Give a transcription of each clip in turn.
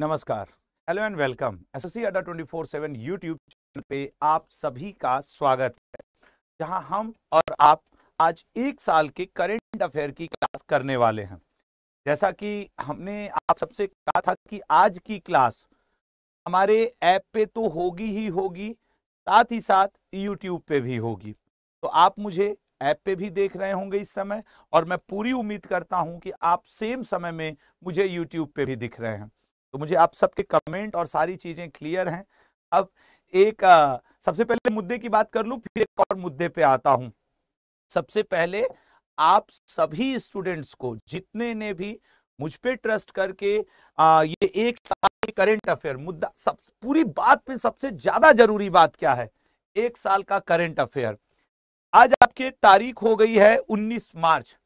नमस्कार hello and welcome S S C Adda twenty four seven YouTube channel पे आप सभी का स्वागत है जहां हम और आप आज एक साल के करेंट अफेयर की क्लास करने वाले हैं जैसा कि हमने आप सबसे कहा था कि आज की क्लास हमारे ऐप पे तो होगी ही होगी साथ ही साथ यूट्यूब पे भी होगी तो आप मुझे ऐप पे भी देख रहे होंगे इस समय और मैं पूरी उम्मीद करता हूं कि आप सेम समय में मुझे यूट्यूब पे भी दिख रहे हैं तो मुझे आप सबके कमेंट और सारी चीज़ें क्लियर हैं अब एक आ, सबसे पहले मुद्दे की बात कर लू फिर एक और मुद्दे पे आता हूं सबसे पहले आप सभी स्टूडेंट्स को जितने ने भी मुझ पे ट्रस्ट करके आ, ये एक साल करेंट अफेयर मुद्दा सब पूरी बात पे सबसे ज्यादा जरूरी बात क्या है एक साल का करेंट अफेयर आज आपके तारीख हो गई है 19 मार्च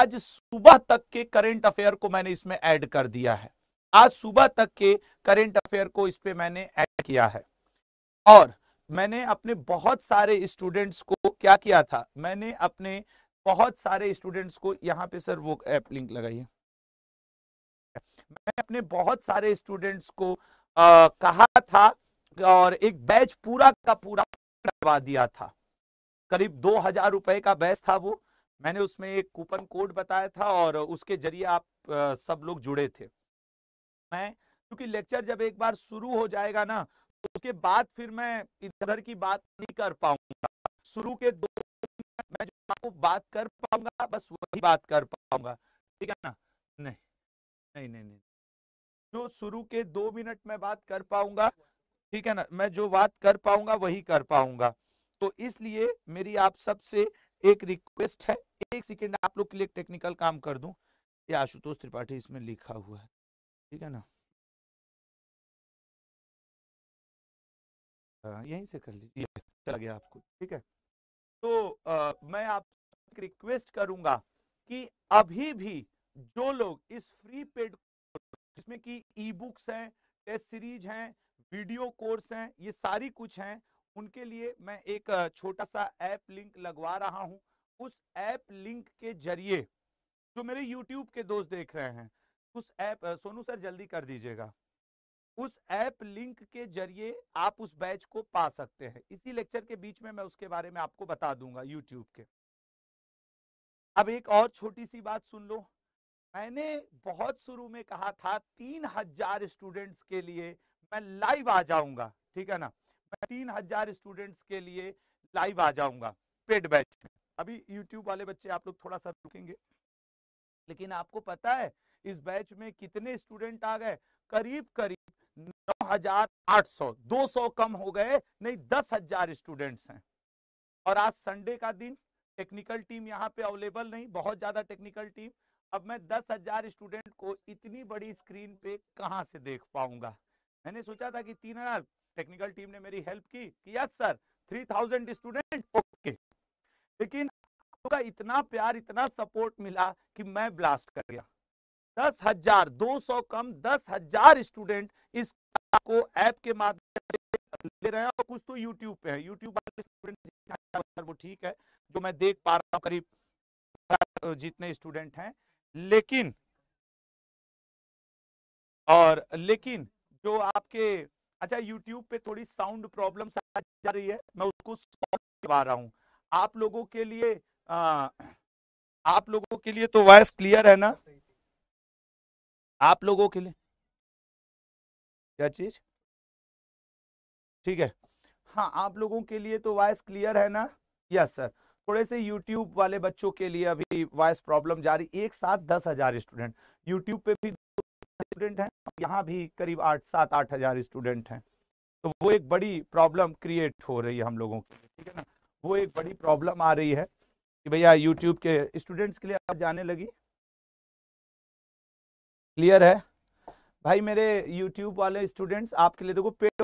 आज सुबह तक के करंट अफेयर को मैंने इसमें ऐड कर दिया है आज सुबह तक के करेंट अफेयर को इस पे मैंने ऐड किया है और मैंने अपने बहुत सारे स्टूडेंट्स को क्या किया था मैंने अपने बहुत सारे स्टूडेंट्स को यहाँ पे सर वो ऐप लिंक लगाइए मैंने अपने बहुत सारे स्टूडेंट्स को आ, कहा था और एक बैच पूरा का पूरा करवा दिया था करीब दो हजार रुपए का बैच था वो मैंने उसमें एक कूपन कोड बताया था और उसके जरिए आप आ, सब लोग जुड़े थे मैं क्योंकि लेक्चर जब एक बार शुरू हो जाएगा ना तो उसके बाद फिर मैं इधर की बात नहीं कर पाऊंगा शुरू के दो मैं जो आपको बात कर पाऊंगा बस वही बात कर पाऊंगा ठीक है ना नहीं नहीं नहीं नहीं जो शुरू के दो मिनट में बात कर पाऊंगा ठीक है ना मैं जो बात कर पाऊंगा वही कर पाऊंगा तो इसलिए मेरी आप सबसे एक रिक्वेस्ट है एक सेकेंड आप लोग के लिए टेक्निकल काम कर दूं ये आशुतोष त्रिपाठी इसमें लिखा हुआ है ठीक है ना हाँ, यहीं से कर लीजिए चला गया आपको ठीक है तो आ, मैं आप रिक्वेस्ट करूंगा कि अभी भी जो लोग इस फ्री पेड जिसमें कि ई बुक्स हैं टेस्ट सीरीज हैं वीडियो कोर्स हैं ये सारी कुछ हैं उनके लिए मैं एक छोटा सा ऐप लिंक लगवा रहा हूं उस ऐप लिंक के जरिए जो मेरे यूट्यूब के दोस्त देख रहे हैं उस ऐप सोनू सर जल्दी कर दीजिएगा उस ऐप लिंक के जरिए आप उस बैच को पा सकते हैं इसी लेक्चर के बीच में मैं उसके बारे में आपको बता दूंगा यूट्यूब के अब एक और छोटी सी बात सुन लो मैंने बहुत शुरू में कहा था तीन हजार स्टूडेंट्स के लिए मैं लाइव आ जाऊंगा ठीक है ना मैं तीन हजार स्टूडेंट्स के लिए लाइव आ जाऊंगा पेड बैच अभी यूट्यूब वाले बच्चे आप लोग थोड़ा सा रुकेंगे लेकिन आपको पता है इस बैच में कितने स्टूडेंट आ गए करीब करीब नौ हजार आठ सौ दो सौ कम हो गए नहीं दस हजार स्टूडेंट्स हैं और आज संडे का दिन टेक्निकल टीम यहाँ पे अवेलेबल नहीं बहुत ज्यादा टेक्निकल टीम अब मैं दस हजार स्टूडेंट को इतनी बड़ी स्क्रीन पे कहा से देख पाऊंगा मैंने सोचा था कि तीन हजार टेक्निकल टीम ने मेरी हेल्प की कि yes sir three thousand student okay लेकिन का इतना प्यार इतना सपोर्ट मिला कि मैं ब्लास्ट कर गया दस हजार दो सौ कम दस हजार स्टूडेंट इस को ऐप के माध्यम से ले रहे हैं और कुछ तो यूट्यूब पे है यूट्यूब वाले स्टूडेंट वो ठीक है जो मैं देख पा रहा हूँ करीब जितने स्टूडेंट हैं लेकिन और लेकिन जो आपके अच्छा यूट्यूब पे थोड़ी साउंड प्रॉब्लम जा रही है मैं उसको सॉल्व रहा हूं आप लोगों के लिए आ, आप लोगों के लिए तो वॉयस क्लियर है ना आप लोगों के लिए क्या चीज ठीक है हाँ आप लोगों के लिए तो वॉइस क्लियर है ना यस सर थोड़े से यूट्यूब वाले बच्चों के लिए अभी वॉइस प्रॉब्लम जारी एक साथ दस हजार स्टूडेंट यूट्यूब पे भी स्टूडेंट हैं यहाँ भी करीब आठ सात आठ हजार स्टूडेंट हैं तो वो एक बड़ी प्रॉब्लम क्रिएट हो रही है हम लोगों के लिए ठीक है ना वो एक बड़ी प्रॉब्लम आ रही है कि भैया यूट्यूब के स्टूडेंट्स के लिए आप जाने लगी क्लियर है भाई मेरे यूट्यूब वाले स्टूडेंट्स आपके लिए देखो पेड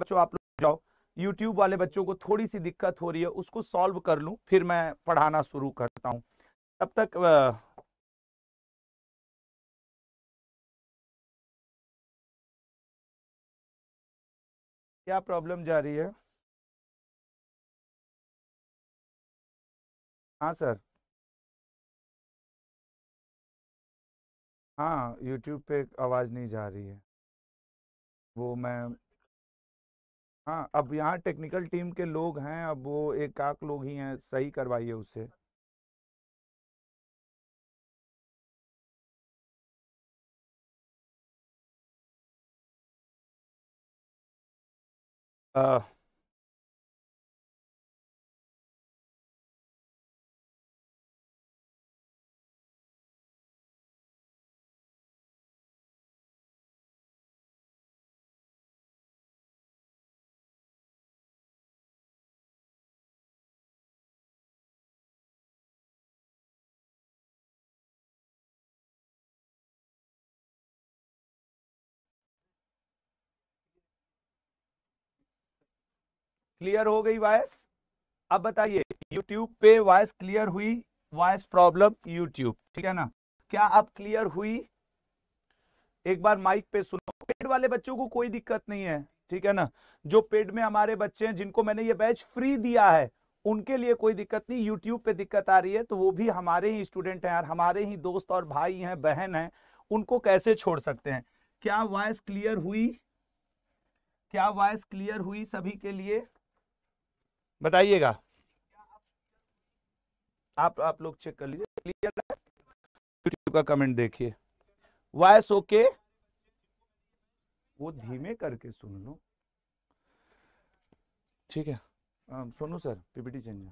बच्चों आप लोग जाओ यूट्यूब वाले बच्चों को थोड़ी सी दिक्कत हो रही है उसको सॉल्व कर लूँ फिर मैं पढ़ाना शुरू करता हूँ तब तक आ, क्या प्रॉब्लम जा रही है हाँ सर हाँ, यूट्यूब पे आवाज़ नहीं जा रही है। वो मैं हाँ, अब यहाँ टेक्निकल टीम के लोग हैं, अब वो एक आक लोग ही हैं, सही करवाइए उससे। Uh... क्लियर हो गई वॉयस अब बताइए यूट्यूब पे वॉयस क्लियर हुई वॉयस प्रॉब्लम यूट्यूब ठीक है ना क्या अब क्लियर हुई एक बार माइक पे सुनो पेड वाले बच्चों को कोई दिक्कत नहीं है ठीक है ना जो पेड में हमारे बच्चे हैं जिनको मैंने ये बैच फ्री दिया है उनके लिए कोई दिक्कत नहीं यूट्यूब पे दिक्कत आ रही है तो वो भी हमारे ही स्टूडेंट हैं यार हमारे ही दोस्त और भाई हैं बहन हैं उनको कैसे छोड़ सकते हैं क्या वॉयस क्लियर हुई क्या वॉयस क्लियर हुई सभी के लिए बताइएगा आप आप लोग चेक कर लीजिए क्लियर यूट्यूब का कमेंट देखिए वॉयस ओके वो धीमे करके सुन लो ठीक है सुनो सर पीपीटी चेंजर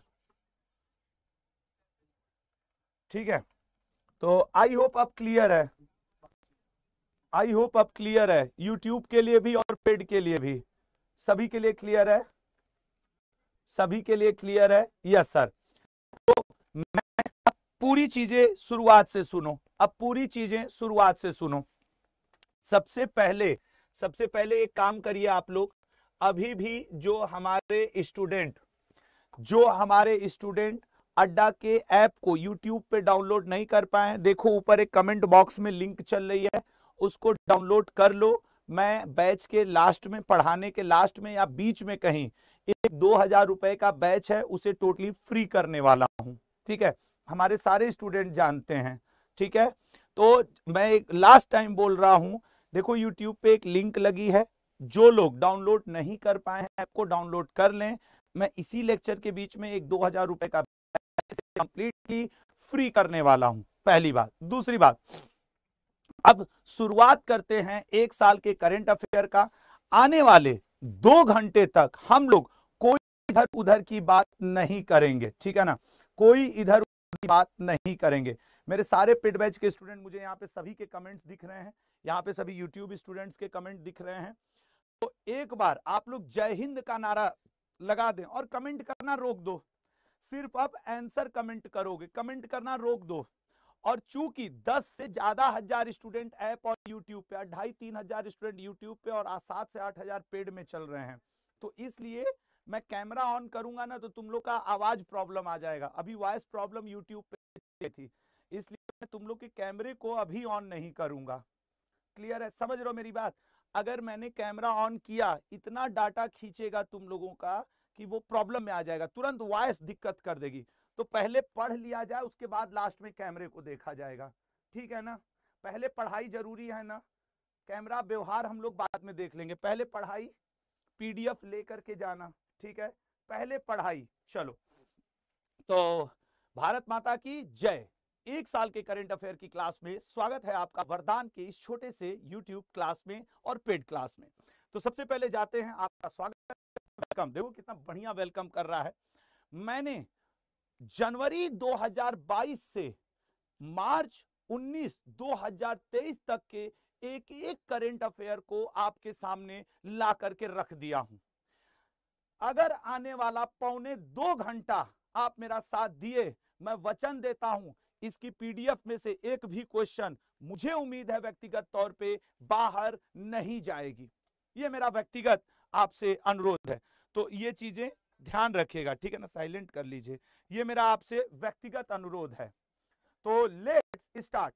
ठीक है तो आई होप आप क्लियर है आई होप आप क्लियर है यूट्यूब के लिए भी और पेड के लिए भी सभी के लिए क्लियर है सभी के लिए क्लियर है यस सर तो मैं अब पूरी चीजें शुरुआत से सुनो अब पूरी चीजें शुरुआत से सुनो सबसे पहले सबसे पहले एक काम करिए आप लोग अभी भी जो हमारे स्टूडेंट जो हमारे स्टूडेंट अड्डा के ऐप को यूट्यूब पे डाउनलोड नहीं कर पाए देखो ऊपर एक कमेंट बॉक्स में लिंक चल रही है उसको डाउनलोड कर लो मैं बैच के लास्ट में पढ़ाने के लास्ट में या बीच में कहीं एक दो हजार रुपए का बैच है उसे टोटली फ्री करने वाला हूं ठीक है हमारे सारे स्टूडेंट जानते हैं ठीक है तो मैं एक लास्ट टाइम बोल रहा हूं देखो यूट्यूब पे एक लिंक लगी है जो लोग डाउनलोड नहीं कर पाए हैं आपको डाउनलोड कर लें मैं इसी लेक्चर के बीच में एक दो हजार रुपए का की फ्री करने वाला हूं पहली बात दूसरी बात अब शुरुआत करते हैं एक साल के करंट अफेयर का आने वाले दो घंटे तक हम लोग इधर उधर की बात नहीं करेंगे ठीक है ना कोई इधर उधर की बात नहीं करेंगे मेरे सारे पिट बैच के स्टूडेंट मुझे यहाँ पे सभी के कमेंट्स दिख रहे हैं यहाँ पे सभी यूट्यूब स्टूडेंट्स के कमेंट दिख रहे हैं तो एक बार आप लोग जय हिंद का नारा लगा दें और कमेंट करना रोक दो सिर्फ आप आंसर कमेंट करोगे कमेंट करना रोक दो और चूंकि 10 से ज्यादा हजार स्टूडेंट ऐप और यूट्यूब पे ढाई तीन हजार स्टूडेंट यूट्यूब पे और सात से आठ हजार पेड में चल रहे हैं तो इसलिए मैं कैमरा ऑन करूंगा ना तो तुम लोग का आवाज प्रॉब्लम आ जाएगा अभी वॉइस प्रॉब्लम यूट्यूब पे थी इसलिए मैं तुम लोग के कैमरे को अभी ऑन नहीं करूंगा क्लियर है समझ रहे हो मेरी बात अगर मैंने कैमरा ऑन किया इतना डाटा खींचेगा तुम लोगों का कि वो प्रॉब्लम में आ जाएगा तुरंत वॉयस दिक्कत कर देगी तो पहले पढ़ लिया जाए उसके बाद लास्ट में कैमरे को देखा जाएगा ठीक है ना पहले पढ़ाई जरूरी है ना कैमरा व्यवहार हम लोग बाद में देख लेंगे पहले पढ़ाई पीडीएफ लेकर के जाना ठीक है पहले पढ़ाई चलो तो भारत माता की जय एक साल के करंट अफेयर की क्लास में स्वागत है आपका वरदान के इस छोटे से यूट्यूब क्लास में और पेड क्लास में तो सबसे पहले जाते हैं आपका स्वागत वेलकम देखो कितना बढ़िया वेलकम कर रहा है मैंने जनवरी 2022 से मार्च 19 2023 तक के एक एक करंट अफेयर को आपके सामने ला करके रख दिया हूं अगर आने वाला पौने दो घंटा आप मेरा साथ दिए मैं वचन देता हूं इसकी पीडीएफ में से एक भी क्वेश्चन मुझे उम्मीद है व्यक्तिगत तौर पे बाहर नहीं जाएगी ये मेरा व्यक्तिगत आपसे अनुरोध है तो ये चीजें ध्यान रखिएगा ठीक है ना साइलेंट कर लीजिए ये मेरा आपसे व्यक्तिगत अनुरोध है तो लेट्स स्टार्ट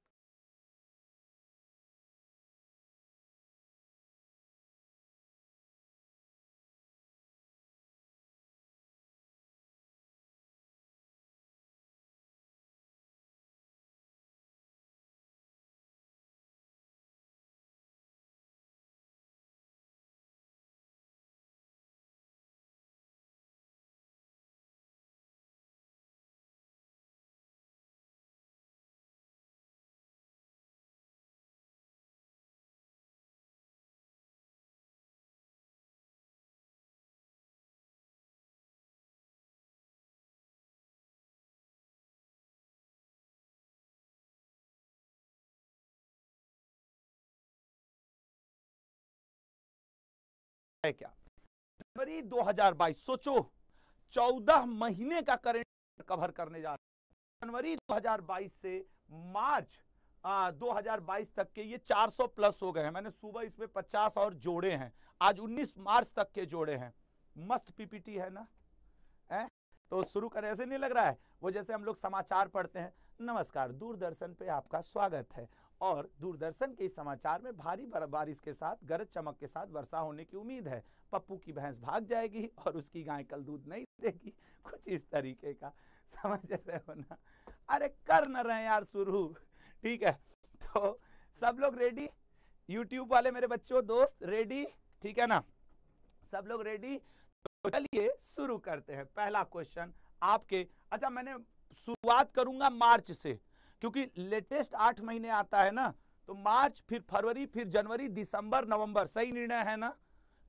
है क्या जनवरी 2022 सोचो 14 महीने का करंट कवर करने जा है जनवरी 2022 से मार्च आ, 2022 तक के ये 400 प्लस हो गए हैं मैंने सुबह इसमें 50 और जोड़े हैं आज 19 मार्च तक के जोड़े हैं मस्त पीपीटी है ना है तो शुरू करें ऐसे नहीं लग रहा है वो जैसे हम लोग समाचार पढ़ते हैं नमस्कार दूरदर्शन पे आपका स्वागत है और दूरदर्शन के इस समाचार में भारी बारिश के साथ गरज चमक के साथ वर्षा होने की उम्मीद है पप्पू की भैंस भाग जाएगी और उसकी गाय कल दूध नहीं देगी कुछ इस तरीके का समझ रहे हो ना अरे कर न रहे यार शुरू ठीक है तो सब लोग रेडी यूट्यूब वाले मेरे बच्चों दोस्त रेडी ठीक है ना सब लोग रेडी तो चलिए शुरू करते हैं पहला क्वेश्चन आपके अच्छा मैंने शुरुआत करूंगा मार्च से क्योंकि लेटेस्ट आठ महीने आता है ना तो मार्च फिर फरवरी फिर जनवरी दिसंबर नवंबर सही निर्णय है ना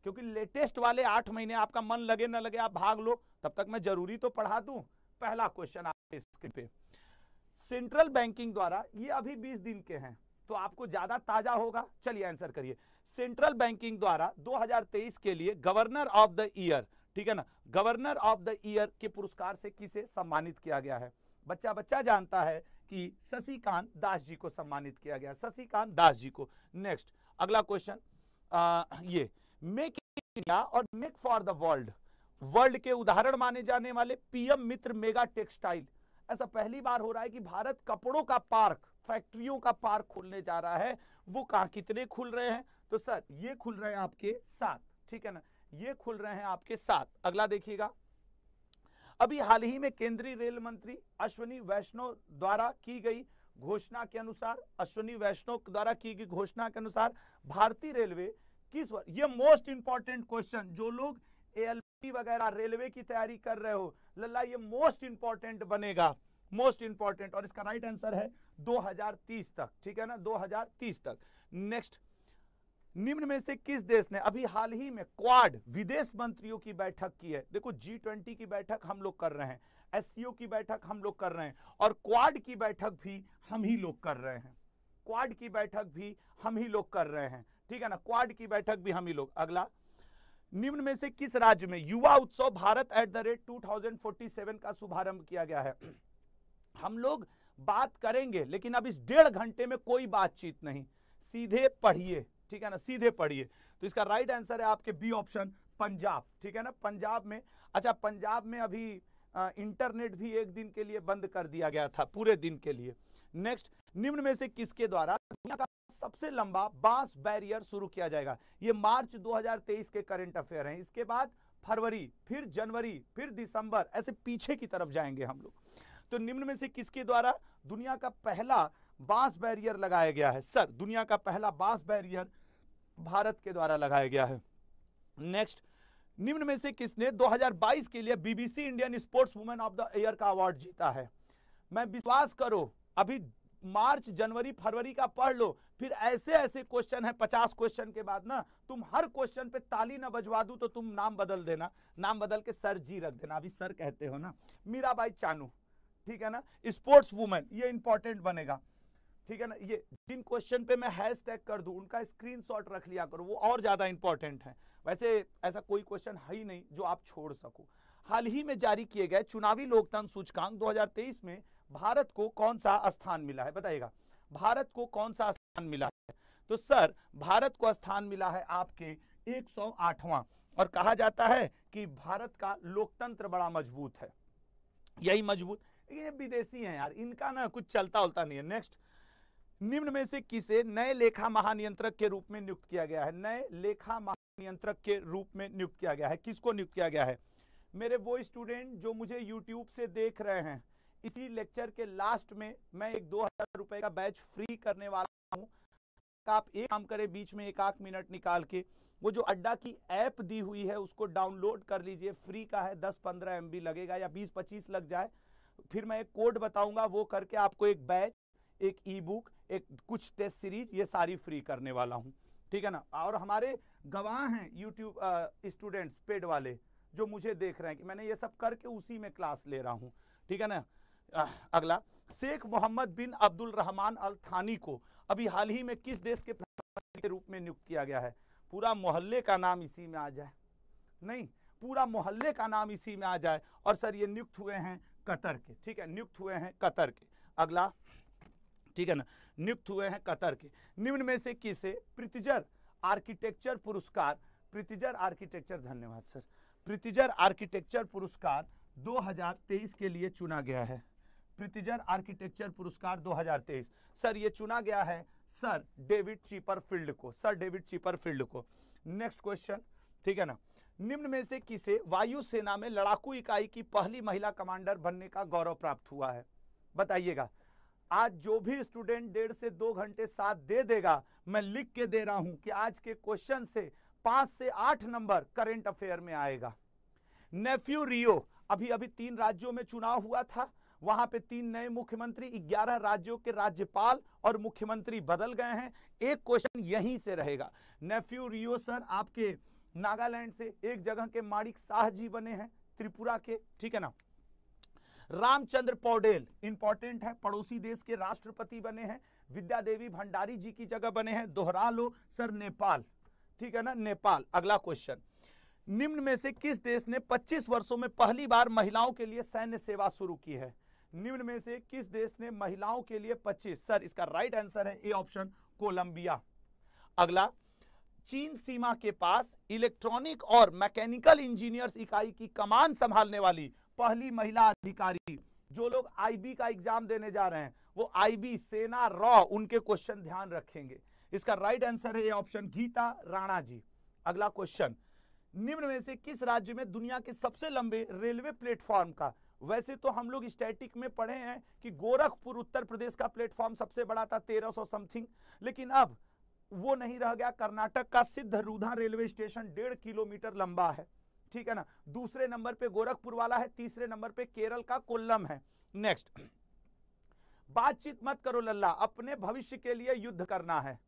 क्योंकि लेटेस्ट वाले आठ महीने आपका मन लगे ना लगे आप भाग लो तब तक मैं जरूरी तो पढ़ा दू पहला क्वेश्चन आपके स्क्रीन पे सेंट्रल बैंकिंग द्वारा ये अभी बीस दिन के हैं तो आपको ज्यादा ताजा होगा चलिए आंसर करिए सेंट्रल बैंकिंग द्वारा 2023 के लिए गवर्नर ऑफ द ईयर ठीक है ना गवर्नर ऑफ द ईयर के पुरस्कार से किसे सम्मानित किया गया है बच्चा बच्चा जानता है कि शशिकांत दास जी को सम्मानित किया गया शशिकांत दास जी को नेक्स्ट अगला क्वेश्चन ये मेक इंडिया और make for the world world के उदाहरण माने जाने वाले पीएम मित्र मेगा टेक्सटाइल ऐसा पहली बार हो रहा है कि भारत कपड़ों का पार्क फैक्ट्रियों का पार्क खुलने जा रहा है वो कहा कितने खुल रहे हैं तो सर ये खुल रहे हैं आपके साथ ठीक है ना ये खुल रहे हैं आपके साथ अगला देखिएगा अभी हाल ही में केंद्रीय रेल मंत्री अश्वनी वैष्णव द्वारा की गई घोषणा के अनुसार अश्वनी वैष्णव द्वारा की गई घोषणा के अनुसार भारतीय रेलवे किस वर्ष ये मोस्ट इंपॉर्टेंट क्वेश्चन जो लोग एएलपी वगैरह रेलवे की तैयारी कर रहे हो लल्ला ये मोस्ट इंपॉर्टेंट बनेगा मोस्ट इंपॉर्टेंट और इसका राइट आंसर है 2030 तक ठीक है ना 2030 तक नेक्स्ट निम्न में से किस देश ने अभी हाल ही में क्वाड विदेश मंत्रियों की बैठक की है देखो जी ट्वेंटी की बैठक हम लोग कर रहे हैं एस की बैठक हम लोग कर रहे हैं और क्वाड की बैठक भी हम ही लोग कर रहे हैं क्वाड की बैठक भी हम ही लोग कर रहे हैं ठीक है ना क्वाड की बैठक भी हम ही लोग अगला निम्न में से किस राज्य में युवा उत्सव Bharat at the rate two का शुभारंभ किया गया है हम लोग बात करेंगे लेकिन अब इस डेढ़ घंटे में कोई बातचीत नहीं सीधे पढ़िए ठीक है ना सीधे पढ़िए तो इसका राइट आंसर है आपके बी ऑप्शन पंजाब ठीक है ना पंजाब में अच्छा पंजाब में अभी आ, इंटरनेट भी एक दिन के लिए बंद कर दिया गया था पूरे दिन के लिए नेक्स्ट निम्न में से किसके द्वारा दुनिया का सबसे लंबा बांस बैरियर शुरू किया जाएगा ये मार्च 2023 के करंट अफेयर हैं इसके बाद फरवरी फिर जनवरी फिर दिसंबर ऐसे पीछे की तरफ जाएंगे हम लोग तो निम्न में से किसके द्वारा दुनिया का पहला बांस बैरियर लगाया गया है सर दुनिया का पहला बांस बैरियर भारत के द्वारा लगाया गया है नेक्स्ट निम्न में से किसने 2022 के लिए BBC Indian sports women of the year का अवार्ड जीता है मैं विश्वास करो अभी मार्च जनवरी फरवरी का पढ़ लो फिर ऐसे ऐसे क्वेश्चन है पचास क्वेश्चन के बाद ना तुम हर क्वेश्चन पे ताली ना बजवा दू तो तुम नाम बदल देना नाम बदल के सर जी रख देना अभी सर कहते हो ना मीराबाई चानू ठीक है ना स्पोर्ट्स वुमेन ये इंपॉर्टेंट बनेगा ठीक है ना ये जिन क्वेश्चन पे मैं हैश टैग कर दूं उनका स्क्रीनशॉट रख लिया करो वो और ज़्यादा इंपॉर्टेंट है वैसे ऐसा कोई क्वेश्चन है ही नहीं जो आप छोड़ सको हाल ही में जारी किए गए चुनावी लोकतंत्र सूचकांक 2023 में भारत को कौन सा स्थान मिला है बताइएगा भारत को कौन सा स्थान मिला है तो सर भारत को स्थान मिला है आपके एक और कहा जाता है कि भारत का लोकतंत्र बड़ा मजबूत है यही मजबूत ये विदेशी है यार इनका ना कुछ चलता उलता नहीं है नेक्स्ट निम्न में से किसे नए लेखा महानियंत्रक के रूप में नियुक्त किया गया है नए लेखा महानियंत्रक के रूप में नियुक्त किया गया है किसको नियुक्त किया गया है मेरे वो स्टूडेंट जो मुझे यूट्यूब से देख रहे हैं इसी लेक्चर के लास्ट में मैं एक दो हजार रुपए का बैच फ्री करने वाला हूँ आप एक काम करें बीच में एक आध मिनट निकाल के वो जो अड्डा की ऐप दी हुई है उसको डाउनलोड कर लीजिए फ्री का है दस पंद्रह एम लगेगा या बीस पच्चीस लग जाए फिर मैं एक कोड बताऊंगा वो करके आपको एक बैच एक ई बुक एक कुछ टेस्ट सीरीज ये सारी फ्री करने वाला हूँ ठीक है ना और हमारे गवाह हैं यूट्यूब स्टूडेंट्स पेड वाले जो मुझे देख रहे हैं कि मैंने ये सब करके उसी में क्लास ले रहा हूँ ठीक है ना अगला शेख मोहम्मद बिन अब्दुल रहमान अल थानी को अभी हाल ही में किस देश के के रूप में नियुक्त किया गया है पूरा मोहल्ले का नाम इसी में आ जाए नहीं पूरा मोहल्ले का नाम इसी में आ जाए और सर ये नियुक्त हुए हैं कतर के ठीक है नियुक्त हुए हैं कतर के अगला ठीक है ना नियुक्त हुए हैं कतर के निम्न में से किसे प्रतिजर आर्किटेक्चर पुरस्कार प्रतिजर आर्किटेक्चर धन्यवाद सर प्रतिजर आर्किटेक्चर पुरस्कार 2023 के लिए चुना गया है प्रतिजर आर्किटेक्चर पुरस्कार 2023 सर ये चुना गया है सर डेविड चीपर फील्ड को सर डेविड चीपर फील्ड को नेक्स्ट क्वेश्चन ठीक है ना निम्न में से किसे वायुसेना में लड़ाकू इकाई की पहली महिला कमांडर बनने का गौरव प्राप्त हुआ है बताइएगा आज जो भी स्टूडेंट डेढ़ से दो घंटे साथ दे देगा मैं लिख के दे रहा हूं कि आज के क्वेश्चन से पांच से आठ नंबर करेंट अफेयर में आएगा नेफ्यू रियो अभी अभी तीन राज्यों में चुनाव हुआ था वहां पे तीन नए मुख्यमंत्री ग्यारह राज्यों के राज्यपाल और मुख्यमंत्री बदल गए हैं एक क्वेश्चन यहीं से रहेगा नेफ्यू रियो सर आपके नागालैंड से एक जगह के माणिक शाह जी बने हैं त्रिपुरा के ठीक है ना रामचंद्र पौडेल इंपॉर्टेंट है पड़ोसी देश के राष्ट्रपति बने हैं विद्या देवी भंडारी जी की जगह बने हैं दोहरा लो सर नेपाल ठीक है ना नेपाल अगला क्वेश्चन निम्न में से किस देश ने 25 वर्षों में पहली बार महिलाओं के लिए सैन्य सेवा शुरू की है निम्न में से किस देश ने महिलाओं के लिए 25 सर इसका राइट आंसर है ए ऑप्शन कोलंबिया अगला चीन सीमा के पास इलेक्ट्रॉनिक और मैकेनिकल इंजीनियर्स इकाई की कमान संभालने वाली पहली महिला अधिकारी जो लोग आईबी का एग्जाम देने जा रहे हैं वो आईबी सेना रॉ उनके क्वेश्चन ध्यान रखेंगे इसका राइट आंसर है ये ऑप्शन गीता राणा जी अगला क्वेश्चन निम्न में से किस राज्य में दुनिया के सबसे लंबे रेलवे प्लेटफॉर्म का वैसे तो हम लोग स्टैटिक में पढ़े हैं कि गोरखपुर उत्तर प्रदेश का प्लेटफॉर्म सबसे बड़ा था सौ समथिंग लेकिन अब वो नहीं रह गया कर्नाटक का सिद्ध रूधा रेलवे स्टेशन डेढ़ किलोमीटर लंबा है ठीक है ना दूसरे नंबर पे गोरखपुर वाला है तीसरे नंबर पे केरल का कोल्लम है नेक्स्ट बातचीत मत करो लल्ला अपने भविष्य के लिए युद्ध करना है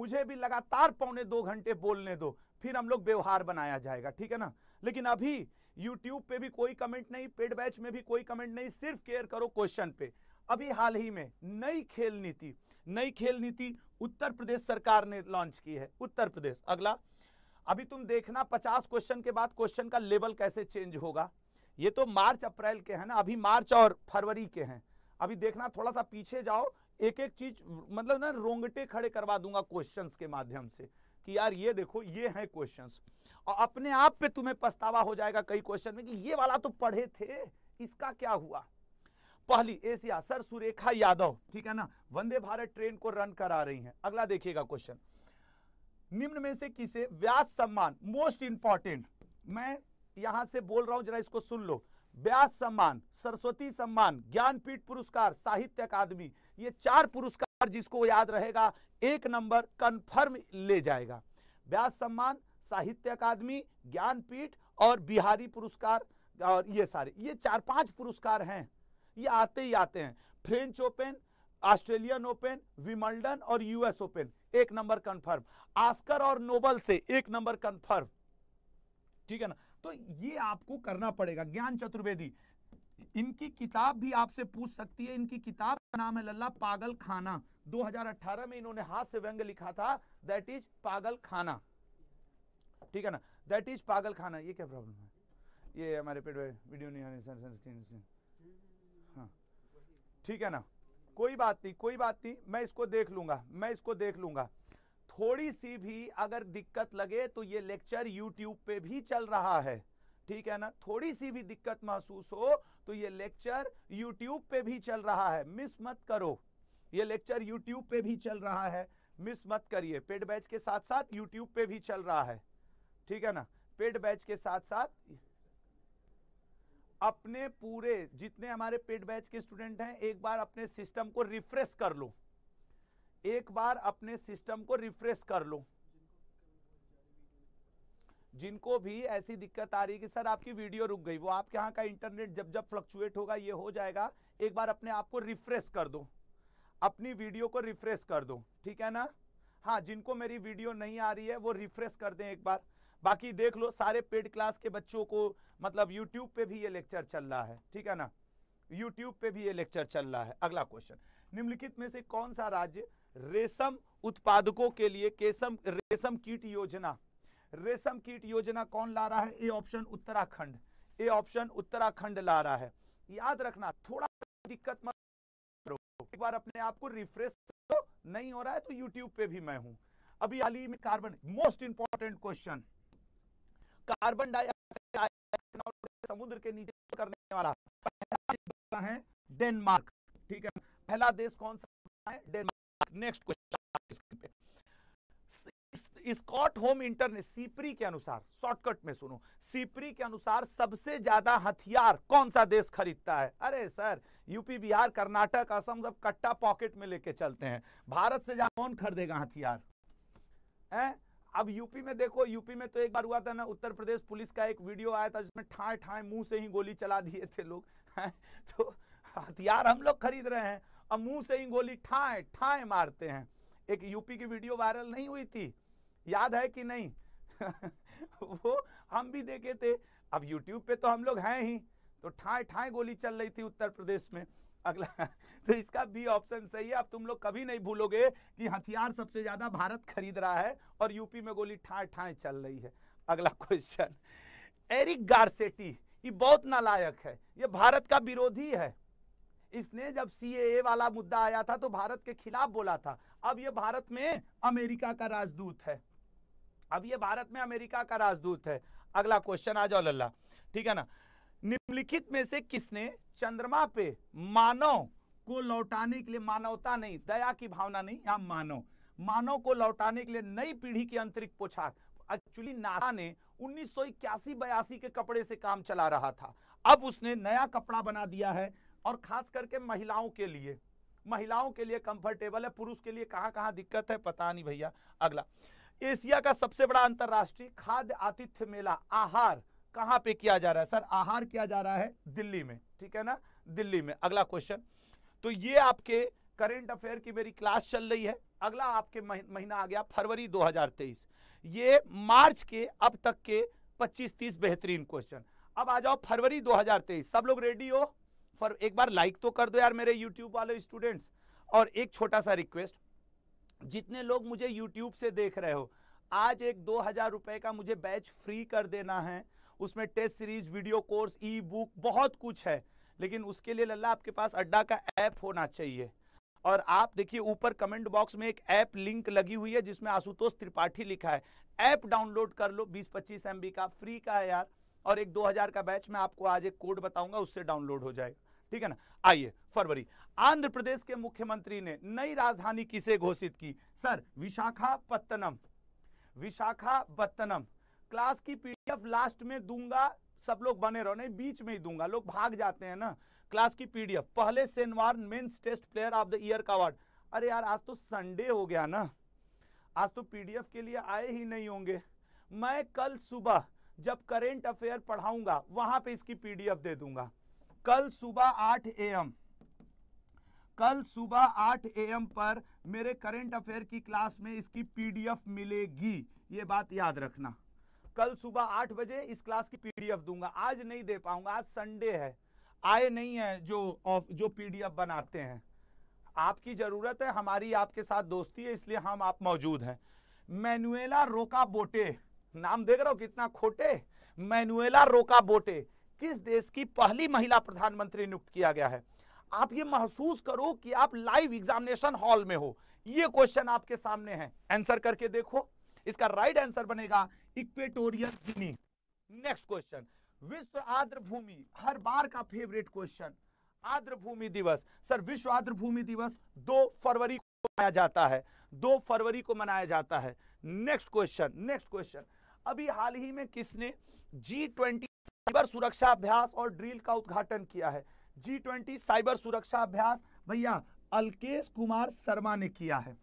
मुझे भी लगातार पौने दो घंटे बोलने दो फिर हम लोग व्यवहार बनाया जाएगा ठीक है ना लेकिन अभी YouTube पे भी कोई कमेंट नहीं पेड बैच में भी कोई कमेंट नहीं सिर्फ केयर करो क्वेश्चन पे अभी हाल ही में नई खेल नीति नई खेल नीति उत्तर प्रदेश सरकार ने लॉन्च की है उत्तर प्रदेश अगला अभी तुम देखना पचास क्वेश्चन के बाद क्वेश्चन का लेवल कैसे चेंज होगा ये तो मार्च अप्रैल के हैं ना अभी मार्च और फरवरी के हैं अभी देखना थोड़ा सा पीछे जाओ एक एक चीज मतलब ना रोंगटे खड़े करवा दूंगा क्वेश्चंस के माध्यम से कि यार ये देखो ये हैं क्वेश्चंस और अपने आप पे तुम्हें पछतावा हो जाएगा कई क्वेश्चन में कि ये वाला तो पढ़े थे इसका क्या हुआ पहली एशिया सर सुरेखा यादव ठीक है ना वंदे भारत ट्रेन को रन करा रही हैं अगला देखिएगा क्वेश्चन निम्न में से किसे व्यास सम्मान मोस्ट इंपॉर्टेंट मैं यहां से बोल रहा हूं जरा इसको सुन लो व्यास सम्मान सरस्वती सम्मान ज्ञानपीठ पुरस्कार साहित्य अकादमी ये चार पुरस्कार जिसको याद रहेगा एक नंबर कंफर्म ले जाएगा व्यास सम्मान साहित्य अकादमी ज्ञानपीठ और बिहारी पुरस्कार और ये सारे ये चार पांच पुरस्कार हैं ये आते ही आते हैं French Open Australian Open Wimbledon और यूएस ओपन एक नंबर कंफर्म आस्कर और नोबल से एक नंबर कंफर्म ठीक है ना तो ये आपको करना पड़ेगा ज्ञान चतुर्वेदी इनकी किताब भी आपसे पूछ सकती है इनकी किताब का नाम है लल्ला पागल खाना 2018 में इन्होंने हाथ से व्यंग लिखा था दैट इज पागल खाना ठीक है ना दैट इज पागल खाना ये क्या प्रॉब्लम है ये हमारे पेट वीडियो नहीं आने स्क्रीन स्क्रीन हाँ ठीक है ना कोई बात नहीं कोई बात नहीं मैं इसको देख लूंगा मैं इसको देख लूंगा थोड़ी सी भी अगर दिक्कत लगे तो ये लेक्चर यूट्यूब पे भी चल रहा है ठीक है ना थोड़ी सी भी दिक्कत महसूस हो तो ये लेक्चर यूट्यूब पे भी चल रहा है मिस मत करो ये लेक्चर यूट्यूब पे भी चल रहा है मिस मत करिए पेड बैच के साथ साथ यूट्यूब पे भी चल रहा है ठीक है ना पेड बैच के साथ साथ अपने पूरे जितने हमारे पेड बैच के स्टूडेंट हैं एक बार अपने सिस्टम को रिफ्रेश कर लो एक बार अपने सिस्टम को रिफ्रेश कर लो जिनको भी ऐसी दिक्कत आ रही है कि सर आपकी वीडियो रुक गई वो आपके यहाँ का इंटरनेट जब जब फ्लक्चुएट होगा ये हो जाएगा एक बार अपने आप को रिफ्रेश कर दो अपनी वीडियो को रिफ्रेश कर दो ठीक है ना हाँ जिनको मेरी वीडियो नहीं आ रही है वो रिफ्रेश कर दें एक बार बाकी देख लो सारे पेड क्लास के बच्चों को मतलब यूट्यूब पे भी ये लेक्चर चल रहा है ठीक है ना यूट्यूब पे भी ये लेक्चर चल रहा है अगला क्वेश्चन निम्नलिखित में से कौन सा राज्य रेशम उत्पादकों के लिए केसम रेशम कीट योजना रेशम कीट योजना कौन ला रहा है A option Uttarakhand A option Uttarakhand ला रहा है याद रखना थोड़ा दिक्कत मत करो एक बार अपने आप को रिफ्रेश नहीं हो रहा है तो यूट्यूब पे भी मैं हूं अभी हाल ही में carbon most important question carbon dioxide समुद्र के नीचे करने वाला पहला है डेनमार्क ठीक है पहला देश कौन सा है Denmark next question Stockholm international SIPRI के अनुसार शॉर्टकट में सुनो सीपरी के अनुसार सबसे ज्यादा हथियार कौन सा देश खरीदता है अरे सर यूपी बिहार कर्नाटक असम सब कट्टा पॉकेट में लेके चलते हैं भारत से ज्यादा कौन खरीदेगा हथियार है अब यूपी में देखो यूपी में तो एक बार हुआ था ना उत्तर प्रदेश पुलिस का एक वीडियो आया था जिसमें ठाए ठाए मुंह से ही गोली चला दिए थे लोग तो हथियार हम लोग खरीद रहे हैं और मुंह से ही गोली ठाए ठाए मारते हैं एक यूपी की वीडियो वायरल नहीं हुई थी याद है कि नहीं वो हम भी देखे थे अब यूट्यूब पे तो हम लोग हैं ही तो ठाए ठाए गोली चल रही थी उत्तर प्रदेश में अगला तो इसका बी ऑप्शन सही है अब तुम लोग कभी नहीं भूलोगे कि हथियार सबसे ज्यादा भारत खरीद रहा है और यूपी में गोली ठाए ठाए चल रही है अगला क्वेश्चन एरिक गारसेटी ये बहुत नालायक है ये भारत का विरोधी है इसने जब सी वाला मुद्दा आया था तो भारत के खिलाफ बोला था अब ये भारत में अमेरिका का राजदूत है अब ये भारत में अमेरिका का राजदूत है अगला क्वेश्चन आ जाओ लल्ला ठीक है ना निम्नलिखित में से किसने चंद्रमा पे मानव को लौटाने के लिए मानवता नहीं दया की भावना नहीं यहाँ मानव मानव को लौटाने के लिए नई पीढ़ी की अंतरिक्ष पोशाक एक्चुअली नासा ने उन्नीस सौ बयासी के कपड़े से काम चला रहा था अब उसने नया कपड़ा बना दिया है और खास करके महिलाओं के लिए महिलाओं के लिए कंफर्टेबल है पुरुष के लिए कहाँ कहाँ दिक्कत है पता नहीं भैया अगला एशिया का सबसे बड़ा अंतरराष्ट्रीय खाद्य आतिथ्य मेला आहार कहां पे किया जा रहा है सर आहार किया जा रहा है दिल्ली में ठीक है ना दिल्ली में अगला क्वेश्चन तो ये आपके करेंट अफेयर की मेरी क्लास चल रही है अगला आपके महीना आ गया फरवरी 2023 ये मार्च के अब तक के 25-30 बेहतरीन क्वेश्चन अब आ जाओ फरवरी 2023 सब लोग रेडी हो फर एक बार लाइक तो कर दो यार मेरे यूट्यूब वाले स्टूडेंट्स और एक छोटा सा रिक्वेस्ट जितने लोग मुझे यूट्यूब से देख रहे हो आज एक दो हजार रुपए का मुझे बैच फ्री कर देना है उसमें टेस्ट सीरीज वीडियो कोर्स ई बुक बहुत कुछ है लेकिन उसके लिए लल्ला आपके पास अड्डा का ऐप होना चाहिए और आप देखिए ऊपर कमेंट बॉक्स में एक ऐप लिंक लगी हुई है जिसमें आशुतोष त्रिपाठी लिखा है ऐप डाउनलोड कर लो 20 पच्चीस एम का फ्री का है यार और एक 2000 का बैच मैं आपको आज एक कोड बताऊंगा उससे डाउनलोड हो जाएगा ठीक है ना आइए फरवरी आंध्र प्रदेश के मुख्यमंत्री ने नई राजधानी किसे घोषित की सर विशाखापत्तनम विशाखापत्तनम क्लास की पीडीएफ लास्ट में दूंगा सब लोग बने रहो नहीं बीच में ही दूंगा लोग भाग जाते हैं ना क्लास की पीडीएफ पहले सेनवार men's test player of the year का अवार्ड अरे यार आज तो संडे हो गया ना आज तो पीडीएफ के लिए आए ही नहीं होंगे मैं कल सुबह जब करेंट अफेयर पढ़ाऊंगा वहां पे इसकी पीडीएफ दे दूंगा कल सुबह 8 एम कल सुबह 8 एम पर मेरे करेंट अफेयर की क्लास में इसकी पीडीएफ मिलेगी ये बात याद रखना कल सुबह आठ बजे इस क्लास की पीडीएफ दूंगा आज नहीं दे पाऊंगा आज संडे है आए नहीं है जो ऑफ जो पीडीएफ बनाते हैं आपकी ज़रूरत है हमारी आपके साथ दोस्ती है इसलिए हम आप मौजूद हैं मैनुएला रोका बोटे नाम देख रहे हो कितना खोटे मैनुएला रोका बोटे किस देश की पहली महिला प्रधानमंत्री नियुक्त किया गया है आप ये महसूस करो कि आप लाइव एग्जामिनेशन हॉल में हो ये क्वेश्चन आपके सामने है आंसर करके देखो इसका राइट आंसर बनेगा इक्वेटोरियल गिनी नेक्स्ट क्वेश्चन विश्व आर्द्र भूमि हर बार का फेवरेट क्वेश्चन आर्द्र भूमि दिवस सर विश्व आर्द्र भूमि दिवस दो फरवरी को मनाया जाता है दो फरवरी को मनाया जाता है नेक्स्ट क्वेश्चन नेक्स्ट क्वेश्चन अभी हाल ही में किसने जी ट्वेंटी साइबर सुरक्षा अभ्यास और ड्रिल का उद्घाटन किया है जी ट्वेंटी साइबर सुरक्षा अभ्यास भैया अलकेश कुमार शर्मा ने किया है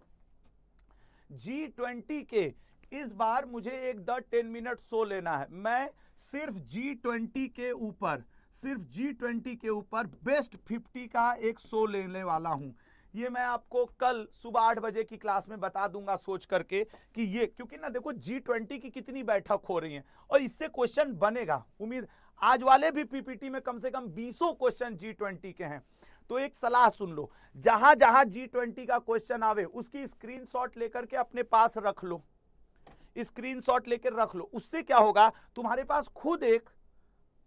जी ट्वेंटी के इस बार मुझे एक द टेन मिनट शो लेना है मैं सिर्फ जी ट्वेंटी के ऊपर सिर्फ जी ट्वेंटी के ऊपर बेस्ट फिफ्टी का एक शो लेने वाला हूँ ये मैं आपको कल सुबह आठ बजे की क्लास में बता दूंगा सोच करके कि ये क्योंकि ना देखो जी ट्वेंटी की कितनी बैठक हो रही है और इससे क्वेश्चन बनेगा उम्मीद आज वाले भी पीपीटी में कम से कम बीसों क्वेश्चन जी ट्वेंटी के हैं तो एक सलाह सुन लो जहां जहां जी ट्वेंटी का क्वेश्चन आवे उसकी स्क्रीनशॉट लेकर के अपने पास रख लो स्क्रीनशॉट लेकर रख लो उससे क्या होगा तुम्हारे पास खुद एक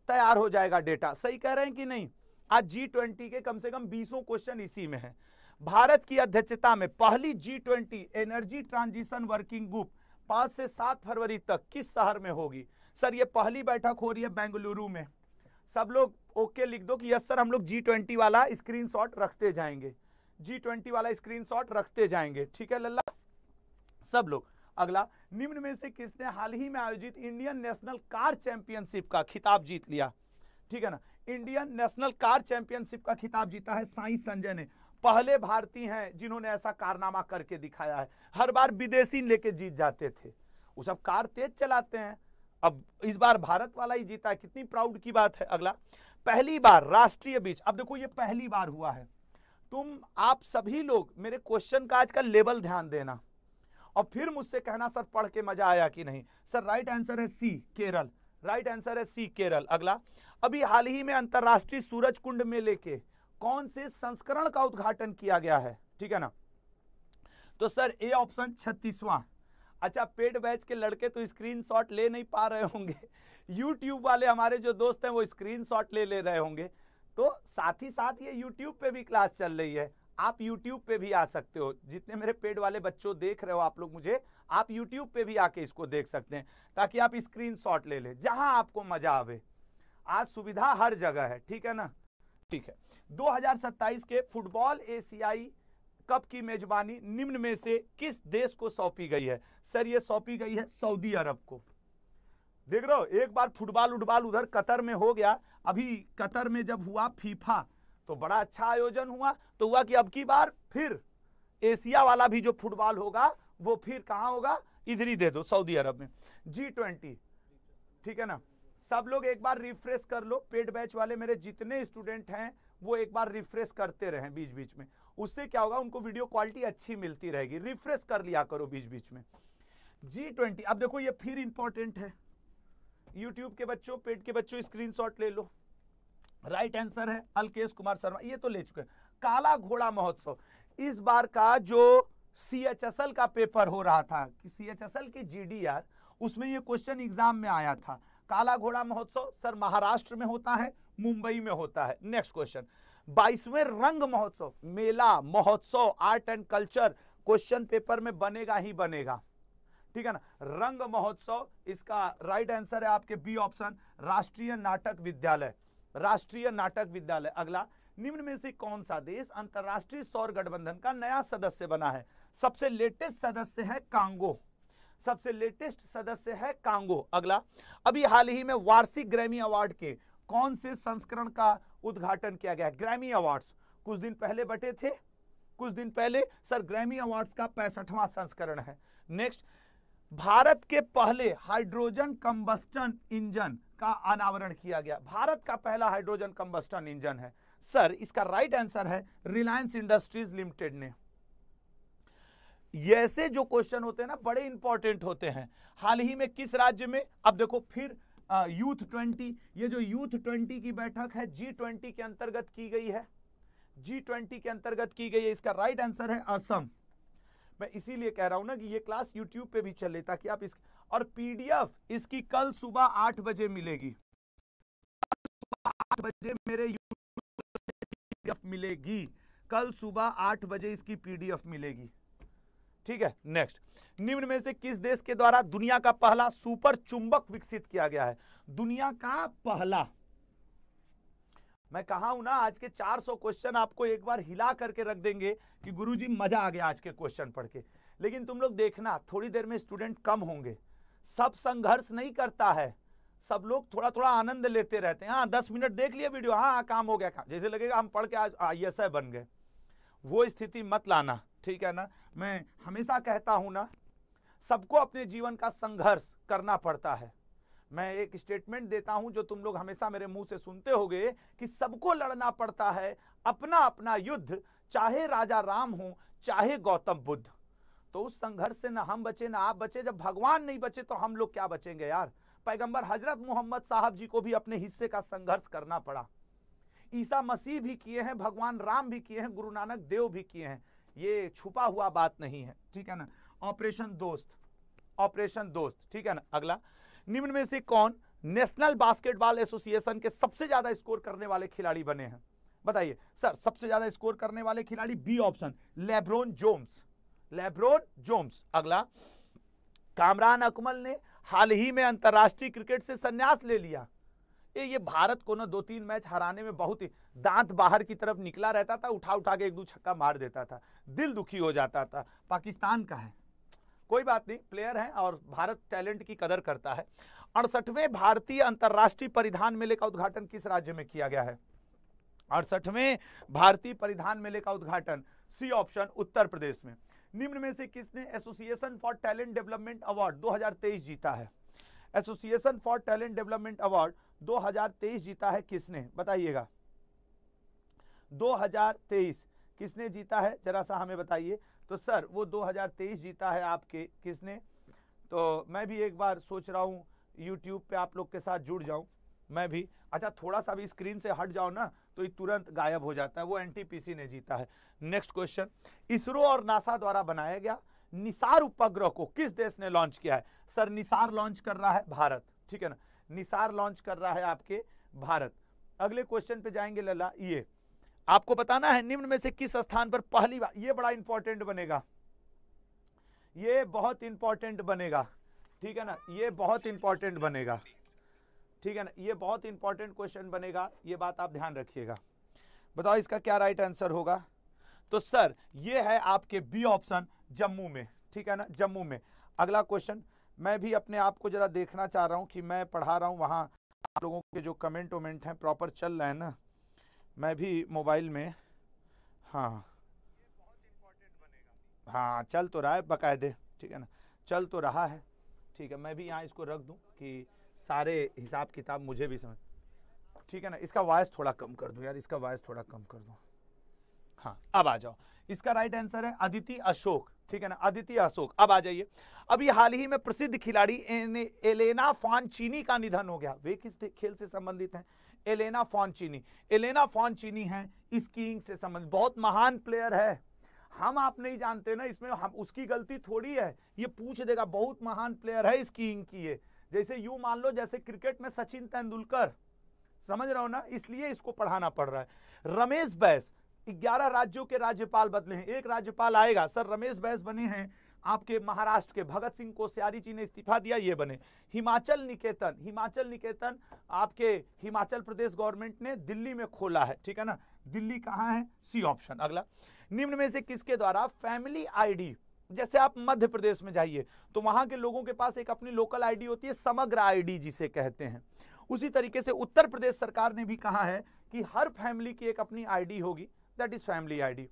तैयार हो जाएगा डेटा सही कह रहे हैं कि नहीं आज जी ट्वेंटी के कम से कम बीसों क्वेश्चन इसी में है भारत की अध्यक्षता में पहली G twenty energy transition working group पांच से सात फरवरी तक किस शहर में होगी सर ये पहली बैठक हो रही है बेंगलुरु में सब लोग ओके लिख दो कि यस सर हम लोग जी ट्वेंटी वाला स्क्रीनशॉट रखते जाएंगे जी ट्वेंटी वाला स्क्रीनशॉट रखते जाएंगे ठीक है लल्ला सब लोग अगला निम्न में से किसने हाल ही में आयोजित इंडियन नेशनल कार चैंपियनशिप का खिताब जीत लिया ठीक है ना इंडियन नेशनल कार चैंपियनशिप का खिताब जीता है साई संजय ने पहले भारतीय हैं जिन्होंने ऐसा कारनामा करके दिखाया है हर बार विदेशी लेके जीत जाते थे वो सब कार तेज चलाते हैं अब इस बार भारत वाला ही जीता है कितनी प्राउड की बात है अगला पहली बार राष्ट्रीय बीच अब देखो ये पहली बार हुआ है तुम आप सभी लोग मेरे क्वेश्चन का आज का लेवल ध्यान देना और फिर मुझसे कहना सर पढ़ के मजा आया कि नहीं सर राइट आंसर है सी केरल राइट आंसर है सी केरल अगला अभी हाल ही में अंतरराष्ट्रीय सूरज कुंड में लेके कौन से संस्करण का उद्घाटन किया गया है ठीक है ना तो सर ए ऑप्शन छत्तीसवा अच्छा पेड बैच के लड़के तो स्क्रीन ले नहीं पा रहे होंगे यूट्यूब वाले हमारे जो दोस्त हैं वो स्क्रीन ले ले रहे होंगे तो साथ ही साथ ये यूट्यूब पे भी क्लास चल रही है आप यूट्यूब पे भी आ सकते हो जितने मेरे पेड वाले बच्चों देख रहे हो आप लोग मुझे आप यूट्यूब पे भी आके इसको देख सकते हैं ताकि आप स्क्रीन शॉट ले लें जहां आपको मजा आवे आज सुविधा हर जगह है ठीक है ना ठीक है 2027 के फुटबॉल एशियाई कप की मेजबानी निम्न में से किस देश को सौंपी गई है सर ये सौंपी गई है सऊदी अरब को देख रहे हो एक बार फुटबॉल उठबॉल उधर कतर में हो गया अभी कतर में जब हुआ फीफा तो बड़ा अच्छा आयोजन हुआ तो हुआ कि अब की बार फिर एशिया वाला भी जो फुटबॉल होगा वो फिर कहा होगा इधर ही दे दो सऊदी अरब में जी ट्वेंटी ठीक है ना सब लोग एक बार रिफ्रेश कर लो पेड बैच वाले मेरे जितने स्टूडेंट हैं वो एक बार रिफ्रेश करते रहे बीच बीच में उससे क्या होगा उनको वीडियो क्वालिटी अच्छी मिलती रहेगी रिफ्रेश कर लिया करो बीच बीच में जी ट्वेंटी अब देखो ये फिर इंपॉर्टेंट है यूट्यूब के बच्चों पेड के बच्चों स्क्रीन ले लो राइट आंसर है अल्केश कुमार शर्मा ये तो ले चुके काला घोड़ा महोत्सव इस बार का जो सी एच एस एल का पेपर हो रहा था कि सी एच एस एल की जी डी आर उसमें ये क्वेश्चन एग्जाम में आया था काला घोड़ा महोत्सव सर महाराष्ट्र में होता है मुंबई में होता है नेक्स्ट क्वेश्चन बाईसवें रंग महोत्सव मेला महोत्सव art and culture question paper में बनेगा ही बनेगा ठीक है ना रंग महोत्सव इसका राइट आंसर है आपके बी ऑप्शन राष्ट्रीय नाटक विद्यालय राष्ट्रीय नाटक विद्यालय अगला निम्न में से कौन सा देश अंतरराष्ट्रीय सौर गठबंधन का नया सदस्य बना है सबसे लेटेस्ट सदस्य है कांगो सबसे लेटेस्ट सदस्य है कांगो अगला अभी हाल ही में वार्षिक ग्रैमी अवार्ड के कौन से संस्करण का उद्घाटन किया गया ग्रैमी अवार्ड्स कुछ दिन पहले बटे थे कुछ दिन पहले सर ग्रैमी अवार्ड्स का पैंसठवां संस्करण है नेक्स्ट भारत के पहले हाइड्रोजन कंबस्टन इंजन का अनावरण किया गया भारत का पहला हाइड्रोजन कंबस्टन इंजन है सर इसका राइट आंसर है रिलायंस इंडस्ट्रीज लिमिटेड ने ऐसे जो क्वेश्चन होते हैं ना बड़े इंपॉर्टेंट होते हैं हाल ही में किस राज्य में अब देखो फिर आ, यूथ ट्वेंटी ये जो यूथ ट्वेंटी की बैठक है जी ट्वेंटी के अंतर्गत की गई है जी ट्वेंटी के अंतर्गत की गई है इसका राइट आंसर है असम मैं इसीलिए कह रहा हूं ना कि ये क्लास यूट्यूब पे भी चले ताकि आप इस और पीडीएफ इसकी कल सुबह आठ बजे मिलेगी आठ बजे मेरे पीडीएफ मिलेगी कल सुबह आठ बजे इसकी पीडीएफ मिलेगी ठीक है नेक्स्ट निम्न में से किस देश के द्वारा दुनिया का पहला सुपर चुंबक विकसित किया गया है दुनिया का पहला मैं कहा हूं ना आज के 400 क्वेश्चन आपको एक बार हिला करके रख देंगे कि गुरुजी मजा आ गया आज के क्वेश्चन पढ़ के लेकिन तुम लोग देखना थोड़ी देर में स्टूडेंट कम होंगे सब संघर्ष नहीं करता है सब लोग थोड़ा थोड़ा आनंद लेते रहते हैं हाँ दस मिनट देख लिया वीडियो हाँ, हाँ काम हो गया काम जैसे लगेगा हम पढ़ के आज आई एस बन गए वो स्थिति मत लाना ठीक है ना मैं हमेशा कहता हूं ना सबको अपने जीवन का संघर्ष करना पड़ता है मैं एक स्टेटमेंट देता हूं जो तुम लोग हमेशा मेरे मुंह से सुनते होगे कि सबको लड़ना पड़ता है अपना अपना युद्ध चाहे राजा राम हो चाहे गौतम बुद्ध तो उस संघर्ष से ना हम बचे ना आप बचे जब भगवान नहीं बचे तो हम लोग क्या बचेंगे यार पैगंबर हजरत मोहम्मद साहब जी को भी अपने हिस्से का संघर्ष करना पड़ा ईसा मसीह भी किए हैं भगवान राम भी किए हैं गुरु नानक देव भी किए हैं ये छुपा हुआ बात नहीं है ठीक है ना ऑपरेशन दोस्त ऑपरेशन दोस्त ठीक है ना अगला निम्न में से कौन नेशनल बास्केटबॉल एसोसिएशन के सबसे ज्यादा स्कोर करने वाले खिलाड़ी बने हैं बताइए सर सबसे ज्यादा स्कोर करने वाले खिलाड़ी B option LeBron James LeBron James अगला कामरान अकमल ने हाल ही में अंतरराष्ट्रीय क्रिकेट से संन्यास ले लिया ये ये भारत को ना दो तीन मैच हराने में बहुत ही दांत बाहर की तरफ निकला रहता था उठा उठा के एक दो छक्का मार देता था दिल दुखी हो जाता था पाकिस्तान का है कोई बात नहीं प्लेयर हैं और भारत टैलेंट की कदर करता है अड़सठवें भारतीय अंतर्राष्ट्रीय परिधान मेले का उद्घाटन किस राज्य में किया गया है अड़सठवें भारतीय परिधान मेले का उद्घाटन सी ऑप्शन उत्तर प्रदेश में निम्न में से किसने association for talent development award 2023 जीता है association for talent development award 2023 जीता है किसने बताइएगा 2023 किसने जीता है जरा सा हमें बताइए तो सर वो 2023 जीता है आपके किसने तो मैं भी एक बार सोच रहा हूँ यूट्यूब पे आप लोग के साथ जुड़ जाऊँ मैं भी अच्छा थोड़ा सा भी स्क्रीन से हट जाओ ना तो ये तुरंत गायब हो जाता है वो एनटीपीसी ने जीता है नेक्स्ट क्वेश्चन इसरो और नासा द्वारा बनाया गया निसार उपग्रह को किस देश ने लॉन्च किया है सर निसार लॉन्च कर रहा है भारत ठीक है ना निसार लॉन्च कर रहा है आपके भारत अगले क्वेश्चन पे जाएंगे लला ये आपको बताना है निम्न में से किस स्थान पर पहली बार ये बड़ा इंपॉर्टेंट बनेगा ये बहुत इंपॉर्टेंट बनेगा ठीक है ना ये बहुत इंपॉर्टेंट बनेगा ठीक है ना ये बहुत इंपॉर्टेंट क्वेश्चन बनेगा ये बात आप ध्यान रखिएगा बताओ इसका क्या राइट आंसर होगा तो सर ये है आपके बी ऑप्शन जम्मू में ठीक है ना जम्मू में अगला क्वेश्चन मैं भी अपने आप को जरा देखना चाह रहा हूँ कि मैं पढ़ा रहा हूँ वहाँ आप लोगों के जो कमेंट वमेंट हैं प्रॉपर चल रहे हैं ना मैं भी मोबाइल में हाँ हाँ चल तो रहा है बकायदे ठीक है ना चल तो रहा है ठीक है मैं भी यहाँ इसको रख दूँ कि सारे हिसाब किताब मुझे भी समझ ठीक है ना इसका वॉयस थोड़ा कम कर दो यार इसका वॉयस थोड़ा कम कर दूँ हाँ अब आ जाओ इसका राइट आंसर है अदिति अशोक ठीक है ना अदिति अशोक अब आ जाइए अभी हाल ही में प्रसिद्ध खिलाड़ी एलेना फॉनचीनी का निधन हो गया वे किस खेल से संबंधित है एलेना फॉनचीनी एलेना फॉनचीनी है स्कीइंग से संबंधित बहुत महान प्लेयर है हम आप नहीं जानते ना इसमें हम उसकी गलती थोड़ी है ये पूछ देगा बहुत महान प्लेयर है स्कीइंग की ये जैसे यू मान लो जैसे क्रिकेट में सचिन तेंदुलकर समझ रहा हो ना इसलिए इसको पढ़ाना पड़ रहा है रमेश बैस ग्यारह राज्यों के राज्यपाल बदले हैं एक राज्यपाल आएगा सर रमेश बैस बने हैं आपके महाराष्ट्र के भगत सिंह कोश्यारी जी ने इस्तीफा दिया ये बने हिमाचल निकेतन हिमाचल निकेतन आपके हिमाचल प्रदेश गवर्नमेंट ने दिल्ली में खोला है ठीक है ना दिल्ली कहाँ है सी ऑप्शन अगला निम्न में से किसके द्वारा फैमिली आईडी जैसे आप मध्य प्रदेश में जाइए तो वहां के लोगों के पास एक अपनी लोकल आईडी होती है समग्र आईडी जिसे कहते हैं उसी तरीके से उत्तर प्रदेश सरकार ने भी कहा है कि हर फैमिली की एक अपनी आईडी होगी दैट इज फैमिली आईडी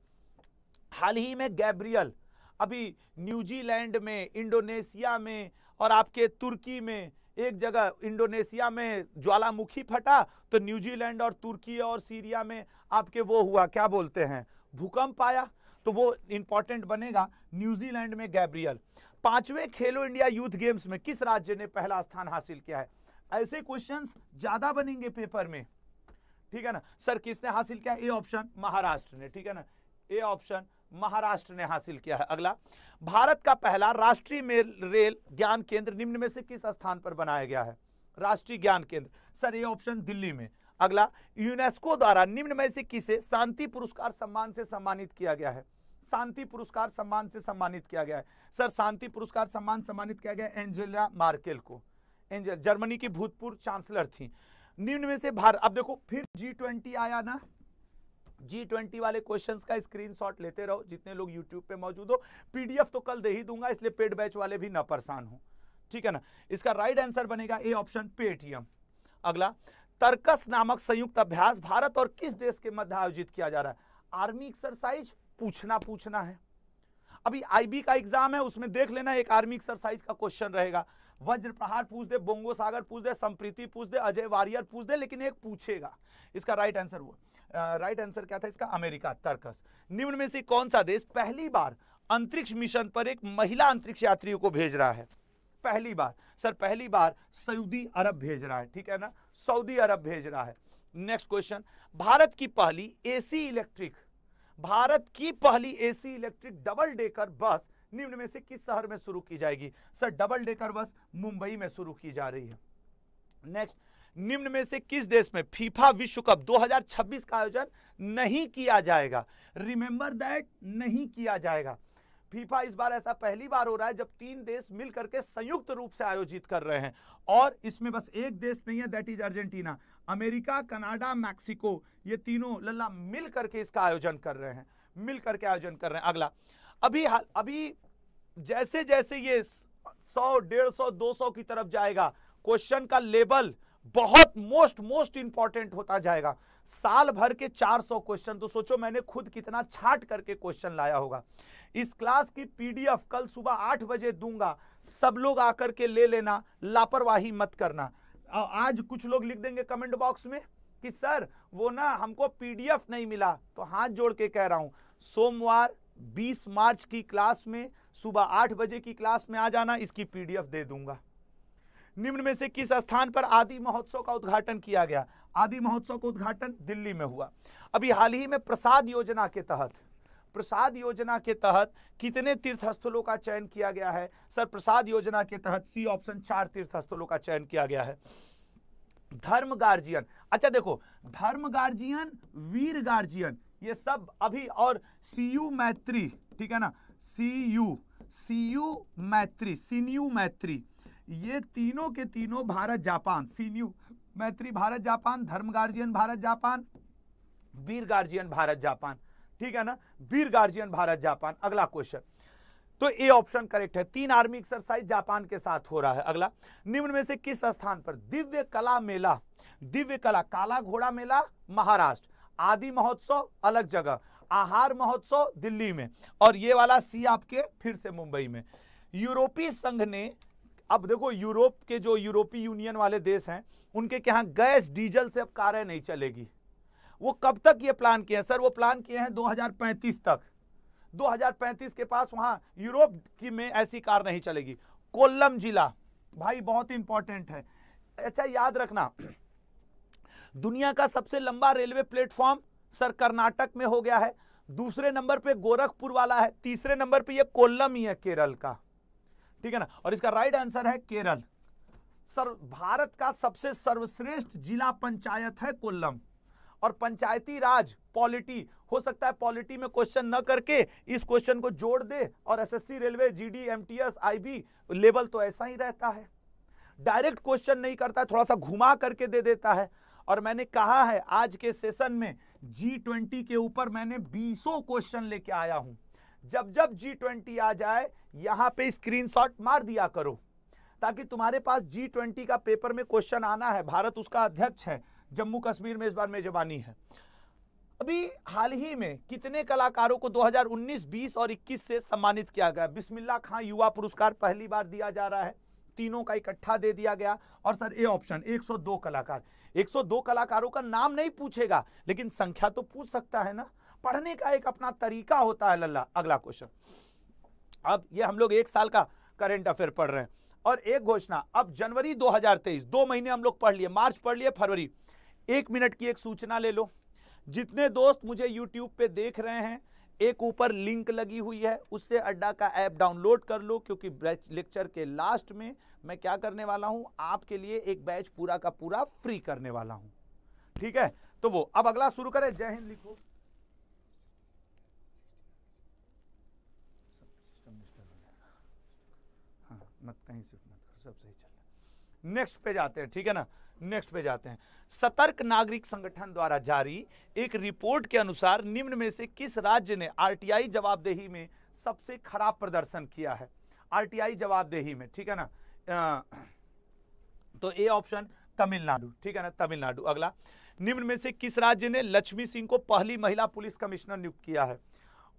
हाल ही में गैब्रियल अभी न्यूजीलैंड में इंडोनेशिया में और आपके तुर्की में एक जगह इंडोनेशिया में ज्वालामुखी फटा तो न्यूजीलैंड और तुर्की और सीरिया में आपके वो हुआ क्या बोलते हैं भूकंप आया तो वो इंपॉर्टेंट बनेगा न्यूजीलैंड में गैब्रियल पांचवें खेलो इंडिया यूथ गेम्स में किस राज्य ने पहला स्थान हासिल किया है ऐसे क्वेश्चन ज्यादा बनेंगे पेपर में ठीक है ना सर किसने हासिल किया ए ऑप्शन महाराष्ट्र ने ठीक है ना ए ऑप्शन महाराष्ट्र ने हासिल किया है अगला भारत का पहला राष्ट्रीय रेल ज्ञान केंद्र निम्न में से किस स्थान पर बनाया गया है राष्ट्रीय ज्ञान केंद्र सर ये ऑप्शन दिल्ली में अगला यूनेस्को द्वारा निम्न में से किसे शांति पुरस्कार सम्मान से सम्मानित किया गया है शांति पुरस्कार सम्मान से सम्मानित किया गया है सर शांति पुरस्कार सम्मान सम्मानित किया गया एंजेला मार्केल को एंजेल जर्मनी की भूतपूर्व चांसलर थी निम्न में से भारत अब देखो फिर जी ट्वेंटी आया ना जी ट्वेंटी वाले क्वेश्चंस का स्क्रीनशॉट लेते रहो जितने लोग यूट्यूब पे मौजूद हो पीडीएफ तो कल दे ही दूंगा इसलिए पेड बैच वाले भी ना परेशान हो ठीक है ना इसका राइट आंसर बनेगा ए ऑप्शन पेटीएम अगला तर्कस नामक संयुक्त अभ्यास भारत और किस देश के मध्य आयोजित किया जा रहा है आर्मी एक्सरसाइज पूछना पूछना है अभी आईबी का एग्जाम है उसमें देख लेना एक आर्मी एक्सरसाइज का क्वेश्चन रहेगा वज्र प्रहार पूछ दे बोंगो सागर पूछ दे संप्रीति पूछ दे अजय वारियर पूछ दे लेकिन एक पूछेगा इसका राइट आंसर वो राइट आंसर क्या था इसका अमेरिका तर्कस निम्न में से कौन सा देश पहली बार अंतरिक्ष मिशन पर एक महिला अंतरिक्ष यात्रियों को भेज रहा है पहली बार सर पहली बार सऊदी अरब भेज रहा है ठीक है ना सऊदी अरब भेज रहा है नेक्स्ट क्वेश्चन भारत की पहली एसी इलेक्ट्रिक भारत की पहली AC electric double decker bus निम्न में से किस शहर में शुरू की जाएगी sir double decker bus Mumbai में शुरू की जा रही है नेक्स्ट निम्न में से किस देश में फीफा विश्व कप 2026 का आयोजन नहीं किया जाएगा रिमेंबर दैट नहीं किया जाएगा फीफा इस बार ऐसा पहली बार हो रहा है जब तीन देश मिल करके संयुक्त रूप से आयोजित कर रहे हैं और इसमें बस एक देश नहीं है that is Argentina America Canada Mexico ये तीनों लल्ला मिल करके इसका आयोजन कर रहे हैं मिल करके आयोजन कर रहे हैं अगला अभी हाल अभी जैसे जैसे ये सौ डेढ़ सौ दो सौ की तरफ जाएगा क्वेश्चन का लेबल बहुत मोस्ट मोस्ट इंपॉर्टेंट होता जाएगा साल भर के 400 क्वेश्चन तो सोचो मैंने खुद कितना छाट करके क्वेश्चन लाया होगा इस क्लास की पीडीएफ कल सुबह आठ बजे दूंगा सब लोग आकर के ले लेना लापरवाही मत करना आज कुछ लोग लिख देंगे कमेंट बॉक्स में कि सर वो ना हमको पीडीएफ नहीं मिला तो हाथ जोड़ के कह रहा हूं सोमवार 20 मार्च की क्लास में सुबह आठ बजे की क्लास में आ जाना इसकी पीडीएफ दे दूंगा निम्न में से किस स्थान पर आदि महोत्सव का उद्घाटन किया गया आदि महोत्सव का उद्घाटन दिल्ली में हुआ अभी हाल ही में प्रसाद योजना के तहत प्रसाद योजना के तहत कितने तीर्थस्थलों का चयन किया गया है सर प्रसाद योजना के तहत सी ऑप्शन चार तीर्थस्थलों का चयन किया गया है धर्म गार्जियन अच्छा देखो धर्म गार्जियन वीर गार्जियन ये सब अभी और सी यू मैत्री ठीक है ना सी यू सी यू मैत्री सीन्यू मैत्री ये तीनों के तीनों भारत जापान सीन्यू Maitri Bharat Japan Dharma Guardian Bharat Japan Veer Guardian Bharat Japan ठीक है ना वीर गार्जियन भारत जापान अगला क्वेश्चन तो ए ऑप्शन करेक्ट है तीन आर्मी एक्सरसाइज जापान के साथ हो रहा है अगला निम्न में से किस स्थान पर दिव्य कला मेला दिव्य कला काला घोड़ा मेला महाराष्ट्र आदि महोत्सव अलग जगह आहार महोत्सव दिल्ली में और ये वाला सी आपके फिर से मुंबई में यूरोपीय संघ ने अब देखो यूरोप के जो यूरोपीय यूनियन वाले देश हैं उनके यहां गैस डीजल से अब कारें नहीं चलेगी वो कब तक ये प्लान किए हैं सर वो प्लान किए हैं 2035 तक 2035 के पास वहां यूरोप की में ऐसी कार नहीं चलेगी कोल्लम जिला भाई बहुत इंपॉर्टेंट है अच्छा याद रखना दुनिया का सबसे लंबा रेलवे प्लेटफॉर्म सर कर्नाटक में हो गया है दूसरे नंबर पे गोरखपुर वाला है तीसरे नंबर पे ये कोल्लम ही है केरल का ठीक है ना और इसका राइट आंसर है केरल सर भारत का सबसे सर्वश्रेष्ठ जिला पंचायत है कोल्लम और पंचायती राज पॉलिटी हो सकता है पॉलिटी में क्वेश्चन न करके इस क्वेश्चन को जोड़ दे और SSC railway GD MTS IB level तो ऐसा ही रहता है डायरेक्ट क्वेश्चन नहीं करता है थोड़ा सा घुमा करके दे देता है और मैंने कहा है आज के सेशन में जी ट्वेंटी के ऊपर मैंने बीसों क्वेश्चन लेके आया हूं जब जब जी ट्वेंटी आ जाए यहां पे शॉट मार दिया करो ताकि तुम्हारे पास जी ट्वेंटी का पेपर में क्वेश्चन आना है भारत उसका अध्यक्ष है जम्मू कश्मीर में इस बार मेजबानी है अभी हाल ही में कितने कलाकारों को 2019, 20 और 21 से सम्मानित किया गया बिस्मिल्ला खां युवा पुरस्कार पहली बार दिया जा रहा है तीनों का इकट्ठा दे दिया गया और सर ए ऑप्शन 102 कलाकार 102 कलाकारों का नाम नहीं पूछेगा लेकिन संख्या तो पूछ सकता है ना पढ़ने का एक अपना तरीका होता है लल्ला अगला क्वेश्चन अब ये हम लोग एक साल का करेंट अफेयर पढ़ रहे हैं और एक घोषणा अब जनवरी 2023 दो महीने हम लोग पढ़ लिए मार्च पढ़ लिए फरवरी एक मिनट की एक सूचना ले लो जितने दोस्त मुझे यूट्यूब पे देख रहे हैं एक ऊपर लिंक लगी हुई है उससे अड्डा का ऐप डाउनलोड कर लो क्योंकि लेक्चर के लास्ट में मैं क्या करने वाला हूं आपके लिए एक बैच पूरा का पूरा फ्री करने वाला हूं ठीक है तो वो अब अगला शुरू करें जय हिंद लिखो हाँ मत कहीं से मत कर सब सही चल नेक्स्ट पे जाते हैं ठीक है ना नेक्स्ट पे जाते हैं सतर्क नागरिक संगठन द्वारा जारी एक रिपोर्ट के अनुसार निम्न में से किस राज्य ने आरटीआई जवाबदेही में सबसे खराब प्रदर्शन किया है आरटीआई जवाबदेही में ठीक है ना तो ए ऑप्शन तमिलनाडु ठीक है ना तमिलनाडु अगला निम्न में से किस राज्य ने लक्ष्मी सिंह को पहली महिला पुलिस कमिश्नर नियुक्त किया है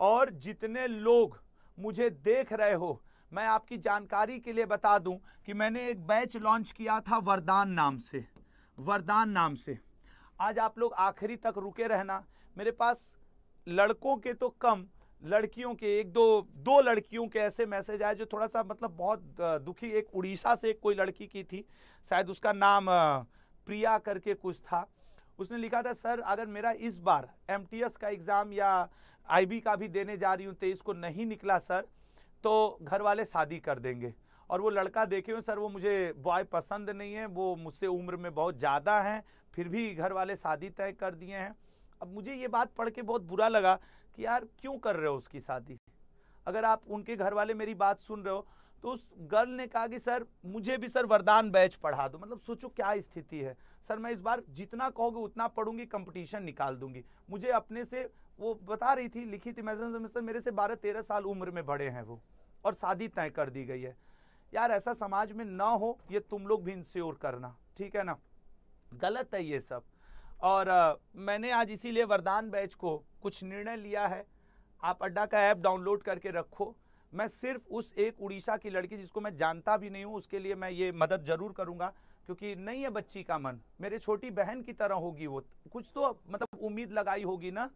और जितने लोग मुझे देख रहे हो मैं आपकी जानकारी के लिए बता दूं कि मैंने एक बैच लॉन्च किया था वरदान नाम से वरदान नाम से आज आप लोग आखिरी तक रुके रहना मेरे पास लड़कों के तो कम लड़कियों के एक दो दो लड़कियों के ऐसे मैसेज आए जो थोड़ा सा मतलब बहुत दुखी एक उड़ीसा से एक कोई लड़की की थी शायद उसका नाम प्रिया करके कुछ था उसने लिखा था सर अगर मेरा इस बार एम का एग्ज़ाम या आई का भी देने जा रही हूँ तेईस को नहीं निकला सर तो घर वाले शादी कर देंगे और वो लड़का देखे हुए सर वो मुझे बॉय पसंद नहीं है वो मुझसे उम्र में बहुत ज़्यादा हैं फिर भी घर वाले शादी तय कर दिए हैं अब मुझे ये बात पढ़ के बहुत बुरा लगा कि यार क्यों कर रहे हो उसकी शादी अगर आप उनके घर वाले मेरी बात सुन रहे हो तो उस गर्ल ने कहा कि सर मुझे भी सर वरदान बैच पढ़ा दो मतलब सोचो क्या स्थिति है सर मैं इस बार जितना कहोगे उतना पढ़ूंगी कंपटीशन निकाल दूंगी मुझे अपने से वो बता रही थी लिखी थी मैसेज मिस्टर मेरे से बारह तेरह साल उम्र में बड़े हैं वो और शादी तय कर दी गई है यार ऐसा समाज में ना हो ये तुम लोग भी इंश्योर करना ठीक है ना गलत है ये सब और आ, मैंने आज इसीलिए वरदान बैच को कुछ निर्णय लिया है आप अड्डा का ऐप डाउनलोड करके रखो मैं सिर्फ उस एक उड़ीसा की लड़की जिसको मैं जानता भी नहीं हूँ उसके लिए मैं ये मदद ज़रूर करूँगा क्योंकि नहीं है बच्ची का मन मेरे छोटी बहन की तरह होगी वो कुछ तो मतलब उम्मीद लगाई होगी ना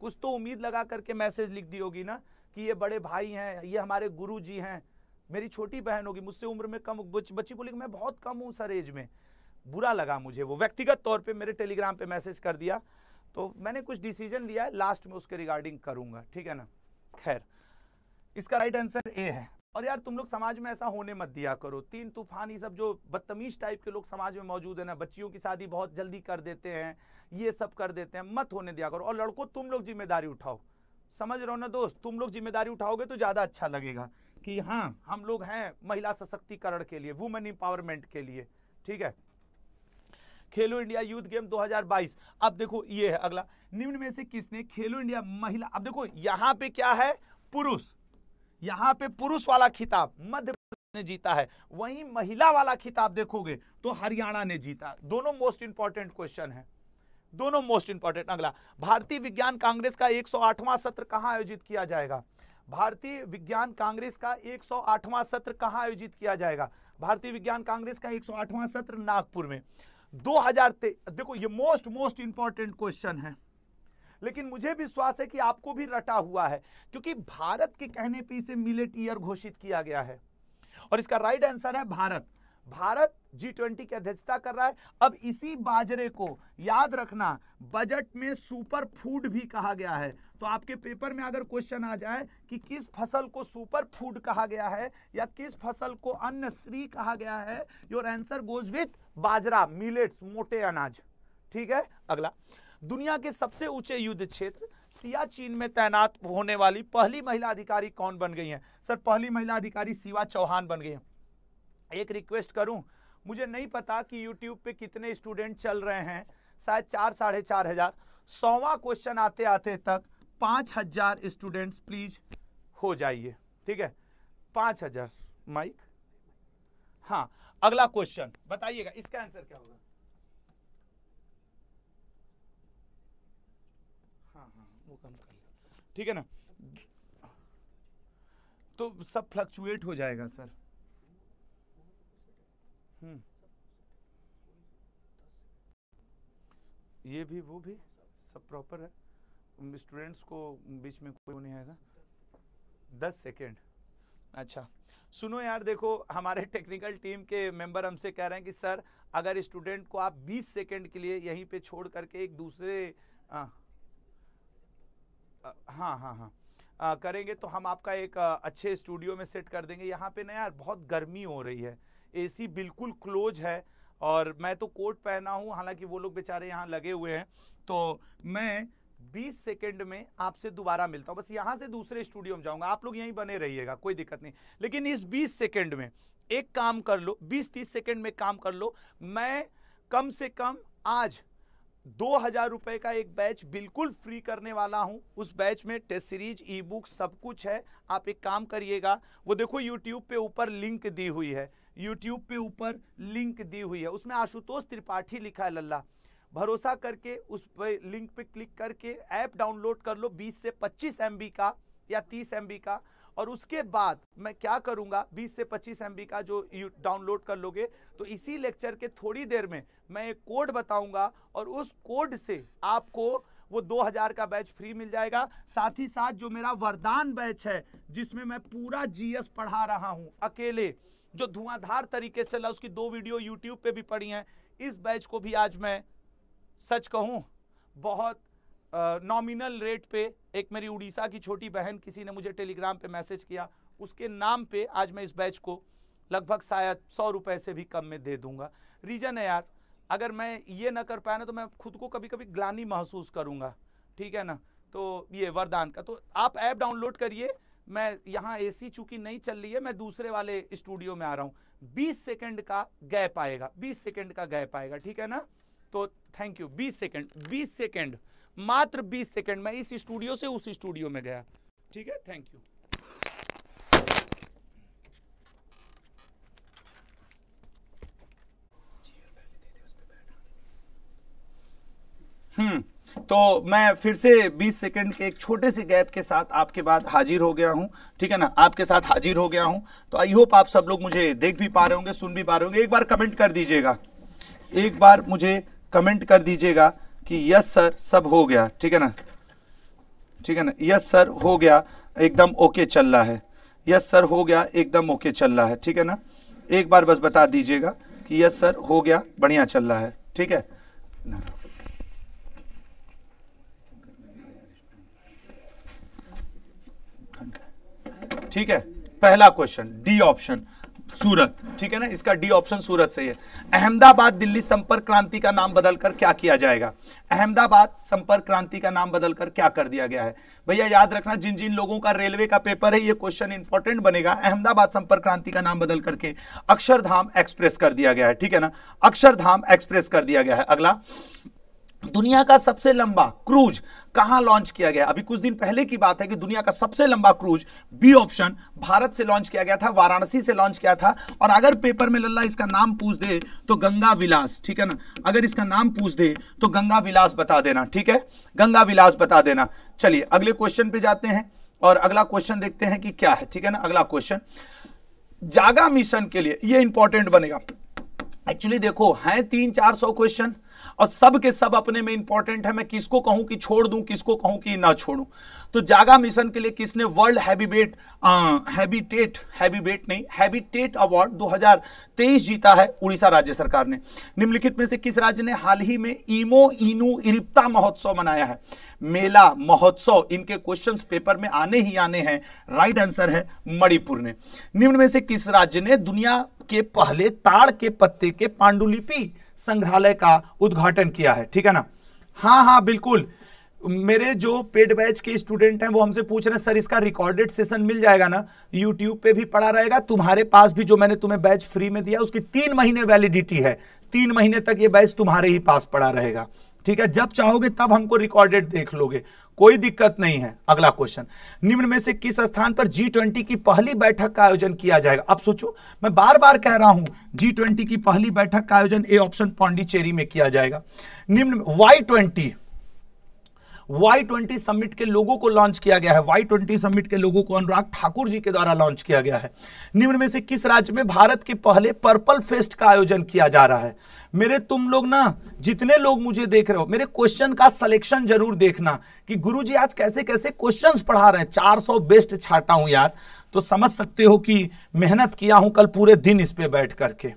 कुछ तो उम्मीद लगा करके मैसेज लिख दी होगी ना कि ये बड़े भाई हैं ये हमारे गुरु जी हैं मेरी छोटी बहन होगी मुझसे उम्र में कम बच, बच्ची बोली मैं बहुत कम हूँ सर एज में बुरा लगा मुझे वो व्यक्तिगत तौर पे मेरे टेलीग्राम पे मैसेज कर दिया तो मैंने कुछ डिसीजन लिया है लास्ट में उसके रिगार्डिंग करूँगा ठीक है ना खैर इसका राइट आंसर ए है और यार तुम लोग समाज में ऐसा होने मत दिया करो तीन तूफान ये सब जो बदतमीज टाइप के लोग समाज में मौजूद है ना बच्चियों की शादी बहुत जल्दी कर देते हैं ये सब कर देते हैं मत होने दिया करो और लड़कों तुम लोग जिम्मेदारी उठाओ समझ रहो ना दोस्त तुम लोग जिम्मेदारी उठाओगे तो ज़्यादा अच्छा लगेगा कि हाँ हम लोग हैं महिला सशक्तिकरण के लिए वुमेन इंपावरमेंट के लिए ठीक है खेलो इंडिया यूथ गेम 2022 अब देखो ये है अगला निम्न में से किसने खेलो इंडिया महिला अब देखो यहाँ पे क्या है पुरुष यहाँ पे पुरुष वाला खिताब मध्य ने जीता है वहीं महिला वाला खिताब देखोगे तो हरियाणा ने जीता दोनों मोस्ट इंपॉर्टेंट क्वेश्चन है दोनों मोस्ट इंपॉर्टेंट अगला भारतीय विज्ञान कांग्रेस का 108वां सत्र कहां आयोजित किया जाएगा भारतीय विज्ञान कांग्रेस का 108वां सत्र कहां आयोजित किया जाएगा भारतीय विज्ञान कांग्रेस का 108वां सत्र नागपुर में 2023 देखो ये मोस्ट मोस्ट इंपॉर्टेंट क्वेश्चन है लेकिन मुझे विश्वास है कि आपको भी रटा हुआ है क्योंकि भारत के कहने पर इसे मिलेट ईयर घोषित किया गया है और इसका राइट आंसर है भारत भारत जी ट्वेंटी की अध्यक्षता कर रहा है अब इसी बाजरे को याद रखना बजट में सुपर फूड भी कहा गया है तो आपके पेपर में अगर क्वेश्चन आ जाए कि किस फसल को सुपर फूड कहा गया है या किस फसल को अन्न श्री कहा गया है योर आंसर गोज विथ बाजरा मिलेट्स मोटे अनाज ठीक है अगला दुनिया के सबसे ऊंचे युद्ध क्षेत्र सियाचिन में तैनात होने वाली पहली महिला अधिकारी कौन बन गई हैं सर पहली महिला अधिकारी शिवा चौहान बन गई हैं एक रिक्वेस्ट करूं मुझे नहीं पता कि यूट्यूब पे कितने स्टूडेंट चल रहे हैं शायद चार साढ़े चार हज़ार सौवा क्वेश्चन आते आते तक पाँच हज़ार स्टूडेंट्स प्लीज़ हो जाइए ठीक है पाँच हज़ार माइक हाँ अगला क्वेश्चन बताइएगा इसका आंसर क्या होगा वो कम कर लें ठीक है ना तो सब फ्लक्चुएट हो जाएगा सर हम्म। ये भी वो भी सब प्रॉपर है स्टूडेंट्स को बीच में कोई नहीं आएगा दस सेकेंड अच्छा सुनो यार देखो हमारे टेक्निकल टीम के मेंबर हमसे कह रहे हैं कि सर अगर स्टूडेंट को आप 20 सेकेंड के लिए यहीं पे छोड़ करके एक दूसरे आ, हाँ, हाँ हाँ हाँ आ, करेंगे तो हम आपका एक आ, अच्छे स्टूडियो में सेट कर देंगे यहाँ पे ना यार बहुत गर्मी हो रही है एसी बिल्कुल क्लोज है और मैं तो कोट पहना हूँ हालांकि वो लोग बेचारे यहाँ लगे हुए हैं तो मैं 20 सेकंड में आपसे दोबारा मिलता हूँ बस यहाँ से दूसरे स्टूडियो में जाऊँगा आप लोग यहीं बने रहिएगा कोई दिक्कत नहीं लेकिन इस बीस सेकेंड में एक काम कर लो बीस तीस सेकेंड में काम कर लो मैं कम से कम आज दो हजार रुपए का एक बैच बिल्कुल फ्री करने वाला हूं उस बैच में टेस्ट सीरीज ई बुक सब कुछ है आप एक काम करिएगा वो देखो यूट्यूब पे ऊपर लिंक दी हुई है यूट्यूब पे ऊपर लिंक दी हुई है उसमें आशुतोष त्रिपाठी लिखा है लल्ला भरोसा करके उस लिंक पे क्लिक करके ऐप डाउनलोड कर लो 20 से 25 एम का या 30 एम का और उसके बाद मैं क्या करूंगा 20 से 25 एम का जो डाउनलोड कर लोगे तो इसी लेक्चर के थोड़ी देर में मैं एक कोड बताऊंगा और उस कोड से आपको वो 2000 का बैच फ्री मिल जाएगा साथ ही साथ जो मेरा वरदान बैच है जिसमें मैं पूरा जीएस पढ़ा रहा हूं अकेले जो धुआंधार तरीके से चला उसकी दो वीडियो यूट्यूब पे भी पड़ी हैं इस बैच को भी आज मैं सच कहूँ बहुत नॉमिनल रेट पे एक मेरी उड़ीसा की छोटी बहन किसी ने मुझे टेलीग्राम पे मैसेज किया उसके नाम पे आज मैं इस बैच को लगभग शायद सौ रुपए से भी कम में दे दूंगा रीज़न है यार अगर मैं ये ना कर पाया ना तो मैं खुद को कभी कभी ग्लानी महसूस करूंगा ठीक है ना तो ये वरदान का तो आप ऐप डाउनलोड करिए मैं यहाँ सी चूंकि नहीं चल रही है मैं दूसरे वाले स्टूडियो में आ रहा हूँ बीस सेकेंड का गैप आएगा बीस सेकेंड का गैप आएगा ठीक है ना तो थैंक यू बीस सेकेंड बीस सेकेंड मात्र 20 सेकंड में इस स्टूडियो से उस स्टूडियो में गया ठीक है थैंक यू हम्म तो मैं फिर से 20 सेकंड के एक छोटे से गैप के साथ आपके बाद हाजिर हो गया हूं ठीक है ना आपके साथ हाजिर हो गया हूं तो आई होप आप सब लोग मुझे देख भी पा रहे होंगे सुन भी पा रहे होंगे एक बार कमेंट कर दीजिएगा एक बार मुझे कमेंट कर दीजिएगा कि यस सर सब हो गया ठीक है ना ठीक है ना यस सर हो गया एकदम ओके चल रहा है यस सर हो गया एकदम ओके चल रहा है ठीक है ना एक बार बस बता दीजिएगा कि यस सर हो गया बढ़िया चल रहा है ठीक है ठीक है पहला क्वेश्चन डी ऑप्शन सूरत ठीक है ना इसका डी ऑप्शन सूरत सही है अहमदाबाद दिल्ली संपर्क क्रांति का नाम बदलकर क्या किया जाएगा अहमदाबाद संपर्क क्रांति का नाम बदलकर क्या कर दिया गया है भैया याद रखना जिन जिन लोगों का रेलवे का पेपर है ये क्वेश्चन इंपॉर्टेंट बनेगा अहमदाबाद संपर्क क्रांति का नाम बदल करके अक्षरधाम एक्सप्रेस कर दिया गया है ठीक है ना अक्षरधाम एक्सप्रेस कर दिया गया है अगला दुनिया का सबसे लंबा क्रूज कहां लॉन्च किया गया अभी कुछ दिन पहले की बात है कि दुनिया का सबसे लंबा क्रूज बी ऑप्शन भारत से लॉन्च किया गया था वाराणसी से लॉन्च किया था और अगर पेपर में लल्ला इसका नाम पूछ दे तो गंगा विलास ठीक है ना अगर इसका नाम पूछ दे तो गंगा विलास बता देना ठीक है गंगा विलास बता देना चलिए अगले क्वेश्चन पे जाते हैं और अगला क्वेश्चन देखते हैं कि क्या है ठीक है ना अगला क्वेश्चन जागा मिशन के लिए यह इंपॉर्टेंट बनेगा एक्चुअली देखो है तीन चार सौ क्वेश्चन और सब के सब अपने में इंपॉर्टेंट है मैं किसको कहूं कि छोड़ दूं किसको कहूं कि ना छोड़ूं तो जागा मिशन के लिए किसने वर्ल्ड हैबिबेट हैबिटेट हैबिबेट नहीं हैबिटेट अवार्ड 2023 जीता है उड़ीसा राज्य सरकार ने निम्नलिखित में से किस राज्य ने हाल ही में इमो इनू इरिप्ता महोत्सव मनाया है मेला महोत्सव इनके क्वेश्चन पेपर में आने ही आने हैं राइट आंसर है मणिपुर ने निम्न में से किस राज्य ने दुनिया के पहले ताड़ के पत्ते के पांडुलिपि संग्रहालय का उद्घाटन किया है ठीक है ना हाँ हाँ बिल्कुल मेरे जो पेड बैच के स्टूडेंट हैं वो हमसे पूछ रहे हैं सर इसका रिकॉर्डेड सेशन मिल जाएगा ना यूट्यूब पे भी पड़ा रहेगा तुम्हारे पास भी जो मैंने तुम्हें बैच फ्री में दिया उसकी तीन महीने वैलिडिटी है तीन महीने तक ये बैच तुम्हारे ही पास पड़ा रहेगा ठीक है जब चाहोगे तब हमको रिकॉर्डेड देख लोगे कोई दिक्कत नहीं है अगला क्वेश्चन निम्न में से किस स्थान पर जी ट्वेंटी की पहली बैठक का आयोजन किया जाएगा अब सोचो मैं बार बार कह रहा हूं जी ट्वेंटी की पहली बैठक का आयोजन ए ऑप्शन पांडिचेरी में किया जाएगा निम्न Y twenty Y twenty summit के लोगों को लॉन्च किया गया है वाई ट्वेंटी समिट के लोगों को अनुराग ठाकुर जी के द्वारा लॉन्च किया गया है निम्न में से किस राज्य में भारत के पहले पर्पल फेस्ट का आयोजन किया जा रहा है मेरे तुम लोग ना जितने लोग मुझे देख रहे हो मेरे क्वेश्चन का सिलेक्शन जरूर देखना कि गुरुजी आज कैसे कैसे क्वेश्चंस पढ़ा रहे हैं 400 बेस्ट छाटा हूं यार तो समझ सकते हो कि मेहनत किया हूं कल पूरे दिन इस पे बैठ करके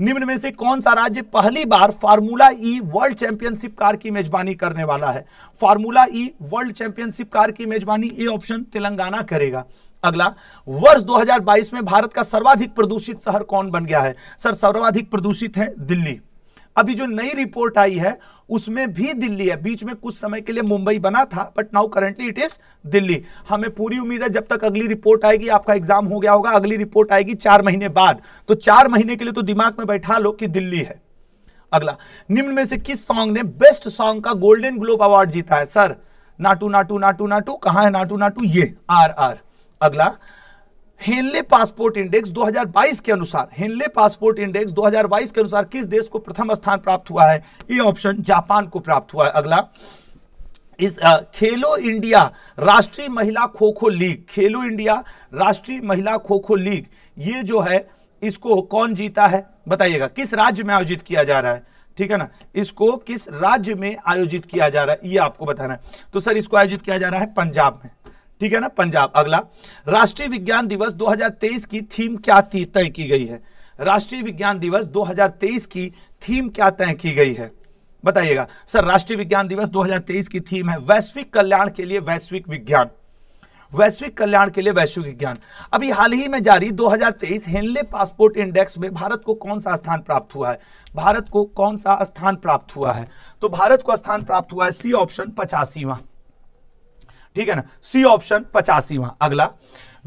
निम्न में से कौन सा राज्य पहली बार formula E world championship car की मेजबानी करने वाला है formula E world championship car की मेजबानी ए ऑप्शन तेलंगाना करेगा अगला वर्ष 2022 में भारत का सर्वाधिक प्रदूषित शहर कौन बन गया है सर सर्वाधिक प्रदूषित है दिल्ली अभी जो नई रिपोर्ट आई है उसमें भी दिल्ली है बीच में कुछ समय के लिए मुंबई बना था but now currently it is Delhi हमें पूरी उम्मीद है जब तक अगली रिपोर्ट आएगी आपका एग्जाम हो गया होगा अगली रिपोर्ट आएगी चार महीने बाद तो चार महीने के लिए तो दिमाग में बैठा लो कि दिल्ली है अगला निम्न में से किस सॉन्ग ने बेस्ट सॉन्ग का गोल्डन ग्लोब अवार्ड जीता है सर नाटू नाटू नाटू नाटू कहा है नाटू नाटू ये आर आर अगला हेनले पासपोर्ट इंडेक्स 2022 के अनुसार हेनले पासपोर्ट इंडेक्स 2022 के अनुसार किस देश को प्रथम स्थान प्राप्त हुआ है ये ऑप्शन जापान को प्राप्त हुआ है अगला इस खेलो इंडिया राष्ट्रीय महिला खो खो लीग खेलो इंडिया राष्ट्रीय महिला खो खो लीग ये जो है इसको कौन जीता है बताइएगा किस राज्य में आयोजित किया जा रहा है ठीक है ना इसको किस राज्य में आयोजित किया जा रहा है ये आपको बताना है तो सर इसको आयोजित किया जा रहा है पंजाब में ठीक है ना पंजाब अगला राष्ट्रीय विज्ञान दिवस 2023 की थीम क्या तय की गई है राष्ट्रीय विज्ञान दिवस 2023 की थीम क्या तय की गई है बताइएगा सर राष्ट्रीय विज्ञान दिवस 2023 की थीम है वैश्विक कल्याण के लिए वैश्विक विज्ञान वैश्विक कल्याण के लिए वैश्विक विज्ञान अभी हाल ही में जारी 2023 हेनले पासपोर्ट इंडेक्स में भारत को कौन सा स्थान प्राप्त हुआ है भारत को कौन सा स्थान प्राप्त हुआ है तो भारत को स्थान प्राप्त हुआ है सी ऑप्शन पचासीवा ठीक है ना सी ऑप्शन पचासीवा अगला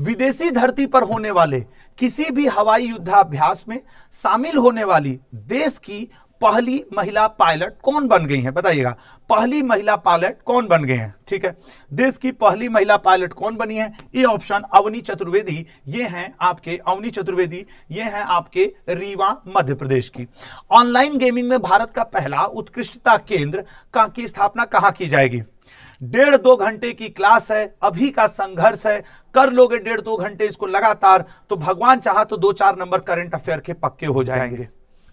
विदेशी धरती पर होने वाले किसी भी हवाई युद्धाभ्यास में शामिल होने वाली देश की पहली महिला पायलट कौन बन गई है बताइएगा पहली महिला पायलट कौन बन गए हैं ठीक है देश की पहली महिला पायलट कौन बनी है ये ऑप्शन अवनी चतुर्वेदी ये हैं आपके अवनी चतुर्वेदी ये हैं आपके रीवा मध्य प्रदेश की ऑनलाइन गेमिंग में भारत का पहला उत्कृष्टता केंद्र का की स्थापना कहाँ की जाएगी डेढ़ दो घंटे की क्लास है अभी का संघर्ष है कर लोगे डेढ़ दो घंटे इसको लगातार तो भगवान चाह तो दो चार नंबर करंट अफेयर के पक्के हो जाएंगे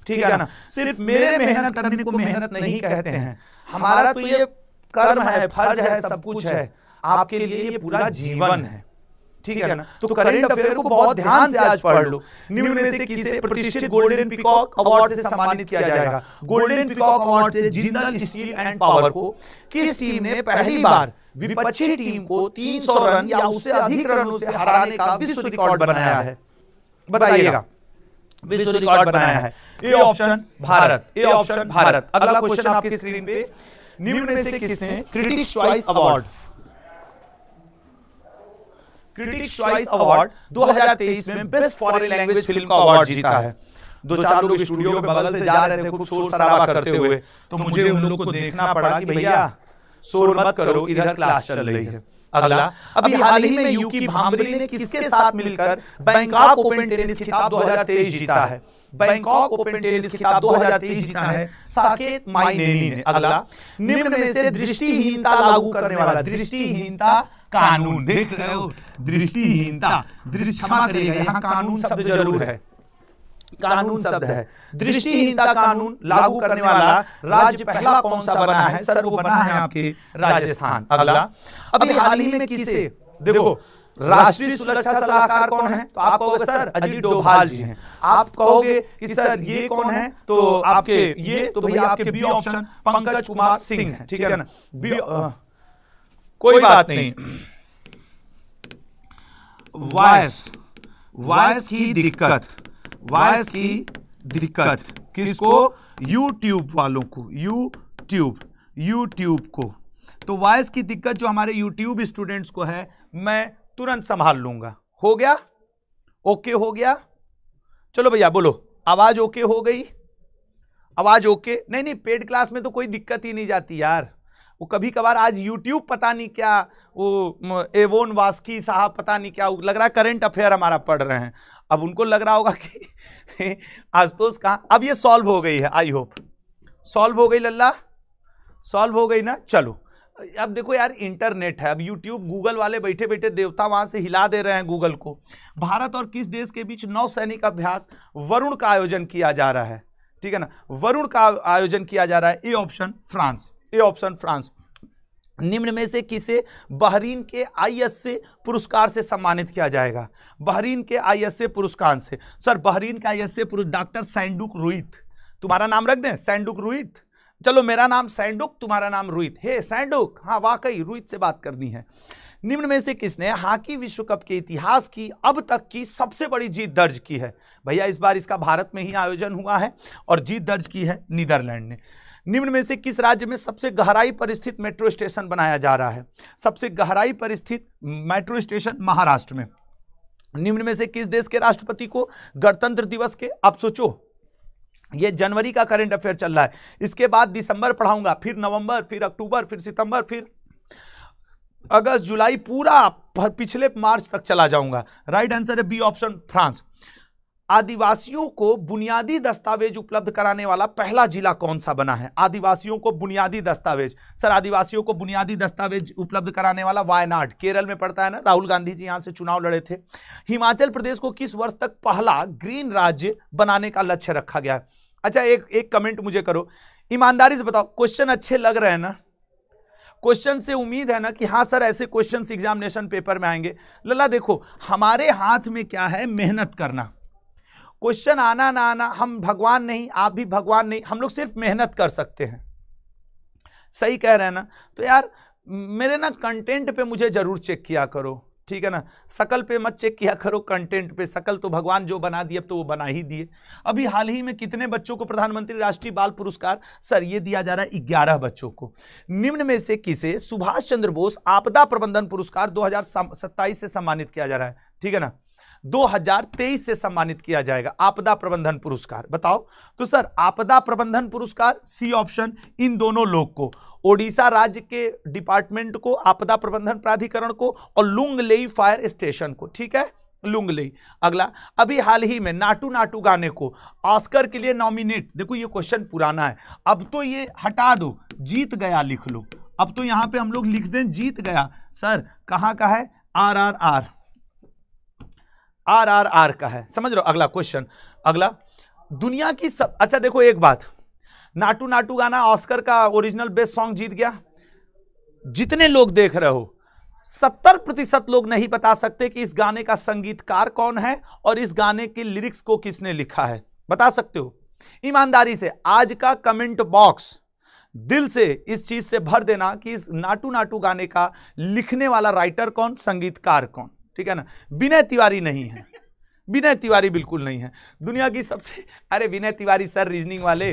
ठीक है ना सिर्फ मेरे मेहनत करने को मेहनत नहीं कहते हैं हमारा तो, तो ये कर्म है फर्ज है सब कुछ है आपके लिए ये पूरा जीवन है ठीक है ना तो, तो करंट अफेयर को बहुत ध्यान से आज पढ़ लो निम्न में से किसे प्रतिष्ठित गोल्डन पिकॉक अवार्ड से सम्मानित किया जाएगा गोल्डन पिकॉक अवार्ड से जिंदल स्टील एंड पावर को किस टीम ने पहली बार विपक्षी टीम को 300 रन या उससे अधिक रनों से हराने का विश्व रिकॉर्ड बनाया है बताइएगा विश्व रिकॉर्ड बनाया है A option Bharat A option Bharat अगला क्वेश्चन आपकी स्क्रीन पे निम्न में से किसने critics choice award critics choice award 2023 में बेस्ट फॉरेन लैंग्वेज फिल्म का अवार्ड जीता है दो चार लोग स्टूडियो के बगल से जा रहे थे खूब शोर शराबा करते हुए तो, तो मुझे उन लोगों को देखना पड़ा कि भैया शोर मत करो इधर क्लास चल रही है अगला अभी हाल ही में यूकी भामरे ने किसके साथ मिलकर बैंकॉक ओपन टेनिस खिताब 2023 जीता है बैंकॉक ओपन टेनिस खिताब 2023 जीता है साकेत माइनेनी ने अगला निम्न में से दृष्टिहीनता लागू करने वाला दृष्टिहीनता कानून देख रहे हो दृष्टिहीनता दृष्टि कानून शब्द जरूर है कानून शब्द है दृष्टिहीनता कानून लागू करने वाला राज्य पहला कौन सा बना है सर वो बना है आपके राजस्थान अगला अभी हाल ही में किसे देखो राष्ट्रीय सुरक्षा सलाहकार कौन है तो आप कहोगे सर अजीत डोभाल जी हैं आप कहोगे कि सर ये कौन है तो आपके ये तो भैया आपके बी ऑप्शन पंकज कुमार सिंह है ठीक है ना बी कोई बात नहीं वॉयस वॉयस की दिक्कत वॉयस की दिक्कत किसको यूट्यूब वालों को यूट्यूब यूट्यूब को तो वॉयस की दिक्कत जो हमारे यूट्यूब स्टूडेंट्स को है मैं तुरंत संभाल लूंगा हो गया ओके हो गया चलो भैया बोलो आवाज ओके हो गई आवाज ओके नहीं नहीं पेड क्लास में तो कोई दिक्कत ही नहीं जाती यार वो कभी कभार आज यूट्यूब पता नहीं क्या वो एवोन वास्की साहब पता नहीं क्या लग रहा है करेंट अफेयर हमारा पढ़ रहे हैं अब उनको लग रहा होगा कि तो कहाँ अब ये सॉल्व हो गई है आई होप सॉल्व हो गई लल्ला सॉल्व हो गई ना चलो अब देखो यार इंटरनेट है अब यूट्यूब गूगल वाले बैठे बैठे देवता वहां से हिला दे रहे हैं गूगल को भारत और किस देश के बीच नौ सैनिक अभ्यास वरुण का आयोजन किया जा रहा है ठीक है ना वरुण का आयोजन किया जा रहा है A option France A option France निम्न में से किसे बहरीन के आईएस से पुरस्कार से सम्मानित किया जाएगा बहरीन के आईएस से पुरस्कार से सर बहरीन के आईएस से डॉक्टर सैंडुक रोहित तुम्हारा नाम रख दें सैंडुक रोहित चलो मेरा नाम सैंडुक तुम्हारा नाम रोहित हे सैंडुक हाँ वाकई रोहित से बात करनी है निम्न में से किसने हॉकी विश्व कप के इतिहास की अब तक की सबसे बड़ी जीत दर्ज की है भैया इस बार इसका भारत में ही आयोजन हुआ है और जीत दर्ज की है नीदरलैंड ने निम्न में से किस राज्य में सबसे गहराई पर स्थित मेट्रो स्टेशन बनाया जा रहा है सबसे गहराई पर स्थित मेट्रो स्टेशन महाराष्ट्र में निम्न में से किस देश के राष्ट्रपति को गणतंत्र दिवस के आप सोचो ये जनवरी का करंट अफेयर चल रहा है इसके बाद दिसंबर पढ़ाऊंगा फिर नवंबर फिर अक्टूबर फिर सितंबर फिर अगस्त जुलाई पूरा पिछले मार्च तक चला जाऊंगा राइट आंसर है बी ऑप्शन फ्रांस आदिवासियों को बुनियादी दस्तावेज उपलब्ध कराने वाला पहला जिला कौन सा बना है आदिवासियों को बुनियादी दस्तावेज सर आदिवासियों को बुनियादी दस्तावेज उपलब्ध कराने वाला वायनाड केरल में पड़ता है ना राहुल गांधी जी यहाँ से चुनाव लड़े थे हिमाचल प्रदेश को किस वर्ष तक पहला ग्रीन राज्य बनाने का लक्ष्य रखा गया है अच्छा एक एक कमेंट मुझे करो ईमानदारी से बताओ क्वेश्चन अच्छे लग रहे हैं ना क्वेश्चन से उम्मीद है ना कि हाँ सर ऐसे क्वेश्चन एग्जामिनेशन पेपर में आएंगे लला देखो हमारे हाथ में क्या है मेहनत करना क्वेश्चन आना ना आना हम भगवान नहीं आप भी भगवान नहीं हम लोग सिर्फ मेहनत कर सकते हैं सही कह रहे हैं ना तो यार मेरे ना कंटेंट पे मुझे ज़रूर चेक किया करो ठीक है ना शकल पे मत चेक किया करो कंटेंट पे शकल तो भगवान जो बना दिए अब तो वो बना ही दिए अभी हाल ही में कितने बच्चों को प्रधानमंत्री राष्ट्रीय बाल पुरस्कार सर ये दिया जा रहा है ग्यारह बच्चों को निम्न में से किसे सुभाष चंद्र बोस आपदा प्रबंधन पुरस्कार दो से सम्मानित किया जा रहा है ठीक है ना 2023 से सम्मानित किया जाएगा आपदा प्रबंधन पुरस्कार बताओ तो सर आपदा प्रबंधन पुरस्कार सी ऑप्शन इन दोनों लोग को ओडिशा राज्य के डिपार्टमेंट को आपदा प्रबंधन प्राधिकरण को और लुंगलेई फायर स्टेशन को ठीक है लुंगलेई अगला अभी हाल ही में नाटू नाटू गाने को ऑस्कर के लिए नॉमिनेट देखो ये क्वेश्चन पुराना है अब तो ये हटा दो जीत गया लिख लो अब तो यहां पे हम लोग लिख दें जीत गया सर कहाँ का है R R R R R R का है समझ रहे हो अगला क्वेश्चन अगला दुनिया की सब अच्छा देखो एक बात नाटू नाटू गाना ऑस्कर का ओरिजिनल बेस्ट सॉन्ग जीत गया जितने लोग देख रहे हो सत्तर प्रतिशत लोग नहीं बता सकते कि इस गाने का संगीतकार कौन है और इस गाने के लिरिक्स को किसने लिखा है बता सकते हो ईमानदारी से आज का कमेंट बॉक्स दिल से इस चीज से भर देना कि इस नाटू नाटू गाने का लिखने वाला राइटर कौन संगीतकार कौन ठीक है ना विनय तिवारी नहीं है विनय तिवारी बिल्कुल नहीं है दुनिया की सबसे अरे विनय तिवारी सर रीजनिंग वाले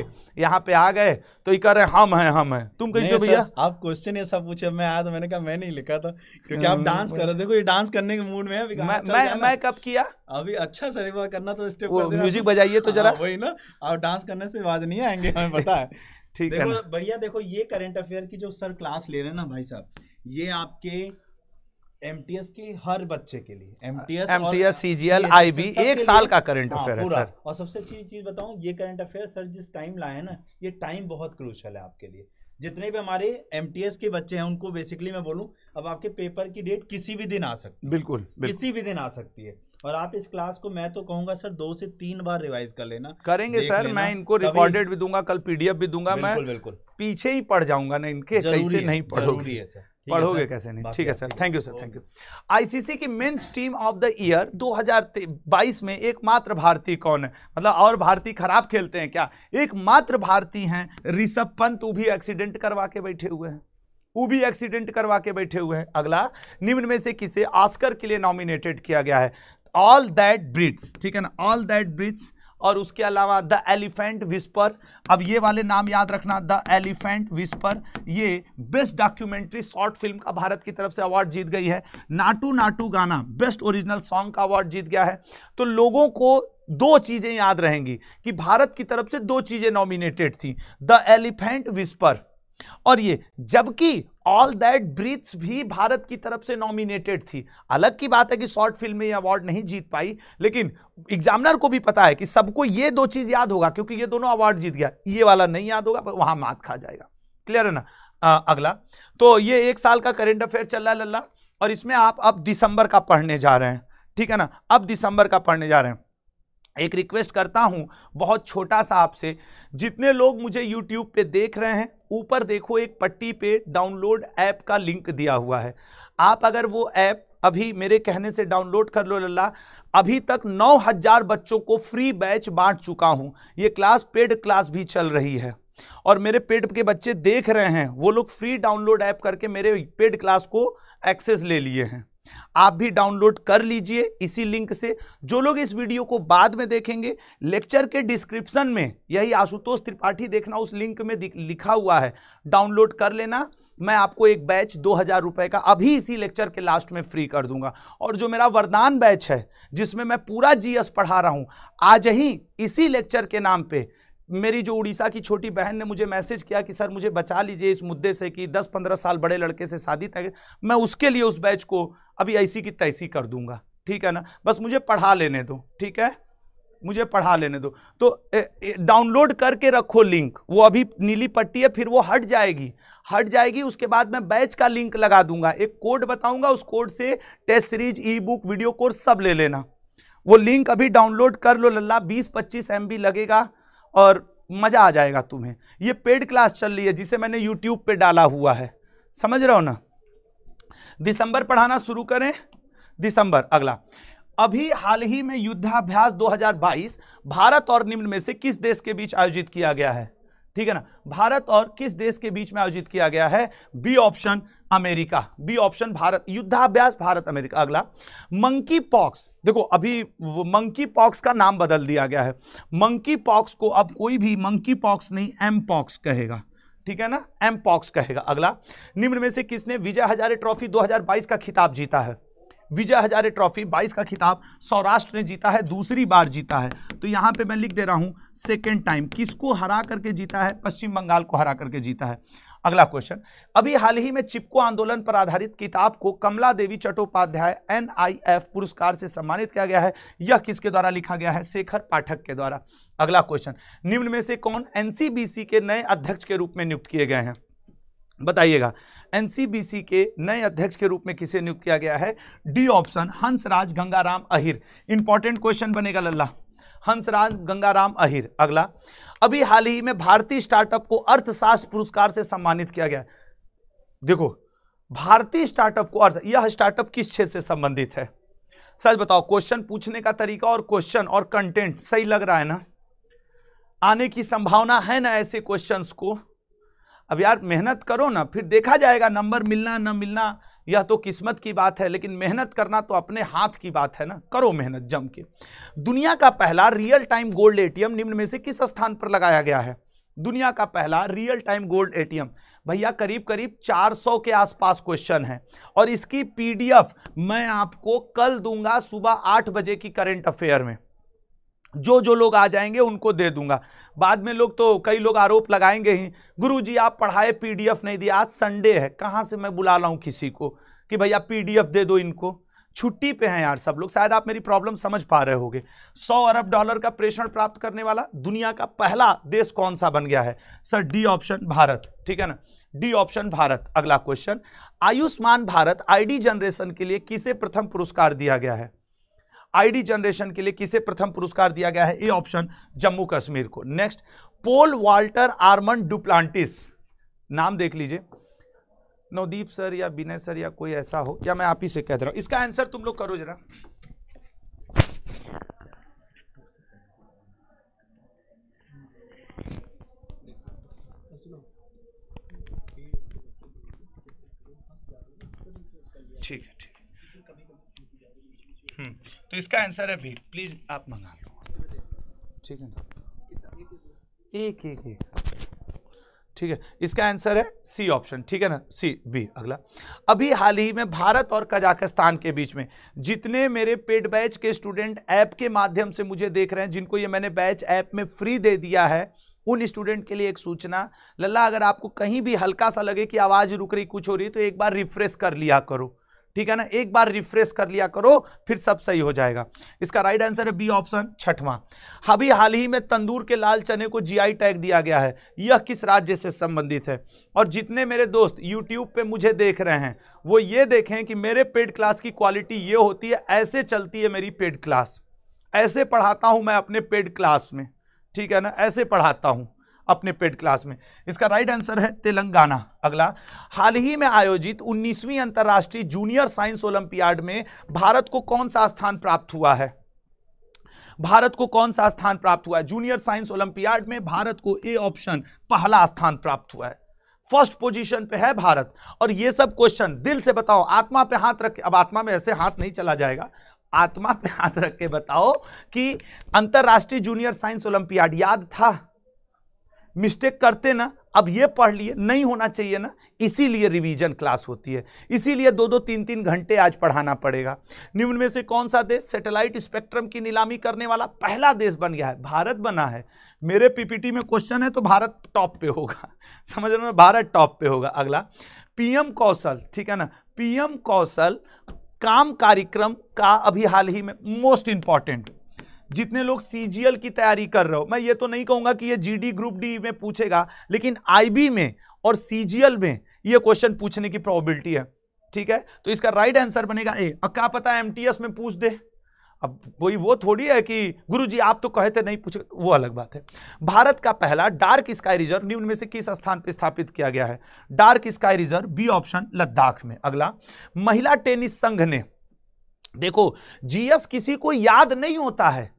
यहाँ पे आ गए तो ये कह रहे हम हैं हम हैं तुम कैसे भैया आप क्वेश्चन ये सब पूछे मैं आया तो मैंने कहा मैं नहीं लिखा था क्योंकि आप डांस हम्म, कर रहे देखो ये डांस करने के मूड में है मैं अच्छा, मैं, कब किया अभी अच्छा सर करना तो स्टेप म्यूजिक बजाइए तो हाँ, जरा वही ना आप डांस करने से आवाज नहीं आएंगे हमें पता है ठीक है बढ़िया देखो ये करेंट अफेयर की जो सर क्लास ले रहे हैं ना भाई साहब ये आपके एमटीएस के हर बच्चे के लिए एमटीएस एमटीएस सीजीएल आईबी एक साल का करंट अफेयर हाँ, है सर और सबसे अच्छी चीज बताऊं ये करंट अफेयर सर जिस टाइम लाए ना ये टाइम बहुत क्रूशल है आपके लिए जितने भी हमारे एमटीएस के बच्चे हैं उनको बेसिकली मैं बोलूं अब आपके पेपर की डेट किसी भी दिन आ सकती है बिल्कुल, बिल्कुल किसी भी दिन आ सकती है और आप इस क्लास को मैं तो कहूंगा सर दो से तीन बार रिवाइज कर लेना करेंगे सर लेना, मैं इनको रिकॉर्डेड भी दूंगा कल पीडीएफ भी दूंगा बिल्कुल, मैं बिल्कुल पीछे ही पढ़ जाऊंगा ना इनके सही से नहीं पढ़ूंगी है सर पढ़ोगे कैसे नहीं ठीक है sir thank you sir thank you ICC की men's team of the year 2022 में एकमात्र भारतीय कौन है मतलब और भारतीय खराब खेलते हैं क्या एकमात्र भारतीय हैं ऋषभ पंत वो भी एक्सीडेंट करवा के बैठे हुए हैं वो भी एक्सीडेंट करवा के बैठे हुए हैं अगला निम्न में से किसे ऑस्कर के लिए नॉमिनेटेड किया गया है ऑल दैट ब्रिड्स ठीक है ना ऑल दैट ब्रिड्स और उसके अलावा द एलिफेंट विस्पर अब ये वाले नाम याद रखना द एलिफेंट विस्पर ये बेस्ट डॉक्यूमेंट्री शॉर्ट फिल्म का भारत की तरफ से अवार्ड जीत गई है नाटू नाटू गाना बेस्ट ओरिजिनल सॉन्ग का अवार्ड जीत गया है तो लोगों को दो चीज़ें याद रहेंगी कि भारत की तरफ से दो चीज़ें नॉमिनेटेड थी द एलिफेंट विस्पर और ये जबकि ऑल दैट ब्रीथ्स भी भारत की तरफ से नॉमिनेटेड थी अलग की बात है कि शॉर्ट फिल्म में ये अवार्ड नहीं जीत पाई लेकिन एग्जामिनर को भी पता है कि सबको ये दो चीज याद होगा क्योंकि ये दोनों अवार्ड जीत गया ये वाला नहीं याद होगा वहां मात खा जाएगा क्लियर है ना आ, अगला तो ये एक साल का करेंट अफेयर चल रहा है लल्ला और इसमें आप अब दिसंबर का पढ़ने जा रहे हैं ठीक है ना अब दिसंबर का पढ़ने जा रहे हैं एक रिक्वेस्ट करता हूं बहुत छोटा सा आपसे जितने लोग मुझे यूट्यूब पे देख रहे हैं ऊपर देखो एक पट्टी पे डाउनलोड ऐप का लिंक दिया हुआ है आप अगर वो ऐप अभी मेरे कहने से डाउनलोड कर लो लल्ला अभी तक 9000 बच्चों को फ्री बैच बांट चुका हूं ये क्लास पेड क्लास भी चल रही है और मेरे पेड के बच्चे देख रहे हैं वो लोग फ्री डाउनलोड ऐप करके मेरे पेड क्लास को एक्सेस ले लिए हैं आप भी डाउनलोड कर लीजिए इसी लिंक से जो लोग इस वीडियो को बाद में देखेंगे लेक्चर के डिस्क्रिप्शन में यही आशुतोष त्रिपाठी देखना उस लिंक में लिखा हुआ है डाउनलोड कर लेना मैं आपको एक बैच दो हज़ार रुपए का अभी इसी लेक्चर के लास्ट में फ्री कर दूंगा और जो मेरा वरदान बैच है जिसमें मैं पूरा जीएस पढ़ा रहा हूं आज ही इसी लेक्चर के नाम पर मेरी जो उड़ीसा की छोटी बहन ने मुझे मैसेज किया कि सर मुझे बचा लीजिए इस मुद्दे से कि 10-15 साल बड़े लड़के से शादी तक मैं उसके लिए उस बैच को अभी ऐसी की तैसी कर दूंगा ठीक है ना बस मुझे पढ़ा लेने दो ठीक है मुझे पढ़ा लेने दो तो डाउनलोड करके रखो लिंक वो अभी नीली पट्टी है फिर वो हट जाएगी हट जाएगी उसके बाद मैं बैच का लिंक लगा दूंगा एक कोड बताऊंगा उस कोड से test series e book video course सब ले लेना वो लिंक अभी डाउनलोड कर लो लल्ला बीस पच्चीस एम लगेगा और मज़ा आ जाएगा तुम्हें ये पेड क्लास चल रही है जिसे मैंने यूट्यूब पे डाला हुआ है समझ रहे हो ना दिसंबर पढ़ाना शुरू करें दिसंबर अगला अभी हाल ही में युद्धाभ्यास 2022 भारत और निम्न में से किस देश के बीच आयोजित किया गया है ठीक है ना भारत और किस देश के बीच में आयोजित किया गया है B option America B option Bharat युद्धाभ्यास भारत अमेरिका अगला मंकी पॉक्स देखो अभी मंकी पॉक्स का नाम बदल दिया गया है मंकी पॉक्स को अब कोई भी मंकी पॉक्स नहीं एम पॉक्स कहेगा ठीक है ना एम पॉक्स कहेगा अगला निम्न में से किसने विजय हजारे ट्रॉफी 2022 का खिताब जीता है विजय हजारे ट्रॉफी 22 का खिताब सौराष्ट्र ने जीता है दूसरी बार जीता है तो यहां पे मैं लिख दे रहा हूं सेकेंड टाइम किसको हरा करके जीता है पश्चिम बंगाल को हरा करके जीता है अगला क्वेश्चन अभी हाल ही में चिपको आंदोलन पर आधारित किताब को कमला देवी चट्टोपाध्याय एफ पुरस्कार से सम्मानित किया गया है यह किसके द्वारा लिखा गया है शेखर पाठक के द्वारा अगला क्वेश्चन निम्न में से कौन एनसीबीसी के नए अध्यक्ष के रूप में नियुक्त किए गए हैं बताइएगा एनसीबीसी के नए अध्यक्ष के रूप में किसे नियुक्त किया गया है D option Hansraj Gangaram Ahir important question बनेगा लल्ला हंसराज गंगाराम अहिर अगला अभी हाल ही में भारतीय स्टार्टअप को अर्थशास्त्र पुरस्कार से सम्मानित किया गया देखो भारतीय स्टार्टअप को अर्थ यह स्टार्टअप किस क्षेत्र से संबंधित है सच बताओ क्वेश्चन पूछने का तरीका और क्वेश्चन और कंटेंट सही लग रहा है ना आने की संभावना है ना ऐसे क्वेश्चंस को अब यार मेहनत करो ना फिर देखा जाएगा नंबर मिलना ना मिलना यह तो किस्मत की बात है लेकिन मेहनत करना तो अपने हाथ की बात है ना करो मेहनत जम के दुनिया का पहला रियल टाइम गोल्ड एटीएम निम्न में से किस स्थान पर लगाया गया है दुनिया का पहला रियल टाइम गोल्ड एटीएम भैया करीब करीब 400 के आसपास क्वेश्चन है और इसकी पीडीएफ मैं आपको कल दूंगा सुबह आठ बजे की करेंट अफेयर में जो जो लोग आ जाएंगे उनको दे दूंगा बाद में लोग तो कई लोग आरोप लगाएंगे ही गुरु जी आप पढ़ाए पीडीएफ नहीं दिया आज संडे है कहाँ से मैं बुला लाऊँ किसी को कि भैया पीडीएफ दे दो इनको छुट्टी पे हैं यार सब लोग शायद आप मेरी प्रॉब्लम समझ पा रहे होंगे 100 अरब डॉलर का प्रेषण प्राप्त करने वाला दुनिया का पहला देश कौन सा बन गया है सर डी ऑप्शन भारत ठीक है ना डी ऑप्शन भारत अगला question Ayushman Bharat ID generation के लिए किसे प्रथम पुरस्कार दिया गया है आईडी जनरेशन के लिए किसे प्रथम पुरस्कार दिया गया है ये ऑप्शन जम्मू कश्मीर को next pole vaulter Armand Duplantis नाम देख लीजिए नवदीप सर या विनय सर या कोई ऐसा हो क्या मैं आप ही से कह दे रहा हूं इसका आंसर तुम लोग करो जरा तो इसका आंसर है बी प्लीज आप मंगा लो ठीक है ना एक एक एक ठीक है इसका आंसर है सी ऑप्शन ठीक है ना सी बी अगला अभी हाल ही में भारत और कजाकिस्तान के बीच में जितने मेरे पेड बैच के स्टूडेंट ऐप के माध्यम से मुझे देख रहे हैं जिनको ये मैंने बैच ऐप में फ्री दे दिया है उन स्टूडेंट के लिए एक सूचना लल्ला अगर आपको कहीं भी हल्का सा लगे कि आवाज़ रुक रही कुछ हो रही तो एक बार रिफ्रेश कर लिया करो ठीक है ना एक बार रिफ्रेश कर लिया करो फिर सब सही हो जाएगा इसका राइट आंसर है बी ऑप्शन छठवां अभी हाल ही में तंदूर के लाल चने को जीआई टैग दिया गया है यह किस राज्य से संबंधित है और जितने मेरे दोस्त यूट्यूब पे मुझे देख रहे हैं वो ये देखें कि मेरे पेड क्लास की क्वालिटी ये होती है ऐसे चलती है मेरी पेड क्लास ऐसे पढ़ाता हूँ मैं अपने पेड क्लास में ठीक है ना ऐसे पढ़ाता हूँ अपने पेड क्लास में इसका राइट आंसर है तेलंगाना अगला हाल ही में आयोजित 19वीं अंतर्राष्ट्रीय जूनियर साइंस ओलंपियाड में भारत को कौन सा स्थान प्राप्त हुआ है भारत को कौन सा स्थान प्राप्त हुआ है जूनियर साइंस ओलंपियाड में भारत को ए ऑप्शन पहला स्थान प्राप्त हुआ है फर्स्ट पोजीशन पे है भारत और ये सब क्वेश्चन दिल से बताओ आत्मा पे हाथ रख अब आत्मा में ऐसे हाथ नहीं चला जाएगा आत्मा पे हाथ रख के बताओ कि अंतर्राष्ट्रीय जूनियर साइंस ओलंपियाड याद था मिस्टेक करते ना अब ये पढ़ लिए नहीं होना चाहिए ना इसीलिए रिवीजन क्लास होती है इसीलिए दो दो तीन तीन घंटे आज पढ़ाना पड़ेगा निम्न में से कौन सा देश सैटेलाइट स्पेक्ट्रम की नीलामी करने वाला पहला देश बन गया है भारत बना है मेरे पीपीटी में क्वेश्चन है तो भारत टॉप पे होगा समझ रहे भारत टॉप पे होगा अगला पीएम कौशल ठीक है ना पीएम कौशल काम कार्यक्रम का अभी हाल ही में मोस्ट इंपॉर्टेंट जितने लोग सीजीएल की तैयारी कर रहे हो मैं ये तो नहीं कहूंगा कि ये जीडी ग्रुप डी में पूछेगा लेकिन आईबी में और सीजीएल में ये क्वेश्चन पूछने की प्रोबेबिलिटी है ठीक है तो इसका राइट आंसर बनेगा ए अब क्या पता एमटीएस में पूछ दे अब वही वो थोड़ी है कि गुरुजी आप तो कहे थे नहीं पूछे वो अलग बात है भारत का पहला डार्क स्काई रिजर्व निम्न में से किस स्थान पर स्थापित किया गया है dark sky reserve B option Ladakh में अगला महिला टेनिस संघ ने देखो जीएस किसी को याद नहीं होता है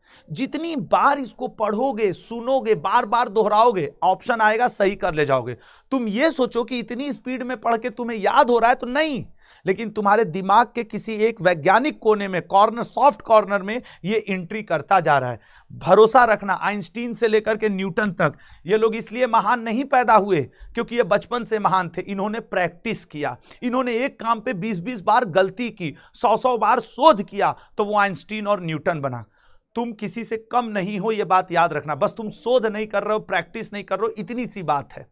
जितनी बार इसको पढ़ोगे सुनोगे बार बार दोहराओगे ऑप्शन आएगा सही कर ले जाओगे तुम ये सोचो कि इतनी स्पीड में पढ़ के तुम्हें याद हो रहा है तो नहीं लेकिन तुम्हारे दिमाग के किसी एक वैज्ञानिक कोने में कॉर्नर सॉफ्ट कॉर्नर में ये एंट्री करता जा रहा है भरोसा रखना आइंस्टीन से लेकर के न्यूटन तक ये लोग इसलिए महान नहीं पैदा हुए क्योंकि ये बचपन से महान थे इन्होंने प्रैक्टिस किया इन्होंने एक काम पे 20-20 बार गलती की सौ सौ बार शोध किया तो वो आइंस्टीन और न्यूटन बना तुम किसी से कम नहीं हो यह बात याद रखना बस तुम शोध नहीं कर रहे हो प्रैक्टिस नहीं कर रहे हो इतनी सी बात है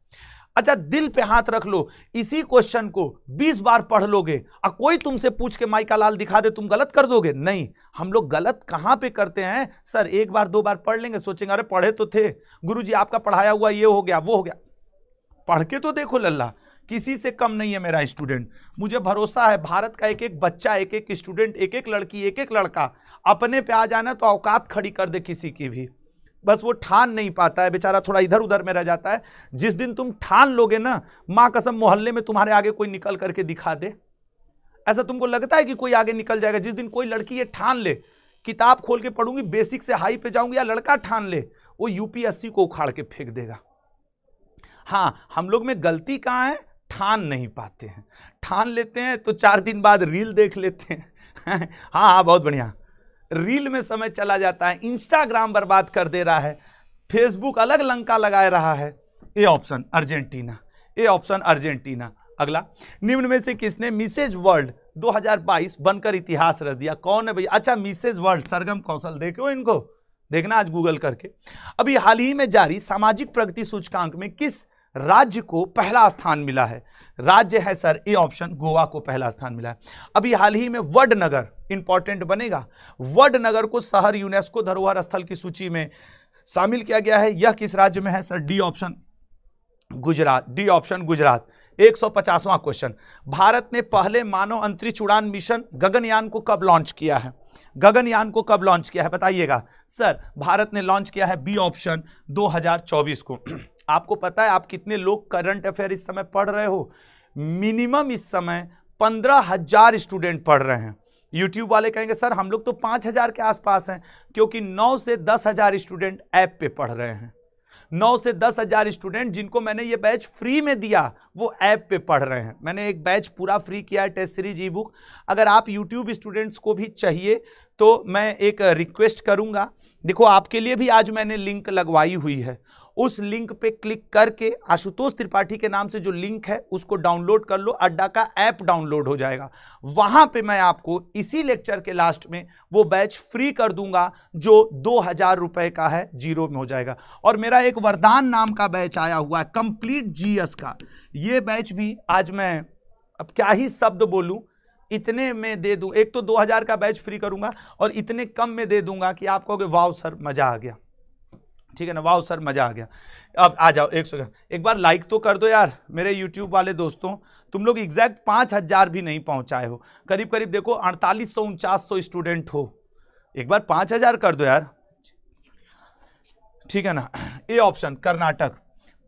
अच्छा दिल पे हाथ रख लो इसी क्वेश्चन को 20 बार पढ़ लोगे और कोई तुमसे पूछ के माई का लाल दिखा दे तुम गलत कर दोगे नहीं हम लोग गलत कहां पे करते हैं सर एक बार दो बार पढ़ लेंगे सोचेंगे अरे पढ़े तो थे गुरु जी आपका पढ़ाया हुआ ये हो गया वो हो गया पढ़ के तो देखो लल्ला किसी से कम नहीं है मेरा स्टूडेंट मुझे भरोसा है भारत का एक एक बच्चा एक एक स्टूडेंट एक एक लड़की एक एक लड़का अपने पे आ जाना तो औकात खड़ी कर दे किसी की भी बस वो ठान नहीं पाता है बेचारा थोड़ा इधर उधर में रह जाता है जिस दिन तुम ठान लोगे ना माँ कसम मोहल्ले में तुम्हारे आगे कोई निकल करके दिखा दे ऐसा तुमको लगता है कि कोई आगे निकल जाएगा जिस दिन कोई लड़की ये ठान ले किताब खोल के पढ़ूंगी बेसिक से हाई पे जाऊंगी या लड़का ठान ले वो यूपीएससी को उखाड़ के फेंक देगा हाँ हम लोग में गलती कहाँ है ठान नहीं पाते हैं ठान लेते हैं तो चार दिन बाद रील देख लेते हैं हाँ हाँ बहुत बढ़िया रील में समय चला जाता है इंस्टाग्राम बर्बाद कर दे रहा है फेसबुक अलग लंका लगाए रहा है A option Argentina A option Argentina अगला निम्न में से किसने मिसेज वर्ल्ड 2022 बनकर इतिहास रच दिया कौन है भैया अच्छा मिसेज वर्ल्ड सरगम कौशल देखो इनको देखना आज गूगल करके अभी हाल ही में जारी सामाजिक प्रगति सूचकांक में किस राज्य को पहला स्थान मिला है राज्य है सर ए ऑप्शन गोवा को पहला स्थान मिला है अभी हाल ही में वडनगर इंपॉर्टेंट बनेगा वडनगर को शहर यूनेस्को धरोहर स्थल की सूची में शामिल किया गया है यह किस राज्य में है sir D option Gujarat D option Gujarat एक सौ पचासवां क्वेश्चन भारत ने पहले मानव अंतरिक्ष उड़ान मिशन गगनयान को कब लॉन्च किया है गगनयान को कब लॉन्च किया है बताइएगा सर भारत ने लॉन्च किया है बी ऑप्शन 2024 को आपको पता है आप कितने लोग करंट अफेयर इस समय पढ़ रहे हो मिनिमम इस समय पंद्रह हजार स्टूडेंट पढ़ रहे हैं यूट्यूब वाले कहेंगे सर हम लोग तो पाँच हज़ार के आसपास हैं क्योंकि नौ से दस हज़ार स्टूडेंट ऐप पे पढ़ रहे हैं नौ से दस हज़ार स्टूडेंट जिनको मैंने ये बैच फ्री में दिया वो ऐप पे पढ़ रहे हैं मैंने एक बैच पूरा फ्री किया है टेस्ट सीरीज ई बुक अगर आप यूट्यूब स्टूडेंट्स को भी चाहिए तो मैं एक रिक्वेस्ट करूँगा देखो आपके लिए भी आज मैंने लिंक लगवाई हुई है उस लिंक पे क्लिक करके आशुतोष त्रिपाठी के नाम से जो लिंक है उसको डाउनलोड कर लो अड्डा का ऐप डाउनलोड हो जाएगा वहां पे मैं आपको इसी लेक्चर के लास्ट में वो बैच फ्री कर दूंगा जो दो हजार रुपए का है जीरो में हो जाएगा और मेरा एक वरदान नाम का बैच आया हुआ है कंप्लीट जीएस का ये बैच भी आज मैं अब क्या ही शब्द बोलूँ इतने में दे दूँ एक तो हज़ार का बैच फ्री करूंगा और इतने कम में दे दूंगा कि आप कहोगे वाव सर मज़ा आ गया ठीक है ना वाह सर मज़ा आ गया अब आ जाओ एक सौ एक बार लाइक तो कर दो यार मेरे यूट्यूब वाले दोस्तों तुम लोग एग्जैक्ट पाँच हज़ार भी नहीं पहुंचाए हो करीब करीब देखो अड़तालीस सौ उनचास सौ स्टूडेंट हो एक बार पाँच हज़ार कर दो यार ठीक है ना A option Karnataka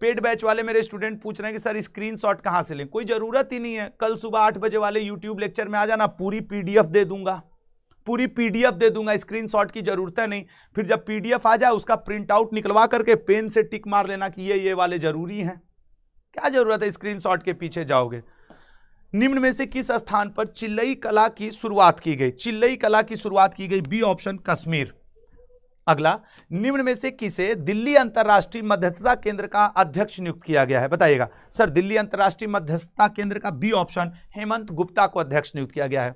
paid batch वाले मेरे स्टूडेंट पूछ रहे हैं कि सर स्क्रीन शॉट कहाँ से लें कोई ज़रूरत ही नहीं है कल सुबह आठ बजे वाले यूट्यूब लेक्चर में आ जाना पूरी पीडीएफ दे दूंगा पूरी पीडीएफ दे दूंगा स्क्रीनशॉट की जरूरत है नहीं फिर जब पीडीएफ आ जाए उसका प्रिंट आउट निकलवा करके पेन से टिक मार लेना कि ये ये वाले जरूरी हैं क्या जरूरत है स्क्रीनशॉट के पीछे जाओगे निम्न में से किस स्थान पर चिल्लई कला की शुरुआत की गई चिल्लई कला की शुरुआत की गई बी ऑप्शन कश्मीर अगला निम्न में से किसे दिल्ली अंतर्राष्ट्रीय मध्यस्थता केंद्र का अध्यक्ष नियुक्त किया गया है बताइएगा सर दिल्ली अंतर्राष्ट्रीय मध्यस्थता केंद्र का बी ऑप्शन हेमंत गुप्ता को अध्यक्ष नियुक्त किया गया है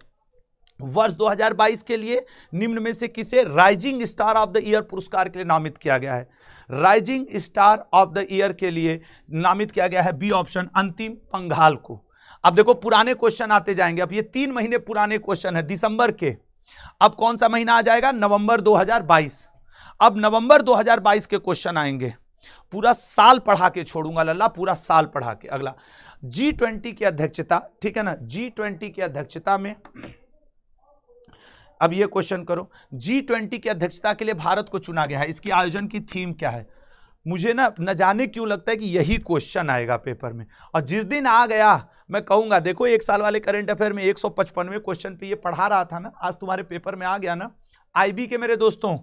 वर्ष 2022 के लिए निम्न में से किसे rising star of the year पुरस्कार के लिए नामित किया गया है rising star of the year के लिए नामित किया गया है बी ऑप्शन अंतिम पंघाल को अब देखो पुराने क्वेश्चन आते जाएंगे अब ये तीन महीने पुराने क्वेश्चन है दिसंबर के अब कौन सा महीना आ जाएगा नवंबर 2022 अब नवंबर 2022 के क्वेश्चन आएंगे पूरा साल पढ़ा के छोड़ूंगा लल्ला पूरा साल पढ़ा के अगला जी ट्वेंटी की अध्यक्षता ठीक है ना जी ट्वेंटी की अध्यक्षता में अब ये क्वेश्चन करो जी ट्वेंटी की अध्यक्षता के लिए भारत को चुना गया है इसकी आयोजन की थीम क्या है मुझे ना न जाने क्यों लगता है कि यही क्वेश्चन आएगा पेपर में और जिस दिन आ गया मैं कहूँगा देखो एक साल वाले करंट अफेयर में एक सौ पचपनवे क्वेश्चन पे ये पढ़ा रहा था ना आज तुम्हारे पेपर में आ गया ना आईबी के मेरे दोस्तों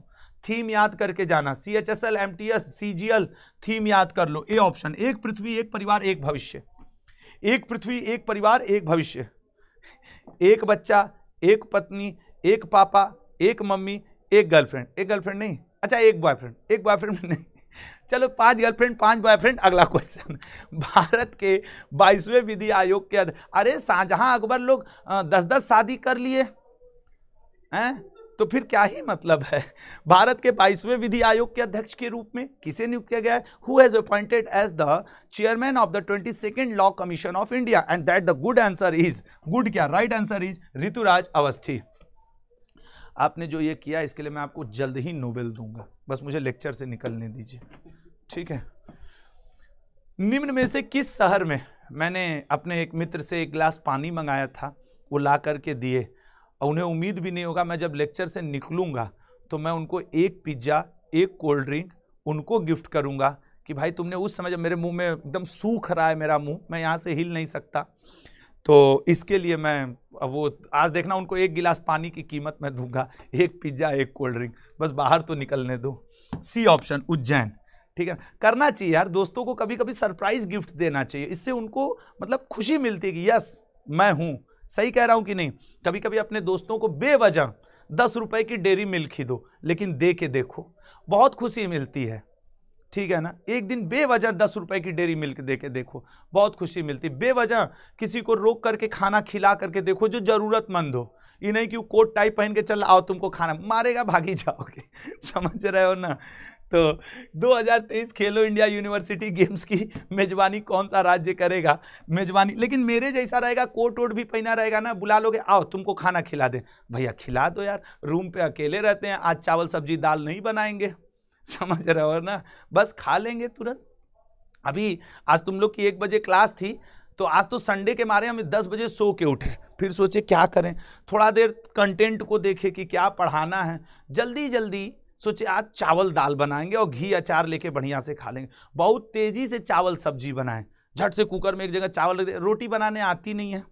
थीम याद करके जाना C H S L M T S C G L theme याद कर लो ए ऑप्शन एक पृथ्वी एक परिवार एक भविष्य एक पृथ्वी एक परिवार एक भविष्य एक बच्चा एक पत्नी एक पापा एक मम्मी एक गर्लफ्रेंड एक गर्लफ्रेंड नहीं अच्छा एक बॉयफ्रेंड एक बॉयफ्रेंड नहीं चलो पांच गर्लफ्रेंड पांच बॉयफ्रेंड अगला क्वेश्चन भारत के बाईसवें विधि आयोग के अरे शाहजहां अकबर लोग दस दस शादी कर लिए हैं तो फिर क्या ही मतलब है भारत के बाईसवें विधि आयोग के अध्यक्ष के रूप में किसे नियुक्त किया गया who has appointed as the chairman of the twenty second law commission of India and that the good answer is good क्या right answer is Rituraj Awasthi आपने जो ये किया इसके लिए मैं आपको जल्द ही नोबेल दूंगा बस मुझे लेक्चर से निकलने दीजिए ठीक है निम्न में से किस शहर में मैंने अपने एक मित्र से एक गिलास पानी मंगाया था वो ला करके दिए और उन्हें उम्मीद भी नहीं होगा मैं जब लेक्चर से निकलूँगा तो मैं उनको एक पिज्ज़ा एक कोल्ड ड्रिंक उनको गिफ्ट करूँगा कि भाई तुमने उस समय जब मेरे मुंह में एकदम सूख रहा है मेरा मुंह मैं यहाँ से हिल नहीं सकता तो इसके लिए मैं अब वो आज देखना उनको एक गिलास पानी की कीमत मैं दूंगा एक पिज्ज़ा एक कोल्ड ड्रिंक बस बाहर तो निकलने दो सी ऑप्शन उज्जैन ठीक है करना चाहिए यार दोस्तों को कभी कभी सरप्राइज गिफ्ट देना चाहिए इससे उनको मतलब खुशी मिलती है कि यस मैं हूँ सही कह रहा हूँ कि नहीं कभी कभी अपने दोस्तों को बेवजह दस रुपए की डेयरी मिल्क ही दो लेकिन दे के देखो बहुत खुशी मिलती है ठीक है ना एक दिन बेवजह दस रुपए की डेरी मिल्क दे के देखो बहुत खुशी मिलती बेवजह किसी को रोक करके खाना खिला करके देखो जो ज़रूरतमंद हो ये नहीं कि वो कोट टाइप पहन के चल आओ तुमको खाना मारेगा भागी जाओगे समझ रहे हो ना तो 2023 खेलो इंडिया यूनिवर्सिटी गेम्स की मेजबानी कौन सा राज्य करेगा मेजबानी लेकिन मेरे जैसा रहेगा कोट वोट भी पहना रहेगा ना बुला लोगे आओ तुमको खाना खिला दे भैया खिला दो यार रूम पे अकेले रहते हैं आज चावल सब्जी दाल नहीं बनाएंगे समझ रहे हो ना बस खा लेंगे तुरंत अभी आज तुम लोग की एक बजे क्लास थी तो आज तो संडे के मारे हमें दस बजे सो के उठे फिर सोचे क्या करें थोड़ा देर कंटेंट को देखे कि क्या पढ़ाना है जल्दी जल्दी सोचे आज चावल दाल बनाएंगे और घी अचार लेके बढ़िया से खा लेंगे बहुत तेज़ी से चावल सब्जी बनाएं झट से कुकर में एक जगह चावल रोटी बनाने आती नहीं है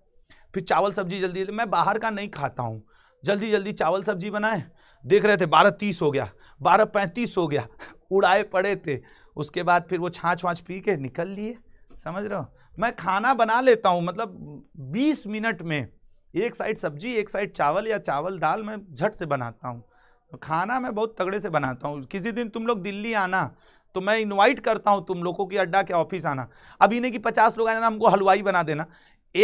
फिर चावल सब्जी जल्दी मैं बाहर का नहीं खाता हूँ जल्दी जल्दी चावल सब्जी बनाएं देख रहे थे बारह तीस हो गया बारह पैंतीस हो गया उड़ाए पड़े थे उसके बाद फिर वो छाछ वाँच पी के निकल लिए समझ रहे हो मैं खाना बना लेता हूँ मतलब बीस मिनट में एक साइड सब्जी एक साइड चावल या चावल दाल मैं झट से बनाता हूँ खाना मैं बहुत तगड़े से बनाता हूँ किसी दिन तुम लोग दिल्ली आना तो मैं इनवाइट करता हूँ तुम लोगों की अड्डा के ऑफिस आना अब इन्हें कि पचास लोग आ जाना हमको हलवाई बना देना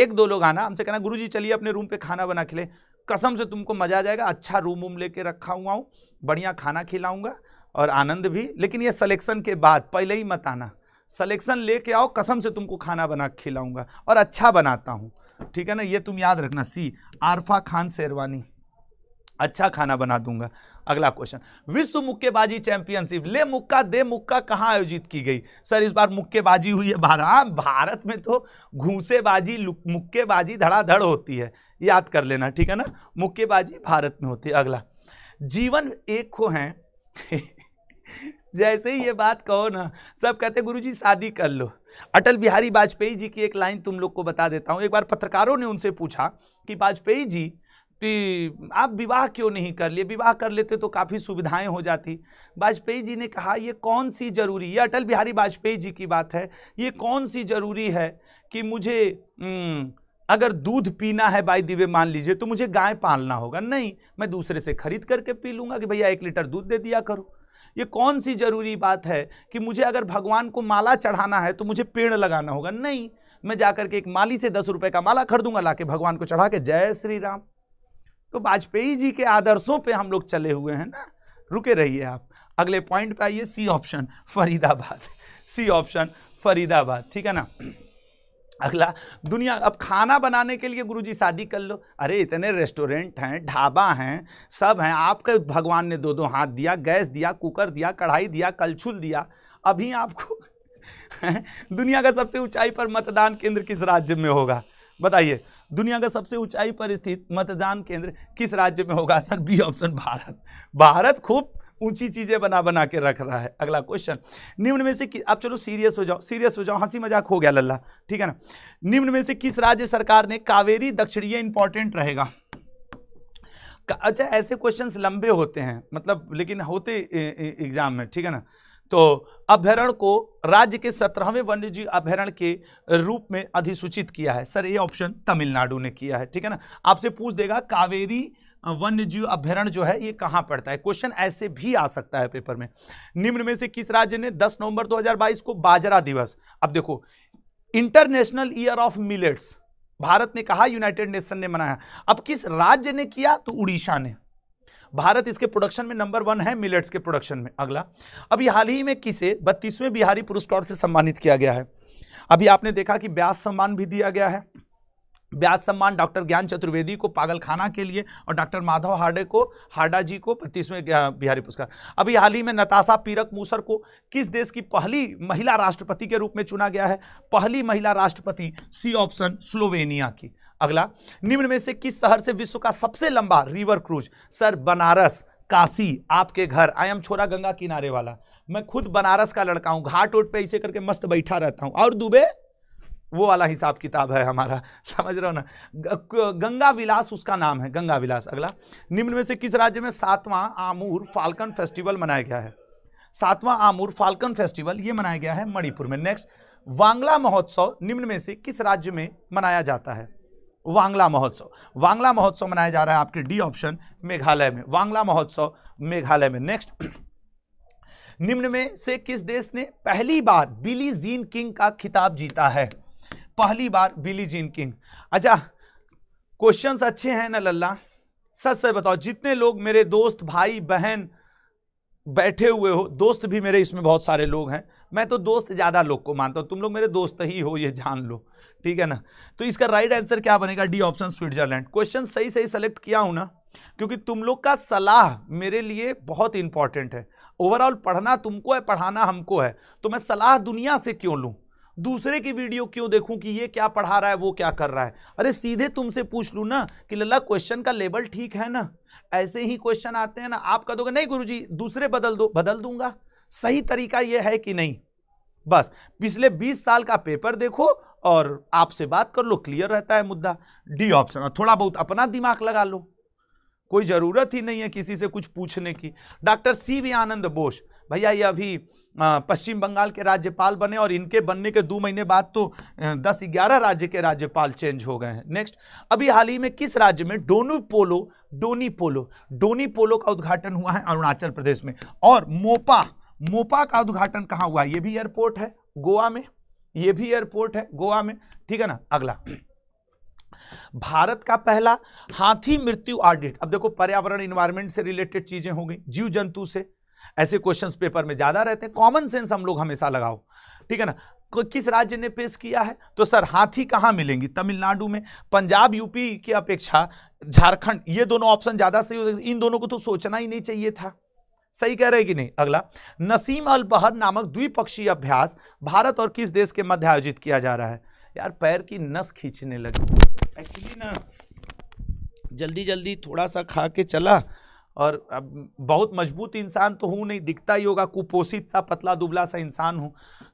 एक दो लोग आना हमसे कहना गुरुजी चलिए अपने रूम पे खाना बना खिले कसम से तुमको मज़ा आ जाएगा अच्छा रूम वूम लेके रखा हुआ हूँ बढ़िया खाना खिलाऊंगा और आनंद भी लेकिन ये सलेक्शन के बाद पहले ही मत आना सलेक्शन लेके आओ कसम से तुमको खाना बना के खिलाऊंगा और अच्छा बनाता हूँ ठीक है ना ये तुम याद रखना सी आरफा खान शेरवानी अच्छा खाना बना दूंगा अगला क्वेश्चन विश्व मुक्केबाजी चैंपियनशिप ले मुक्का दे मुक्का कहाँ आयोजित की गई सर इस बार मुक्केबाजी हुई है भारत भारत में तो घूसेबाजी मुक्केबाजी धड़ाधड़ होती है याद कर लेना ठीक है ना मुक्केबाजी भारत में होती है अगला जीवन एक खो है जैसे ही ये बात कहो ना सब कहते गुरु जी शादी कर लो अटल बिहारी वाजपेयी जी की एक लाइन तुम लोग को बता देता हूँ एक बार पत्रकारों ने उनसे पूछा कि वाजपेयी जी कि आप विवाह क्यों नहीं कर लिए विवाह कर लेते तो काफ़ी सुविधाएं हो जाती वाजपेयी जी ने कहा ये कौन सी ज़रूरी ये अटल बिहारी वाजपेयी जी की बात है ये कौन सी ज़रूरी है कि मुझे न, हम्म, अगर दूध पीना है बाई दिवे मान लीजिए तो मुझे गाय पालना होगा नहीं मैं दूसरे से खरीद करके पी लूँगा कि भैया एक लीटर दूध दे दिया करो ये कौन सी जरूरी बात है कि मुझे अगर भगवान को माला चढ़ाना है तो मुझे पेड़ लगाना होगा नहीं मैं जाकर के एक माली से दस रुपए का माला खरीदूंगा लाके के भगवान को चढ़ा के जय श्री राम तो वाजपेयी जी के आदर्शों पे हम लोग चले हुए हैं ना रुके रहिए आप अगले पॉइंट पे आइए C option Faridabad C option Faridabad ठीक है ना अगला दुनिया अब खाना बनाने के लिए गुरुजी शादी कर लो अरे इतने रेस्टोरेंट हैं ढाबा हैं सब हैं आपके भगवान ने दो दो हाथ दिया गैस दिया कुकर दिया कढ़ाई दिया कलछुल दिया अभी आपको दुनिया का सबसे ऊंचाई पर मतदान केंद्र किस राज्य में होगा बताइए दुनिया का सबसे ऊंचाई पर स्थित मतदान केंद्र किस राज्य में होगा sir B option Bharat Bharat खूब ऊंची चीज़ें बना बना के रख रहा है अगला क्वेश्चन निम्न में से अब चलो सीरियस हो जाओ सीरियस हो जाओ हंसी मजाक हो गया लल्ला ठीक है ना निम्न में से किस राज्य सरकार ने कावेरी दक्षिणीय इंपॉर्टेंट रहेगा अच्छा ऐसे क्वेश्चन लंबे होते हैं मतलब लेकिन होते एग्जाम में ठीक है ना तो अभ्यारण को राज्य के सत्रहवें वन्यजीव अभ्यारण के रूप में अधिसूचित किया है सर ये ऑप्शन तमिलनाडु ने किया है ठीक है ना आपसे पूछ देगा कावेरी वन्य जीव अभ्यारण जो है ये कहाँ पड़ता है क्वेश्चन ऐसे भी आ सकता है पेपर में निम्न में से किस राज्य ने 10 नवंबर 2022 को बाजरा दिवस अब देखो international year of millets Bharat ने कहा यूनाइटेड नेशन ने मनाया अब किस राज्य ने किया तो उड़ीसा ने भारत इसके प्रोडक्शन में नंबर वन है मिलेट्स के प्रोडक्शन में अगला अभी हाल ही में किसे बत्तीसवें बिहारी पुरस्कार से सम्मानित किया गया है अभी आपने देखा कि ब्यास सम्मान भी दिया गया है ब्याज सम्मान डॉक्टर ज्ञान चतुर्वेदी को पागलखाना के लिए और डॉक्टर माधव हार्डे को हार्डा जी को बत्तीसवें बिहारी पुरस्कार अभी हाल ही में नताशा पीरक मूसर को किस देश की पहली महिला राष्ट्रपति के रूप में चुना गया है पहली महिला राष्ट्रपति सी ऑप्शन स्लोवेनिया की अगला निम्न में से किस शहर से विश्व का सबसे लंबा river cruise sir Banaras Kashi आपके घर आई एम छोरा गंगा किनारे वाला मैं खुद बनारस का लड़का हूँ घाट वोट पे ऐसे करके मस्त बैठा रहता हूँ और दुबे वो वाला हिसाब किताब है हमारा समझ रहे हो ना गंगा विलास उसका नाम है गंगा विलास अगला निम्न में से किस राज्य में सातवां आमूर फाल्कन फेस्टिवल मनाया गया है सातवां आमूर फाल्कन फेस्टिवल ये मनाया गया है मणिपुर में नेक्स्ट वांगला महोत्सव निम्न में से किस राज्य में मनाया जाता है वांगला महोत्सव वांगला महोत्सव मनाया जा रहा है आपके डी ऑप्शन मेघालय में वांगला महोत्सव मेघालय में नेक्स्ट निम्न में से किस देश ने पहली बार बिली जीन किंग का खिताब जीता है पहली बार बिली जीन किंग अच्छा क्वेश्चंस अच्छे हैं ना लल्ला सच सच बताओ जितने लोग मेरे दोस्त भाई बहन बैठे हुए हो दोस्त भी मेरे इसमें बहुत सारे लोग हैं मैं तो दोस्त ज़्यादा लोग को मानता हूँ तुम लोग मेरे दोस्त ही हो ये जान लो ठीक है ना तो इसका राइट आंसर क्या बनेगा डी ऑप्शन स्विट्जरलैंड क्वेश्चन सही सही सेलेक्ट किया हूँ ना क्योंकि तुम लोग का सलाह मेरे लिए बहुत इंपॉर्टेंट है ओवरऑल पढ़ना तुमको है पढ़ाना हमको है तो मैं सलाह दुनिया से क्यों लूँ दूसरे की वीडियो क्यों देखूं कि ये क्या पढ़ा रहा है वो क्या कर रहा है अरे सीधे तुमसे पूछ लूँ ना कि लल्ला क्वेश्चन का लेवल ठीक है ना ऐसे ही क्वेश्चन आते हैं ना आप कह दोगे नहीं गुरु दूसरे बदल दो बदल दूंगा सही तरीका यह है कि नहीं बस पिछले बीस साल का पेपर देखो और आपसे बात कर लो क्लियर रहता है मुद्दा डी ऑप्शन थोड़ा बहुत अपना दिमाग लगा लो कोई ज़रूरत ही नहीं है किसी से कुछ पूछने की doctor C V Anand Bose भैया ये अभी पश्चिम बंगाल के राज्यपाल बने और इनके बनने के दो महीने बाद तो दस ग्यारह राज्य के राज्यपाल चेंज हो गए हैं नेक्स्ट अभी हाल ही में किस राज्य में डोनू पोलो डोनी पोलो डोनी पोलो का उद्घाटन हुआ है अरुणाचल प्रदेश में और मोपा मोपा का उद्घाटन कहाँ हुआ है ये भी एयरपोर्ट है गोवा में ये भी एयरपोर्ट है गोवा में ठीक है ना अगला भारत का पहला हाथी मृत्यु ऑडिट अब देखो पर्यावरण इन्वायरमेंट से रिलेटेड चीजें हो गई जीव जंतु से ऐसे क्वेश्चंस पेपर में ज़्यादा रहते हैं कॉमन सेंस हम लोग हमेशा लगाओ ठीक है ना किस राज्य ने पेश किया है तो सर हाथी कहां मिलेंगी तमिलनाडु में पंजाब यूपी की अपेक्षा झारखंड ये दोनों ऑप्शन ज़्यादा सही हो इन दोनों को तो सोचना ही नहीं चाहिए था सही कह रहे कि नहीं अगला नसीम अल बहर नामक द्विपक्षीय अभ्यास भारत और किस देश के मध्य आयोजित किया जा रहा है यार पैर की नस खींचने लगी एक्चुअली ना जल्दी जल्दी थोड़ा सा खा के चला और बहुत मजबूत इंसान तो हूँ नहीं दिखता ही होगा कुपोषित सा पतला दुबला सा इंसान हूँ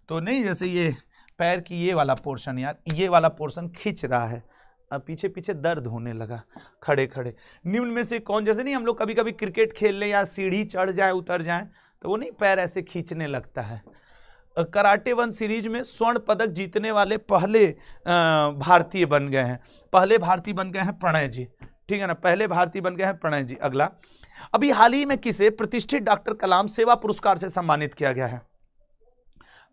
तो नहीं जैसे ये पैर की ये वाला पोर्शन यार ये वाला पोर्शन खींच रहा है अब पीछे पीछे दर्द होने लगा खड़े खड़े निम्न में से कौन जैसे नहीं हम लोग कभी कभी क्रिकेट खेल लें या सीढ़ी चढ़ जाए उतर जाए तो वो नहीं पैर ऐसे खींचने लगता है कराटे वन सीरीज में स्वर्ण पदक जीतने वाले पहले भारतीय बन गए हैं पहले भारतीय बन गए हैं प्रणय जी ठीक है ना पहले भारतीय बन गए हैं प्रणय जी अगला अभी हाल ही में किसे प्रतिष्ठित डॉक्टर कलाम सेवा पुरस्कार से सम्मानित किया गया है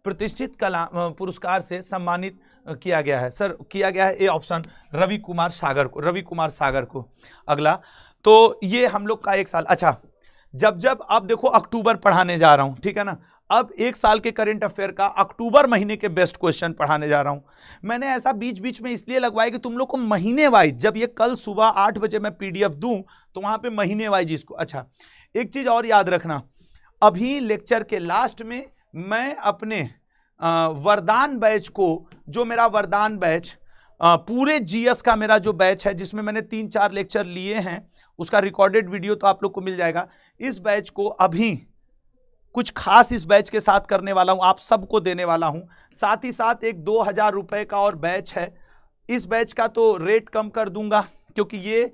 प्रतिष्ठित कलाम पुरस्कार से सम्मानित किया गया है सर किया गया है ए ऑप्शन रवि कुमार सागर को रवि कुमार सागर को अगला तो ये हम लोग का एक साल अच्छा जब जब आप देखो अक्टूबर पढ़ाने जा रहा हूँ ठीक है ना अब एक साल के करंट अफेयर का अक्टूबर महीने के बेस्ट क्वेश्चन पढ़ाने जा रहा हूं मैंने ऐसा बीच बीच में इसलिए लगवाया कि तुम लोग को महीने वाइज जब ये कल सुबह आठ बजे मैं पीडीएफ दूं तो वहां पे महीने वाइज इसको अच्छा एक चीज और याद रखना अभी लेक्चर के लास्ट में मैं अपने वरदान बैच को जो मेरा वरदान बैच पूरे जीएस का मेरा जो बैच है जिसमें मैंने तीन चार लेक्चर लिए हैं उसका रिकॉर्डेड वीडियो तो आप लोग को मिल जाएगा इस बैच को अभी कुछ खास इस बैच के साथ करने वाला हूं आप सबको देने वाला हूं साथ ही साथ एक दो हजार रुपये का और बैच है इस बैच का तो रेट कम कर दूंगा क्योंकि ये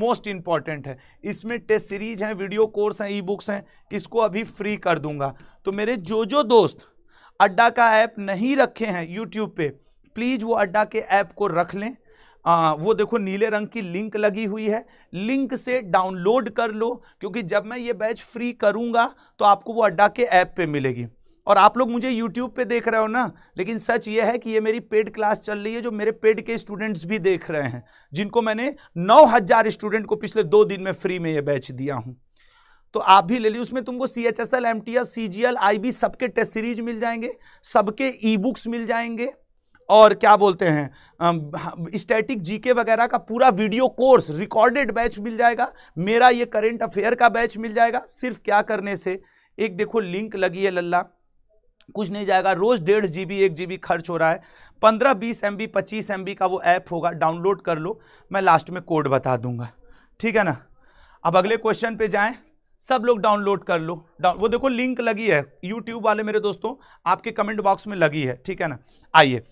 मोस्ट इंपॉर्टेंट है इसमें टेस्ट सीरीज हैं वीडियो कोर्स हैं ई बुक्स हैं इसको अभी फ्री कर दूंगा तो मेरे जो जो दोस्त अड्डा का ऐप नहीं रखे हैं यूट्यूब पे प्लीज़ वो अड्डा के ऐप को रख लें आ, वो देखो नीले रंग की लिंक लगी हुई है लिंक से डाउनलोड कर लो क्योंकि जब मैं ये बैच फ्री करूँगा तो आपको वो अड्डा के ऐप पे मिलेगी और आप लोग मुझे यूट्यूब पे देख रहे हो ना लेकिन सच ये है कि ये मेरी पेड क्लास चल रही है जो मेरे पेड के स्टूडेंट्स भी देख रहे हैं जिनको मैंने नौ हज़ार स्टूडेंट को पिछले दो दिन में फ्री में यह बैच दिया हूँ तो आप भी ले लीजिए उसमें तुमको C H S L M T S C G L I B सबके टेस्ट सीरीज मिल जाएंगे सबके ई बुक्स मिल जाएंगे और क्या बोलते हैं स्टैटिक जीके हाँ, वगैरह का पूरा वीडियो कोर्स रिकॉर्डेड बैच मिल जाएगा मेरा ये करेंट अफेयर का बैच मिल जाएगा सिर्फ क्या करने से एक देखो लिंक लगी है लल्ला कुछ नहीं जाएगा रोज़ डेढ़ जी बी एक जी बी खर्च हो रहा है पंद्रह बीस एम बी पच्चीस एम बी का वो ऐप होगा डाउनलोड कर लो मैं लास्ट में कोड बता दूंगा ठीक है ना अब अगले क्वेश्चन पे जाएं सब लोग डाउनलोड कर लो वो देखो लिंक लगी है यूट्यूब वाले मेरे दोस्तों आपके कमेंट बॉक्स में लगी है ठीक है ना आइए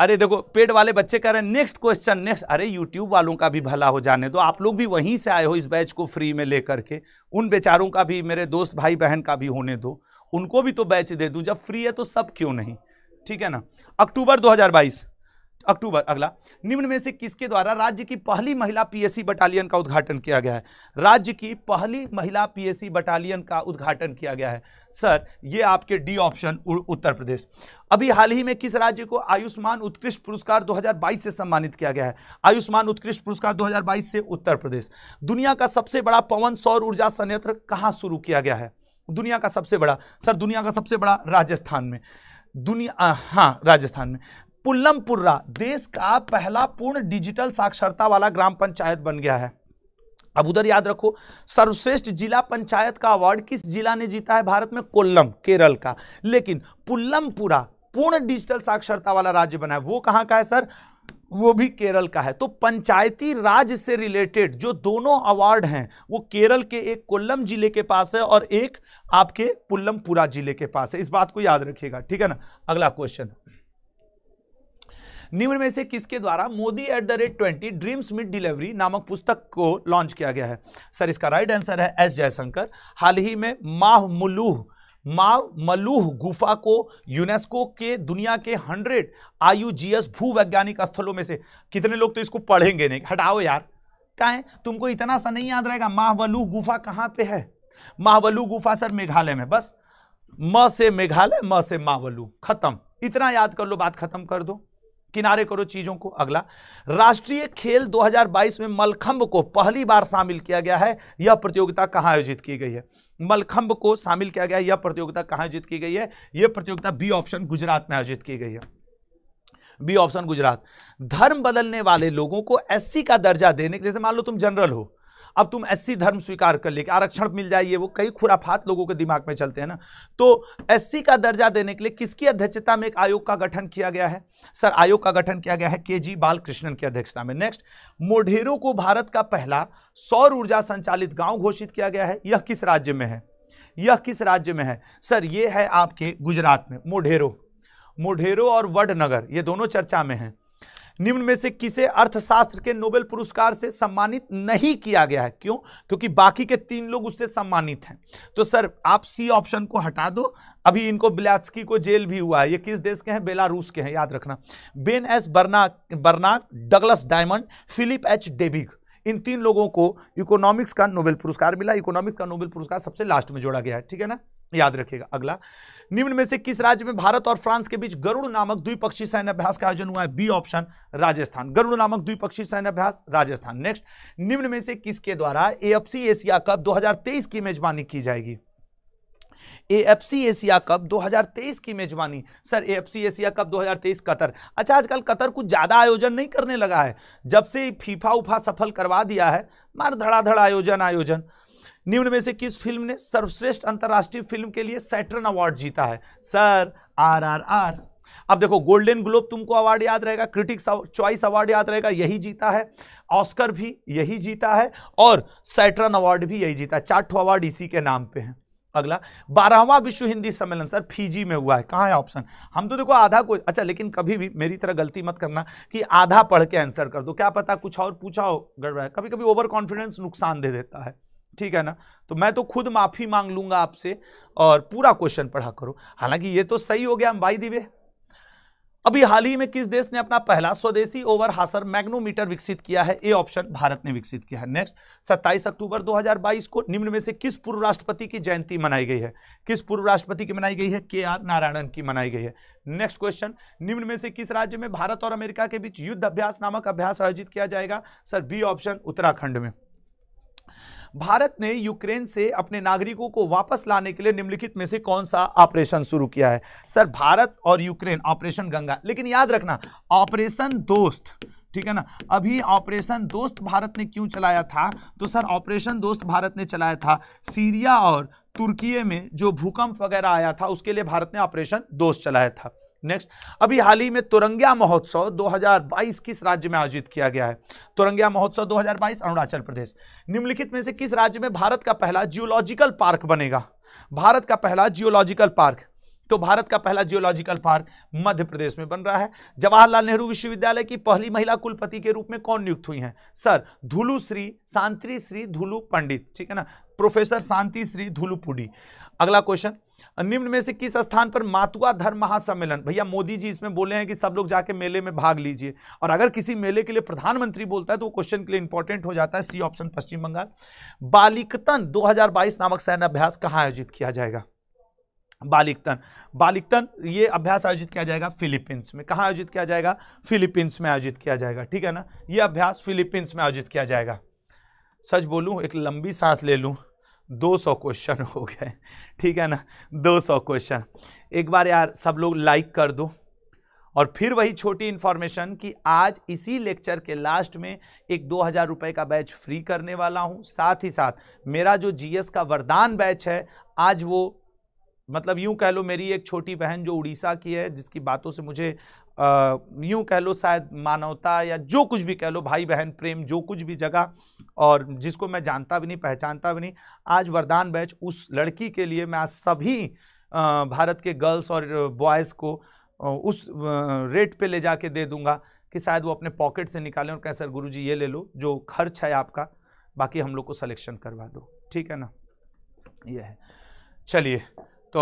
अरे देखो पेड वाले बच्चे कह रहे हैं नेक्स्ट क्वेश्चन नेक्स्ट अरे यूट्यूब वालों का भी भला हो जाने तो आप लोग भी वहीं से आए हो इस बैच को फ्री में लेकर के उन बेचारों का भी मेरे दोस्त भाई बहन का भी होने दो उनको भी तो बैच दे दूँ जब फ्री है तो सब क्यों नहीं ठीक है ना अक्टूबर 2022 अक्टूबर अगला निम्न में से किसके द्वारा राज्य की पहली महिला पीएससी बटालियन का उद्घाटन किया गया है राज्य की पहली महिला पीएससी बटालियन का उद्घाटन किया गया है सर ये आपके डी ऑप्शन उत्तर प्रदेश अभी हाल ही में किस राज्य को आयुष्मान उत्कृष्ट पुरस्कार 2022 से सम्मानित किया गया है आयुष्मान उत्कृष्ट पुरस्कार 2022 से उत्तर प्रदेश दुनिया का सबसे बड़ा पवन सौर ऊर्जा संयंत्र कहाँ शुरू किया गया है दुनिया का सबसे बड़ा सर दुनिया का सबसे बड़ा राजस्थान में दुनिया हाँ राजस्थान में पुल्लमपुर्रा देश का पहला पूर्ण डिजिटल साक्षरता वाला ग्राम पंचायत बन गया है अब उधर याद रखो सर्वश्रेष्ठ जिला पंचायत का अवार्ड किस जिला ने जीता है भारत में कोल्लम केरल का लेकिन पुल्लमपुरा पूर्ण डिजिटल साक्षरता वाला राज्य बना है वो कहाँ का है सर वो भी केरल का है तो पंचायती राज से रिलेटेड जो दोनों अवार्ड हैं वो केरल के एक कोल्लम जिले के पास है और एक आपके पुल्लमपुरा जिले के पास है इस बात को याद रखिएगा ठीक है ना अगला क्वेश्चन निम्न में से किसके द्वारा Modi at the rate twenty dreams meet delivery नामक पुस्तक को लॉन्च किया गया है सर इसका राइट आंसर है एस जयशंकर हाल ही में माह मुलूह माव मलूह गुफा को यूनेस्को के दुनिया के हंड्रेड आईयूजीएस भूवैज्ञानिक स्थलों में से कितने लोग तो इसको पढ़ेंगे नहीं हटाओ यार है तुमको इतना सा नहीं याद रहेगा माहवलूह गुफा कहाँ पे है माहवलू गुफा सर मेघालय में बस म से मेघालय म से माहवलू खत्म इतना याद कर लो बात खत्म कर दो किनारे करो चीजों को अगला राष्ट्रीय खेल 2022 में मलखंब को पहली बार शामिल किया गया है यह प्रतियोगिता कहां आयोजित की गई है मलखंब को शामिल किया गया है यह प्रतियोगिता कहां आयोजित की गई है यह प्रतियोगिता बी ऑप्शन गुजरात में आयोजित की गई है बी ऑप्शन गुजरात धर्म बदलने वाले लोगों को एससी का दर्जा देने के जैसे मान लो तुम जनरल हो अब तुम एस धर्म स्वीकार कर लिए आरक्षण मिल जाइए वो कई खुराफात लोगों के दिमाग में चलते हैं ना तो एस का दर्जा देने के लिए किसकी अध्यक्षता में एक आयोग का गठन किया गया है सर आयोग का गठन किया गया है के जी बालकृष्णन की अध्यक्षता में नेक्स्ट मोढ़ेरों को भारत का पहला सौर ऊर्जा संचालित गांव घोषित किया गया है यह किस राज्य में है यह किस राज्य में है सर ये है आपके गुजरात में मोढेरो मोढेरो और वडनगर ये दोनों चर्चा में हैं निम्न में से किसे अर्थशास्त्र के नोबेल पुरस्कार से सम्मानित नहीं किया गया है क्यों क्योंकि बाकी के तीन लोग उससे सम्मानित हैं तो सर आप सी ऑप्शन को हटा दो अभी इनको बिलात्सकी को जेल भी हुआ है ये किस देश के हैं बेलारूस के हैं याद रखना Ben S Bernanke Bernanke Douglas Diamond Philip H Dybvig इन तीन लोगों को इकोनॉमिक्स का नोबेल पुरस्कार मिला इकोनॉमिक्स का नोबेल पुरस्कार सबसे लास्ट में जोड़ा गया है ठीक है ना याद रखिएगा अगला निम्न में से किस राज्य में भारत और फ्रांस के बीच गरुड़ नामक द्विपक्षीय सैन्य अभ्यास का आयोजन हुआ है बी ऑप्शन राजस्थान गरुड़ नामक द्विपक्षीय सैन्य अभ्यास राजस्थान नेक्स्ट निम्न में से किसके द्वारा एएफसी एशिया कप 2023 की मेजबानी की जाएगी एएफसी एशिया कप 2023 की मेजबानी sir AFC Asia cup 2023 Qatar अच्छा आजकल कतर कुछ ज़्यादा आयोजन नहीं करने लगा है जब से फीफा उफा सफल करवा दिया है मार धड़ाधड़ आयोजन आयोजन निम्न में से किस फिल्म ने सर्वश्रेष्ठ अंतर्राष्ट्रीय फिल्म के लिए सैटर्न अवार्ड जीता है सर आर आर आर अब देखो गोल्डन ग्लोब तुमको अवार्ड याद रहेगा क्रिटिक्स चॉइस अवार्ड याद रहेगा यही जीता है ऑस्कर भी यही जीता है और सैटर्न अवार्ड भी यही जीता है चार अवार्ड इसी के नाम पे है अगला बारहवां विश्व हिंदी सम्मेलन सर फीजी में हुआ है कहाँ है ऑप्शन हम तो देखो आधा को अच्छा लेकिन कभी भी मेरी तरह गलती मत करना कि आधा पढ़ के आंसर कर दो क्या पता कुछ और पूछा हो गड़बड़ा कभी कभी ओवर कॉन्फिडेंस नुकसान दे देता है ठीक है ना तो मैं तो खुद माफ़ी मांग लूंगा आपसे और पूरा क्वेश्चन पढ़ा करो हालांकि ये तो सही हो गया भाई दिवे अभी हाल ही में किस देश ने अपना पहला स्वदेशी ओवर हासर मैग्नोमीटर विकसित किया है ए ऑप्शन भारत ने विकसित किया है नेक्स्ट 27 अक्टूबर 2022 को निम्न में से किस पूर्व राष्ट्रपति की जयंती मनाई गई है किस पूर्व राष्ट्रपति की मनाई गई है के आर नारायणन की मनाई गई है नेक्स्ट क्वेश्चन निम्न में से किस राज्य में भारत और अमेरिका के बीच युद्ध अभ्यास नामक अभ्यास आयोजित किया जाएगा सर बी ऑप्शन उत्तराखंड में भारत ने यूक्रेन से अपने नागरिकों को वापस लाने के लिए निम्नलिखित में से कौन सा ऑपरेशन शुरू किया है सर भारत और यूक्रेन ऑपरेशन गंगा लेकिन याद रखना ऑपरेशन दोस्त ठीक है ना अभी ऑपरेशन दोस्त भारत ने क्यों चलाया था तो सर ऑपरेशन दोस्त भारत ने चलाया था सीरिया और तुर्की में जो भूकंप वगैरह आया था उसके लिए भारत ने ऑपरेशन दोष चलाया था नेक्स्ट अभी हाल ही में तुरंग्या महोत्सव 2022 किस राज्य में आयोजित किया गया है तुरंग्या महोत्सव 2022 अरुणाचल प्रदेश निम्नलिखित में से किस राज्य में भारत का पहला जियोलॉजिकल पार्क बनेगा भारत का पहला जियोलॉजिकल पार्क तो भारत का पहला जियोलॉजिकल पार्क मध्य प्रदेश में बन रहा है जवाहरलाल नेहरू विश्वविद्यालय की पहली महिला कुलपति के रूप में कौन नियुक्त हुई हैं सर धुलू श्री शांति श्री धुलू पंडित ठीक है ना प्रोफेसर शांति श्री धुलुपुडी अगला क्वेश्चन निम्न में से किस स्थान पर मातुआ धर्म महासम्मेलन भैया मोदी जी इसमें बोले हैं कि सब लोग जाके मेले में भाग लीजिए और अगर किसी मेले के लिए प्रधानमंत्री बोलता है तो वो क्वेश्चन के लिए इंपॉर्टेंट हो जाता है सी ऑप्शन पश्चिम बंगाल बालिकतन 2022 नामक सैन्य अभ्यास कहाँ आयोजित किया जाएगा बालिकतन बालिकतन ये अभ्यास आयोजित किया जाएगा फिलीपींस में कहाँ आयोजित किया जाएगा फिलीपींस में आयोजित किया जाएगा ठीक है ना ये अभ्यास फिलीपींस में आयोजित किया जाएगा सच बोलूँ एक लंबी सांस ले लूँ 200 क्वेश्चन हो गए ठीक है ना 200 क्वेश्चन एक बार यार सब लोग लाइक कर दो और फिर वही छोटी इन्फॉर्मेशन कि आज इसी लेक्चर के लास्ट में एक दो हज़ार रुपये का बैच फ्री करने वाला हूं साथ ही साथ मेरा जो जीएस का वरदान बैच है आज वो मतलब यूं कह लो मेरी एक छोटी बहन जो उड़ीसा की है जिसकी बातों से मुझे यूँ कह लो शायद मानवता या जो कुछ भी कह लो भाई बहन प्रेम जो कुछ भी जगह और जिसको मैं जानता भी नहीं पहचानता भी नहीं आज वरदान बैच उस लड़की के लिए मैं आज सभी भारत के गर्ल्स और बॉयज़ को उस रेट पे ले जाके दे दूंगा कि शायद वो अपने पॉकेट से निकालें और कहें सर गुरु जी ये ले लो जो खर्च है आपका बाकी हम लोग को सलेक्शन करवा दो ठीक है ना ये है चलिए तो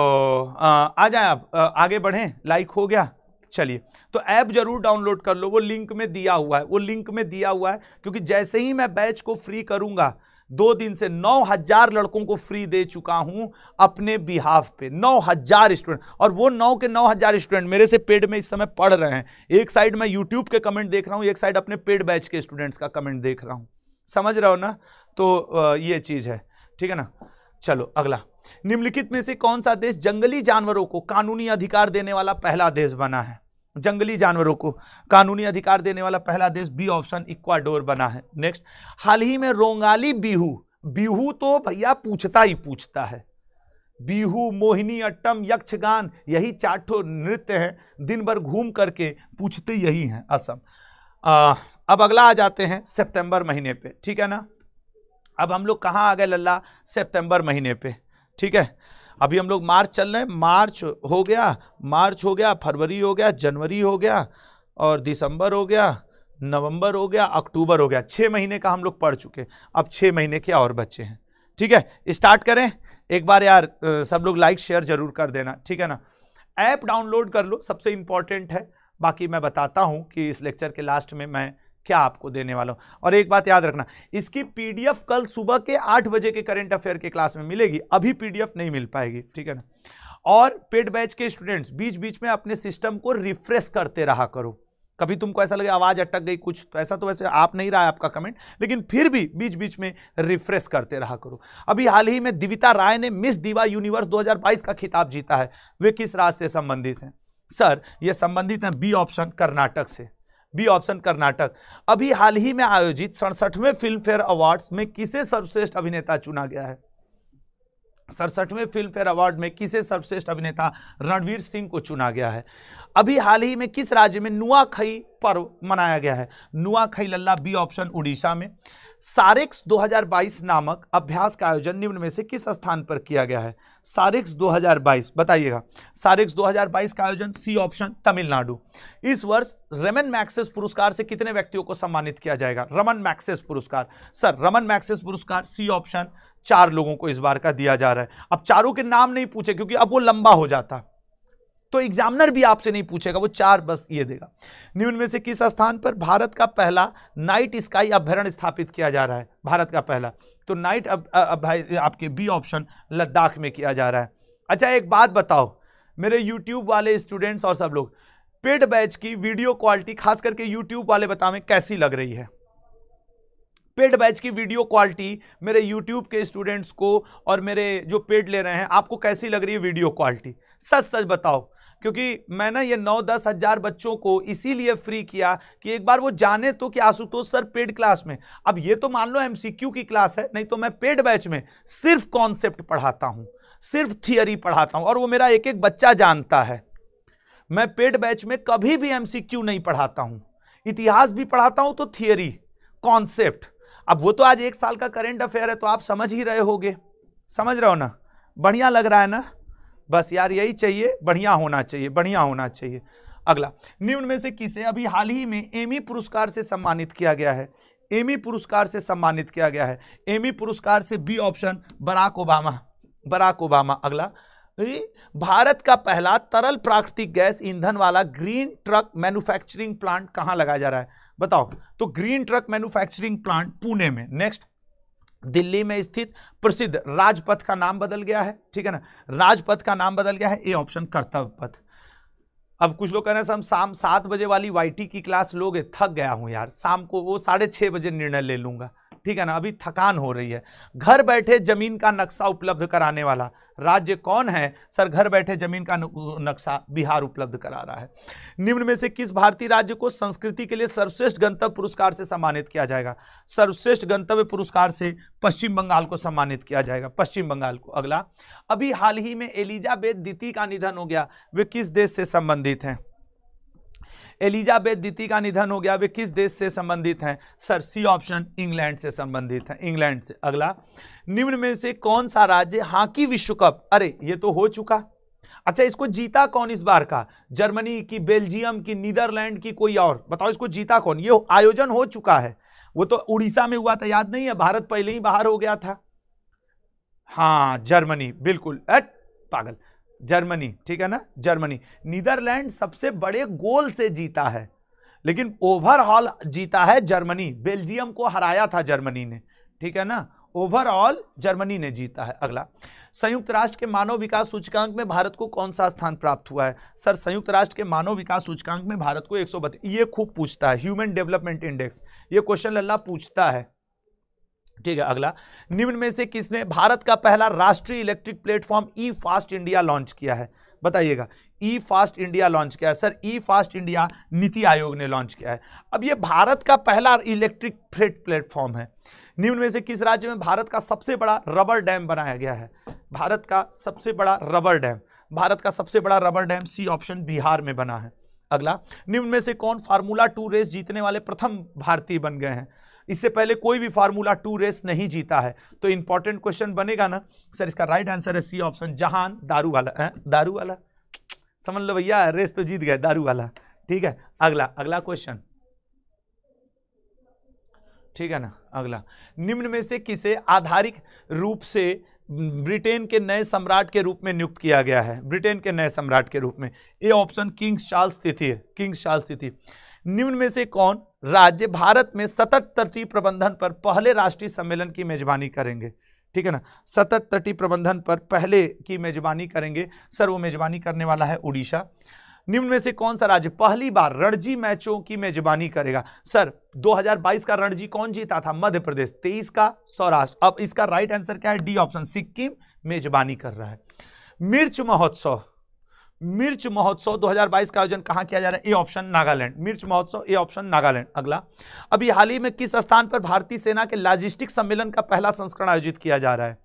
आ जाए आप आगे बढ़ें लाइक हो गया चलिए तो ऐप जरूर डाउनलोड कर लो वो लिंक में दिया हुआ है वो लिंक में दिया हुआ है क्योंकि जैसे ही मैं बैच को फ्री करूंगा दो दिन से नौ हजार लड़कों को फ्री दे चुका हूं अपने बिहाफ पे नौ हजार स्टूडेंट और वो नौ के नौ हजार स्टूडेंट मेरे से पेड में इस समय पढ़ रहे हैं एक साइड मैं यूट्यूब के कमेंट देख रहा हूं एक साइड अपने पेड बैच के स्टूडेंट्स का कमेंट देख रहा हूं समझ रहे हो ना तो ये चीज़ है ठीक है ना चलो अगला निम्नलिखित में से कौन सा देश जंगली जानवरों को कानूनी अधिकार देने वाला पहला देश बना है जंगली जानवरों को कानूनी अधिकार देने वाला पहला देश बी ऑप्शन इक्वाडोर बना है नेक्स्ट हाल ही में रोंगाली बिहू बिहू तो भैया पूछता ही पूछता है बिहू मोहिनी अट्टम यक्षगान यही चाटो नृत्य है दिन भर घूम करके पूछते यही हैं असम आ, अब अगला आ जाते हैं सितंबर महीने पे ठीक है ना अब हम लोग कहाँ आ गए लल्ला सितंबर महीने पे ठीक है अभी हम लोग मार्च चल रहे हैं मार्च हो गया मार्च हो गया फरवरी हो गया जनवरी हो गया और दिसंबर हो गया नवंबर हो गया अक्टूबर हो गया छः महीने का हम लोग पढ़ चुके अब छः महीने के और बच्चे हैं ठीक है स्टार्ट करें एक बार यार सब लोग लाइक शेयर जरूर कर देना ठीक है ना ऐप डाउनलोड कर लो सबसे इम्पॉर्टेंट है बाकी मैं बताता हूँ कि इस लेक्चर के लास्ट में मैं क्या आपको देने वाला हूं और एक बात याद रखना इसकी पीडीएफ कल सुबह के आठ बजे के करंट अफेयर के क्लास में मिलेगी अभी पीडीएफ नहीं मिल पाएगी ठीक है ना और पेड बैच के स्टूडेंट्स बीच बीच में अपने सिस्टम को रिफ्रेश करते रहा करो कभी तुमको ऐसा लगे आवाज़ अटक गई कुछ तो ऐसा तो वैसे आप नहीं रहा है आपका कमेंट लेकिन फिर भी बीच बीच में रिफ्रेश करते रहा करो अभी हाल ही में दिविता राय ने मिस दिवा यूनिवर्स 2022 का खिताब जीता है वे किस राज्य से संबंधित हैं सर ये संबंधित हैं बी ऑप्शन कर्नाटक से बी ऑप्शन कर्नाटक अभी हाल ही में आयोजित सड़सठवें फिल्म फेयर अवार्ड्स में किसे सर्वश्रेष्ठ अभिनेता चुना गया है सड़सठवें फिल्मफेयर अवार्ड में किसे सर्वश्रेष्ठ अभिनेता रणवीर सिंह को चुना गया है अभी हाल ही में किस राज्य में नुआखई पर्व मनाया गया है नुआखई लल्ला बी ऑप्शन उड़ीसा में सारिक्स 2022 नामक अभ्यास का आयोजन निम्न में से किस स्थान पर किया गया है सारिक्स 2022 बताइएगा सारिक्स 2022 का आयोजन सी ऑप्शन तमिलनाडु इस वर्ष रमन मैक्सेस पुरस्कार से कितने व्यक्तियों को सम्मानित किया जाएगा रमन मैक्सेस पुरस्कार सर रमन मैक्सेस पुरस्कार सी ऑप्शन चार लोगों को इस बार का दिया जा रहा है अब चारों के नाम नहीं पूछे क्योंकि अब वो लंबा हो जाता तो एग्जामिनर भी आपसे नहीं पूछेगा वो चार बस ये देगा निम्न में से किस स्थान पर भारत का पहला नाइट स्काई अभ्यारण स्थापित किया जा रहा है भारत का पहला तो नाइट अब, अब आपके बी ऑप्शन लद्दाख में किया जा रहा है अच्छा एक बात बताओ मेरे यूट्यूब वाले स्टूडेंट्स और सब लोग पेड बैच की वीडियो क्वालिटी खास करके यूट्यूब वाले बतावें कैसी लग रही है पेड बैच की वीडियो क्वालिटी मेरे यूट्यूब के स्टूडेंट्स को और मेरे जो पेड ले रहे हैं आपको कैसी लग रही है वीडियो क्वालिटी सच सच बताओ क्योंकि मैं ना ये नौ दस हज़ार बच्चों को इसीलिए फ्री किया कि एक बार वो जाने तो कि आशुतोष सर पेड क्लास में अब ये तो मान लो एमसीक्यू की क्लास है नहीं तो मैं पेड बैच में सिर्फ कॉन्सेप्ट पढ़ाता हूँ सिर्फ थियरी पढ़ाता हूँ और वो मेरा एक एक बच्चा जानता है मैं पेड बैच में कभी भी एम नहीं पढ़ाता हूँ इतिहास भी पढ़ाता हूँ तो थियरी कॉन्सेप्ट अब वो तो आज एक साल का करेंट अफेयर है तो आप समझ ही रहे होगे समझ रहे हो ना बढ़िया लग रहा है ना बस यार यही चाहिए बढ़िया होना चाहिए बढ़िया होना चाहिए अगला निम्न में से किसे अभी हाल ही में एमी पुरस्कार से सम्मानित किया गया है एमी पुरस्कार से सम्मानित किया गया है एमी पुरस्कार से B option Barack Obama Barack Obama अगला भारत का पहला तरल प्राकृतिक गैस ईंधन वाला ग्रीन ट्रक मैन्युफैक्चरिंग प्लांट कहां लगाया जा रहा है बताओ तो green truck manufacturing plant Pune में नेक्स्ट दिल्ली में स्थित प्रसिद्ध राजपथ का नाम बदल गया है ठीक है ना राजपथ का नाम बदल गया है ए ऑप्शन कर्तव्य पथ अब कुछ लोग कह रहे हैं हम शाम सात बजे वाली वाईटी की क्लास लोगे थक गया हूं यार शाम को वो साढ़े छह बजे निर्णय ले लूंगा ठीक है ना अभी थकान हो रही है घर बैठे जमीन का नक्शा उपलब्ध कराने वाला राज्य कौन है सर घर बैठे जमीन का नक्शा बिहार उपलब्ध करा रहा है निम्न में से किस भारतीय राज्य को संस्कृति के लिए सर्वश्रेष्ठ गंतव्य पुरस्कार से सम्मानित किया जाएगा सर्वश्रेष्ठ गंतव्य पुरस्कार से पश्चिम बंगाल को सम्मानित किया जाएगा पश्चिम बंगाल को अगला अभी हाल ही में एलिजाबेथ द्वितीय का निधन हो गया वे किस देश से संबंधित हैं एलिजाबेथ द्वितीय का निधन हो गया वे किस देश से संबंधित हैं सर सी ऑप्शन इंग्लैंड से संबंधित हैं इंग्लैंड से अगला निम्न में से कौन सा राज्य हॉकी विश्व कप अरे ये तो हो चुका अच्छा इसको जीता कौन इस बार का जर्मनी की बेल्जियम की नीदरलैंड की कोई और बताओ इसको जीता कौन ये आयोजन हो चुका है वो तो उड़ीसा में हुआ था याद नहीं है भारत पहले ही बाहर हो गया था हाँ जर्मनी बिल्कुल एट पागल जर्मनी ठीक है ना जर्मनी नीदरलैंड सबसे बड़े गोल से जीता है लेकिन ओवरऑल जीता है जर्मनी बेल्जियम को हराया था जर्मनी ने ठीक है ना ओवरऑल जर्मनी ने जीता है अगला संयुक्त राष्ट्र के मानव विकास सूचकांक में भारत को कौन सा स्थान प्राप्त हुआ है सर संयुक्त राष्ट्र के मानव विकास सूचकांक में भारत को एक ये खूब पूछता है ह्यूमन डेवलपमेंट इंडेक्स ये क्वेश्चन अल्लाह पूछता है ठीक है अगला निम्न में से किसने भारत का पहला राष्ट्रीय electric platform e fast India launch किया है बताइएगा ई फास्ट इंडिया लॉन्च किया है सर ई फास्ट इंडिया नीति आयोग ने लॉन्च किया है अब ये भारत का पहला इलेक्ट्रिक फ्रेट प्लेटफॉर्म है निम्न में से किस राज्य में भारत का सबसे बड़ा रबर डैम बनाया गया है भारत का सबसे बड़ा रबर डैम भारत का सबसे बड़ा rubber dam C option Bihar में बना है अगला निम्न में से कौन फार्मूला टू रेस जीतने वाले प्रथम भारतीय बन गए हैं इससे पहले कोई भी फार्मूला टू रेस नहीं जीता है तो इंपॉर्टेंट क्वेश्चन बनेगा ना सर इसका राइट आंसर है सी ऑप्शन जहान दारू वाला है दारू वाला समझ लो भैया रेस तो जीत गए दारू वाला ठीक है अगला अगला क्वेश्चन ठीक है ना अगला निम्न में से किसे आधारिक रूप से ब्रिटेन के नए सम्राट के रूप में नियुक्त किया गया है ब्रिटेन के नए सम्राट के रूप में ए ऑप्शन किंग्स चार्ल्स तिथि है किंग्स चार्ल्स तिथि निम्न में से कौन राज्य भारत में सतत तटीय प्रबंधन पर पहले राष्ट्रीय सम्मेलन की मेजबानी करेंगे ठीक है ना सतत तटीय प्रबंधन पर पहले की मेजबानी करेंगे सर वो मेजबानी करने वाला है उड़ीसा निम्न में से कौन सा राज्य पहली बार रणजी मैचों की मेजबानी करेगा सर 2022 का रणजी कौन जीता था मध्य प्रदेश 23 का सौराष्ट्र अब इसका राइट आंसर क्या है डी ऑप्शन सिक्किम मेजबानी कर रहा है मिर्च महोत्सव मिर्च महोत्सव 2022 का आयोजन कहां किया जा रहा है ए ऑप्शन नागालैंड मिर्च महोत्सव ए ऑप्शन नागालैंड अगला अभी हाल ही में किस स्थान पर भारतीय सेना के लॉजिस्टिक सम्मेलन का पहला संस्करण आयोजित किया जा रहा है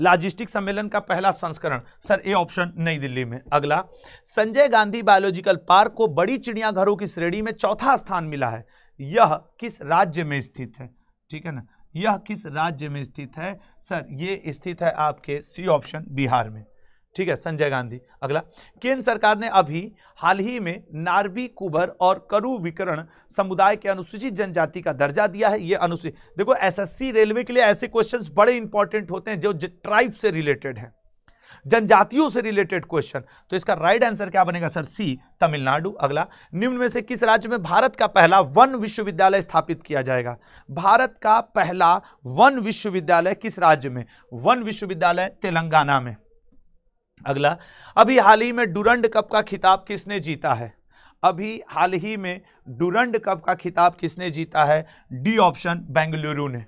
लॉजिस्टिक सम्मेलन का पहला संस्करण सर ए ऑप्शन नई दिल्ली में अगला संजय गांधी बायोलॉजिकल पार्क को बड़ी चिड़ियाघरों की श्रेणी में चौथा स्थान मिला है यह किस राज्य में स्थित है ठीक है ना यह किस राज्य में स्थित है सर ये स्थित है आपके सी ऑप्शन बिहार में ठीक है संजय गांधी अगला केंद्र सरकार ने अभी हाल ही में नारवी कुभर और करु विकरण समुदाय के अनुसूचित जनजाति का दर्जा दिया है ये अनुसूचित देखो एसएससी रेलवे के लिए ऐसे क्वेश्चंस बड़े इंपॉर्टेंट होते हैं जो ट्राइब से रिलेटेड हैं जनजातियों से रिलेटेड क्वेश्चन तो इसका राइट आंसर क्या बनेगा सर सी तमिलनाडु अगला निम्न में से किस राज्य में भारत का पहला वन विश्वविद्यालय स्थापित किया जाएगा भारत का पहला वन विश्वविद्यालय किस राज्य में वन विश्वविद्यालय तेलंगाना में अगला अभी हाल ही में डुरंड कप का खिताब किसने जीता है अभी हाल ही में डुरंड कप का खिताब किसने जीता है डी ऑप्शन बेंगलुरु ने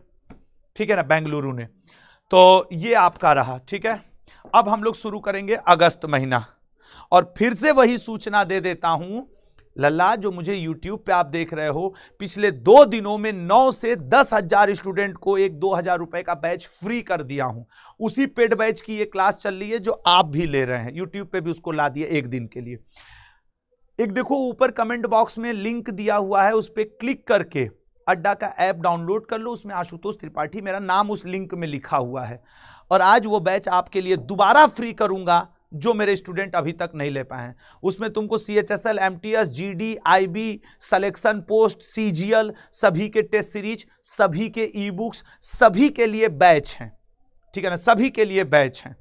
ठीक है ना बेंगलुरु ने तो ये आपका रहा ठीक है अब हम लोग शुरू करेंगे अगस्त महीना और फिर से वही सूचना दे देता हूं लल्ला जो मुझे यूट्यूब पे आप देख रहे हो पिछले दो दिनों में नौ से दस हजार स्टूडेंट को एक दो हजार रुपए का बैच फ्री कर दिया हूं उसी पेड बैच की ये क्लास चल रही है जो आप भी ले रहे हैं यूट्यूब पे भी उसको ला दिया एक दिन के लिए एक देखो ऊपर कमेंट बॉक्स में लिंक दिया हुआ है उस पर क्लिक करके अड्डा का ऐप डाउनलोड कर लो उसमें आशुतोष त्रिपाठी मेरा नाम उस लिंक में लिखा हुआ है और आज वो बैच आपके लिए दोबारा फ्री करूंगा जो मेरे स्टूडेंट अभी तक नहीं ले पाए हैं उसमें तुमको C H S L M T S G D I B selection post C G L सभी के टेस्ट सीरीज सभी के ई बुक्स सभी के लिए बैच हैं ठीक है ना सभी के लिए बैच हैं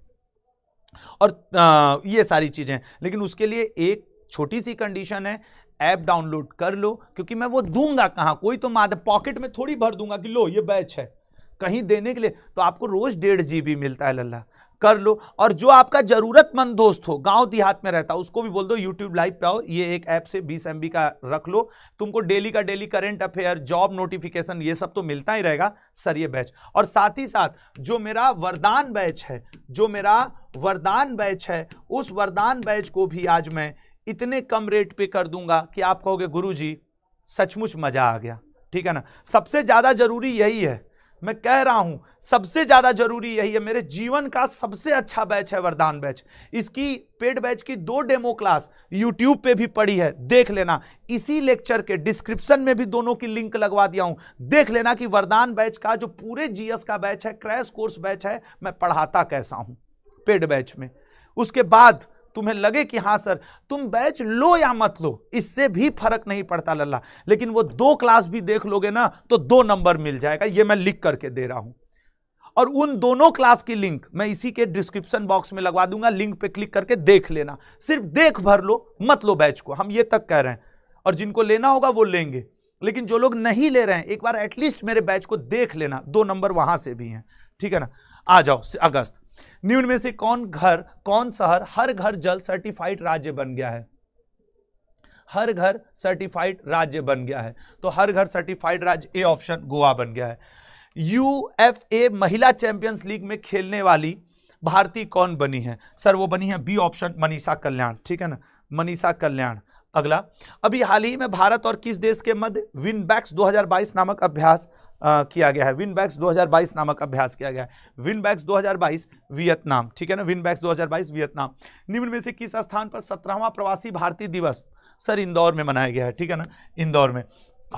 और आ, ये सारी चीज़ें लेकिन उसके लिए एक छोटी सी कंडीशन है ऐप डाउनलोड कर लो क्योंकि मैं वो दूंगा कहाँ कोई तो माध पॉकेट में थोड़ी भर दूंगा कि लो ये बैच है कहीं देने के लिए तो आपको रोज़ डेढ़ जी मिलता है लल्ला कर लो और जो आपका ज़रूरतमंद दोस्त हो गांव देहात में रहता उसको भी बोल दो यूट्यूब लाइव पे आओ ये एक ऐप से बीस एम का रख लो तुमको डेली का daily current affair job notification ये सब तो मिलता ही रहेगा सर ये बैच और साथ ही साथ जो मेरा वरदान बैच है जो मेरा वरदान बैच है उस वरदान बैच को भी आज मैं इतने कम रेट पे कर दूंगा कि आप कहोगे गुरु जी सचमुच मज़ा आ गया ठीक है ना सबसे ज़्यादा ज़रूरी यही है मैं कह रहा हूं सबसे ज्यादा जरूरी यही है मेरे जीवन का सबसे अच्छा बैच है वरदान बैच इसकी पेड बैच की दो डेमो क्लास यूट्यूब पे भी पड़ी है देख लेना इसी लेक्चर के डिस्क्रिप्शन में भी दोनों की लिंक लगवा दिया हूं देख लेना कि वरदान बैच का जो पूरे जीएस का बैच है क्रैश कोर्स बैच है मैं पढ़ाता कैसा हूं पेड बैच में उसके बाद तुम्हें लगे कि हाँ सर तुम बैच लो या मत लो इससे भी फर्क नहीं पड़ता लल्ला लेकिन वो दो क्लास भी देख लोगे ना तो दो नंबर मिल जाएगा ये मैं लिख करके दे रहा हूं और उन दोनों क्लास की लिंक मैं इसी के डिस्क्रिप्शन बॉक्स में लगवा दूंगा लिंक पे क्लिक करके देख लेना सिर्फ देख भर लो मत लो बैच को हम ये तक कह रहे हैं और जिनको लेना होगा वो लेंगे लेकिन जो लोग नहीं ले रहे हैं एक बार एटलीस्ट मेरे बैच को देख लेना दो नंबर वहां से भी हैं ठीक है ना आ जाओ अगस्त निम्न में से कौन घर कौन शहर हर घर जल सर्टिफाइड राज्य बन गया है हर घर सर्टिफाइड राज्य बन गया है तो हर घर सर्टिफाइड राज्य ए ऑप्शन गोवा बन गया है यू एफ ए महिला चैंपियंस लीग में खेलने वाली भारतीय कौन बनी है सर वो बनी है बी ऑप्शन मनीषा कल्याण ठीक है ना मनीषा कल्याण अगला अभी हाल ही में भारत और किस देश के मध्य विनबैक्स 2022 नामक अभ्यास आ, किया गया है विन बैग्स 2022 नामक अभ्यास किया गया है विन बैग्स 2022 वियतनाम ठीक है ना विन बैग्स 2022 वियतनाम निम्न में से किस स्थान पर सत्रहवां प्रवासी भारतीय दिवस सर इंदौर में मनाया गया है ठीक है ना इंदौर में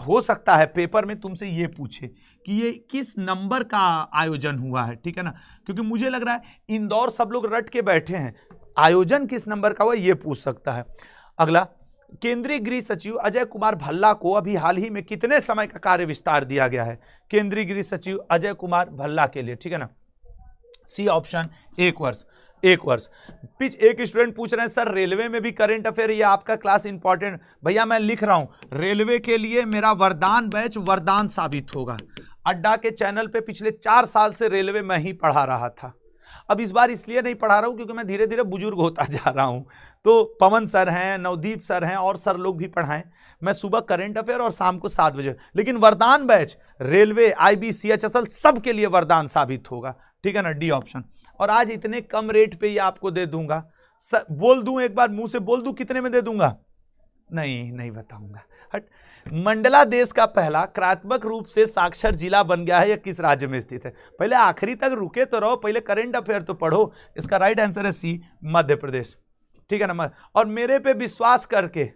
हो सकता है पेपर में तुमसे ये पूछे कि ये किस नंबर का आयोजन हुआ है ठीक है ना क्योंकि मुझे लग रहा है इंदौर सब लोग रट के बैठे हैं आयोजन किस नंबर का हुआ ये पूछ सकता है अगला केंद्रीय गृह सचिव अजय कुमार भल्ला को अभी हाल ही में कितने समय का कार्य विस्तार दिया गया है केंद्रीय गृह सचिव अजय कुमार भल्ला के लिए ठीक है ना सी ऑप्शन एक वर्ष एक वर्ष पिछ एक स्टूडेंट पूछ रहे हैं सर रेलवे में भी करंट अफेयर ये आपका क्लास इंपॉर्टेंट भैया मैं लिख रहा हूं रेलवे के लिए मेरा वरदान बैच वरदान साबित होगा अड्डा के चैनल पे पिछले चार साल से रेलवे में ही पढ़ा रहा था अब इस बार इसलिए नहीं पढ़ा रहा हूँ क्योंकि मैं धीरे धीरे बुजुर्ग होता जा रहा हूँ तो पवन सर हैं नवदीप सर हैं और सर लोग भी पढ़ाएं मैं सुबह करेंट अफेयर और शाम को सात बजे लेकिन Vardaan batch railway I B C H S L सब के लिए वरदान साबित होगा ठीक है ना डी ऑप्शन और आज इतने कम रेट पर ही आपको दे दूंगा बोल दूँ एक बार मुंह से बोल दूँ कितने में दे दूंगा नहीं नहीं बताऊंगा हट मंडला देश का पहला क्रात्मक रूप से साक्षर जिला बन गया है यह किस राज्य में स्थित है पहले आखिरी तक रुके तो रहो पहले करेंट अफेयर तो पढ़ो इसका राइट आंसर है सी मध्य प्रदेश ठीक है ना और मेरे पे विश्वास करके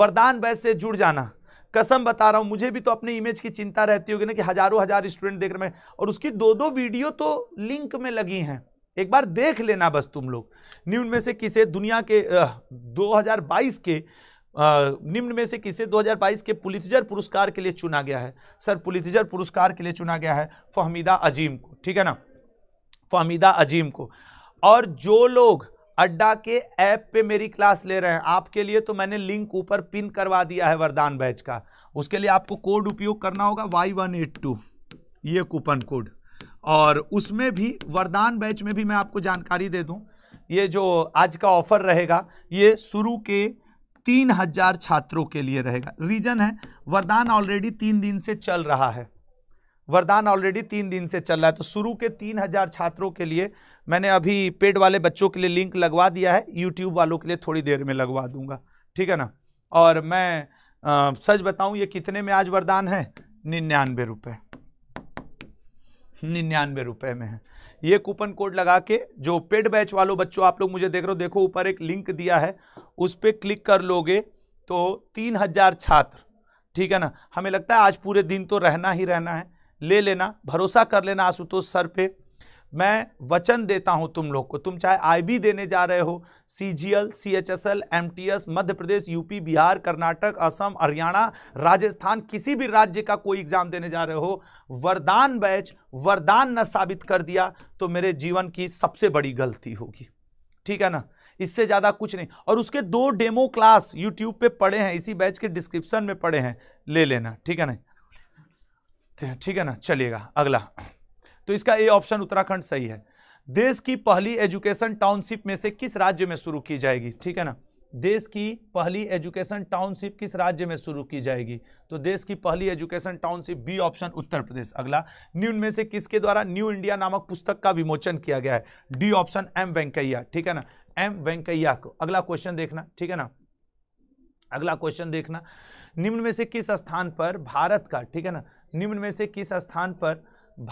वरदान वैश्य से जुड़ जाना कसम बता रहा हूँ मुझे भी तो अपने इमेज की चिंता रहती होगी ना कि हजारों हजार स्टूडेंट देख रहे हैं और उसकी दो दो वीडियो तो लिंक में लगी हैं एक बार देख लेना बस तुम लोग न्यून में से किसे दुनिया के 2022 के निम्न में से किसे 2022 के पुलितजर पुरस्कार के लिए चुना गया है सर पुलितजर पुरस्कार के लिए चुना गया है फहमीदा अजीम को ठीक है ना फहमीदा अजीम को और जो लोग अड्डा के ऐप पे मेरी क्लास ले रहे हैं आपके लिए तो मैंने लिंक ऊपर पिन करवा दिया है वरदान बैच का उसके लिए आपको कोड उपयोग करना होगा वाई वन एट टू ये कूपन कोड और उसमें भी वरदान बैच में भी मैं आपको जानकारी दे दूं ये जो आज का ऑफर रहेगा ये शुरू के तीन हजार छात्रों के लिए रहेगा रीजन है वरदान ऑलरेडी तीन दिन से चल रहा है वरदान ऑलरेडी तीन दिन से चल रहा है तो शुरू के तीन हजार छात्रों के लिए मैंने अभी पेड वाले बच्चों के लिए लिंक लगवा दिया है यूट्यूब वालों के लिए थोड़ी देर में लगवा दूंगा ठीक है ना और मैं आ, सच बताऊं ये कितने में आज वरदान है निन्यानवे रुपये निन्यानवे रुपये में है ये कूपन कोड लगा के जो पेड बैच वालों बच्चों आप लोग मुझे देख रहे हो देखो ऊपर एक लिंक दिया है उस पर क्लिक कर लोगे तो तीन हज़ार छात्र ठीक है ना हमें लगता है आज पूरे दिन तो रहना ही रहना है ले लेना भरोसा कर लेना आशुतोष सर पे मैं वचन देता हूं तुम लोग को तुम चाहे आईबी देने जा रहे हो CGL CHSL MTS Madhya Pradesh UP Bihar Karnataka Assam Haryana Rajasthan किसी भी राज्य का कोई एग्जाम देने जा रहे हो वरदान बैच वरदान न साबित कर दिया तो मेरे जीवन की सबसे बड़ी गलती होगी ठीक है ना इससे ज़्यादा कुछ नहीं और उसके दो डेमो क्लास यूट्यूब पे पड़े हैं इसी बैच के डिस्क्रिप्शन में पड़े हैं ले लेना ठीक है ना ठीक है ना चलिएगा अगला तो इसका ए ऑप्शन उत्तराखंड सही है देश की पहली एजुकेशन टाउनशिप में से किस राज्य में शुरू की जाएगी ठीक है ना देश की पहली एजुकेशन टाउनशिप किस राज्य में शुरू की जाएगी तो देश की पहली education township B option Uttar Pradesh अगला न्यू में से किसके द्वारा न्यू इंडिया नामक पुस्तक का विमोचन किया गया है डी ऑप्शन एम वेंकैया ठीक है ना एम वेंकैया को अगला क्वेश्चन देखना ठीक है ना अगला क्वेश्चन देखना निम्न में से किस स्थान पर भारत का ठीक है ना निम्न में से किस स्थान पर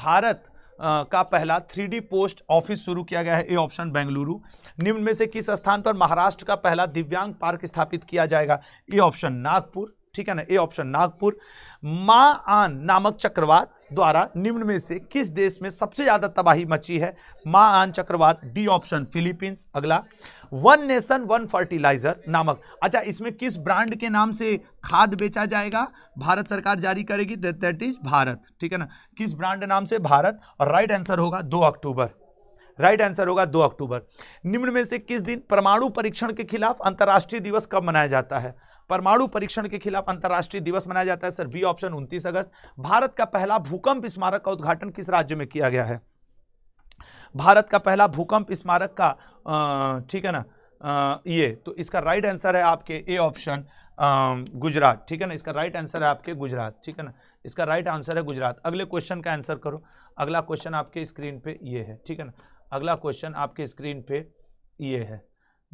भारत का पहला थ्री पोस्ट ऑफिस शुरू किया गया है ए ऑप्शन बेंगलुरु निम्न में से किस स्थान पर महाराष्ट्र का पहला दिव्यांग पार्क स्थापित किया जाएगा ए ऑप्शन नागपुर ठीक है ना ए ऑप्शन नागपुर माँ आन नामक चक्रवात द्वारा निम्न में से किस देश में सबसे ज्यादा तबाही मची है माँ आन चक्रवात डी ऑप्शन फिलीपींस अगला वन नेशन वन फर्टिलाइजर नामक अच्छा इसमें किस ब्रांड के नाम से खाद बेचा जाएगा भारत सरकार जारी करेगी दैट इज भारत ठीक है ना किस ब्रांड नाम से भारत और राइट आंसर होगा दो अक्टूबर राइट आंसर होगा दो अक्टूबर निम्न में से किस दिन परमाणु परीक्षण के खिलाफ अंतर्राष्ट्रीय दिवस कब मनाया जाता है परमाणु परीक्षण के खिलाफ अंतर्राष्ट्रीय दिवस मनाया जाता है सर बी ऑप्शन 29 अगस्त भारत का पहला भूकंप स्मारक का उद्घाटन किस राज्य में किया गया है भारत का पहला भूकंप स्मारक का ठीक है ना आ, ये तो इसका राइट आंसर है आपके ए ऑप्शन गुजरात ठीक है ना इसका राइट आंसर है आपके गुजरात ठीक है ना इसका राइट आंसर है गुजरात अगले क्वेश्चन का आंसर करो अगला क्वेश्चन आपके स्क्रीन पे ये है ठीक है ना अगला क्वेश्चन आपके स्क्रीन पे ये है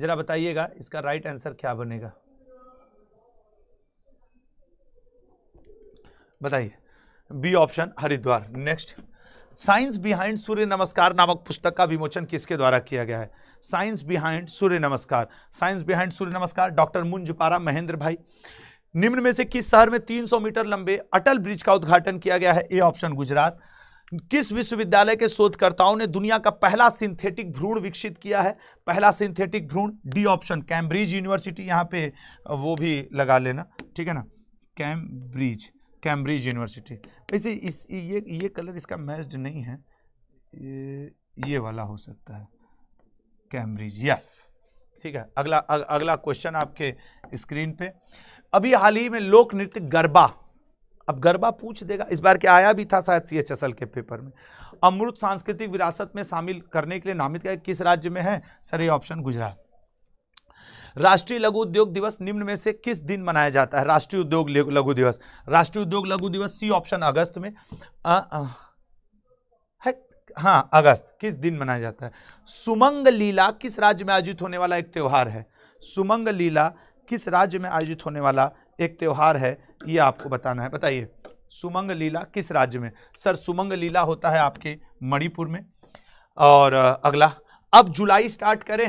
ज़रा बताइएगा इसका राइट आंसर क्या बनेगा बताइए B option Haridwar next science behind Surya Namaskar नामक पुस्तक का विमोचन किसके द्वारा किया गया है साइंस बिहाइंड सूर्य नमस्कार साइंस बिहाइंड सूर्य नमस्कार डॉक्टर मुंजपारा महेंद्र भाई निम्न में से किस शहर में 300 मीटर लंबे अटल ब्रिज का उद्घाटन किया गया है ए ऑप्शन गुजरात किस विश्वविद्यालय के शोधकर्ताओं ने दुनिया का पहला सिंथेटिक भ्रूण विकसित किया है पहला सिंथेटिक भ्रूण डी ऑप्शन कैम्ब्रिज यूनिवर्सिटी यहाँ पे वो भी लगा लेना ठीक है ना कैम्ब्रिज कैम्ब्रिज यूनिवर्सिटी वैसे इस ये ये कलर इसका मैच्ड नहीं है ये ये वाला हो सकता है कैम्ब्रिज यस ठीक है अगला अग, अगला क्वेश्चन आपके स्क्रीन पे अभी हाल ही में लोक नृत्य गरबा अब गरबा पूछ देगा इस बार के आया भी था शायद सी एच एस एल के पेपर में अमृत सांस्कृतिक विरासत में शामिल करने के लिए नामित किया किस राज्य में है सर ये ऑप्शन गुजरात राष्ट्रीय लघु उद्योग दिवस निम्न में से किस दिन मनाया जाता है राष्ट्रीय उद्योग लघु दिवस राष्ट्रीय उद्योग लघु दिवस सी ऑप्शन अगस्त में आ, आ, हाँ अगस्त किस दिन मनाया जाता है सुमंग लीला किस राज्य में आयोजित होने वाला एक त्यौहार है सुमंग लीला किस राज्य में आयोजित होने वाला एक त्यौहार है ये आपको बताना है बताइए सुमंग लीला किस राज्य में सर सुमंग लीला होता है आपके मणिपुर में और अगला अब जुलाई स्टार्ट करें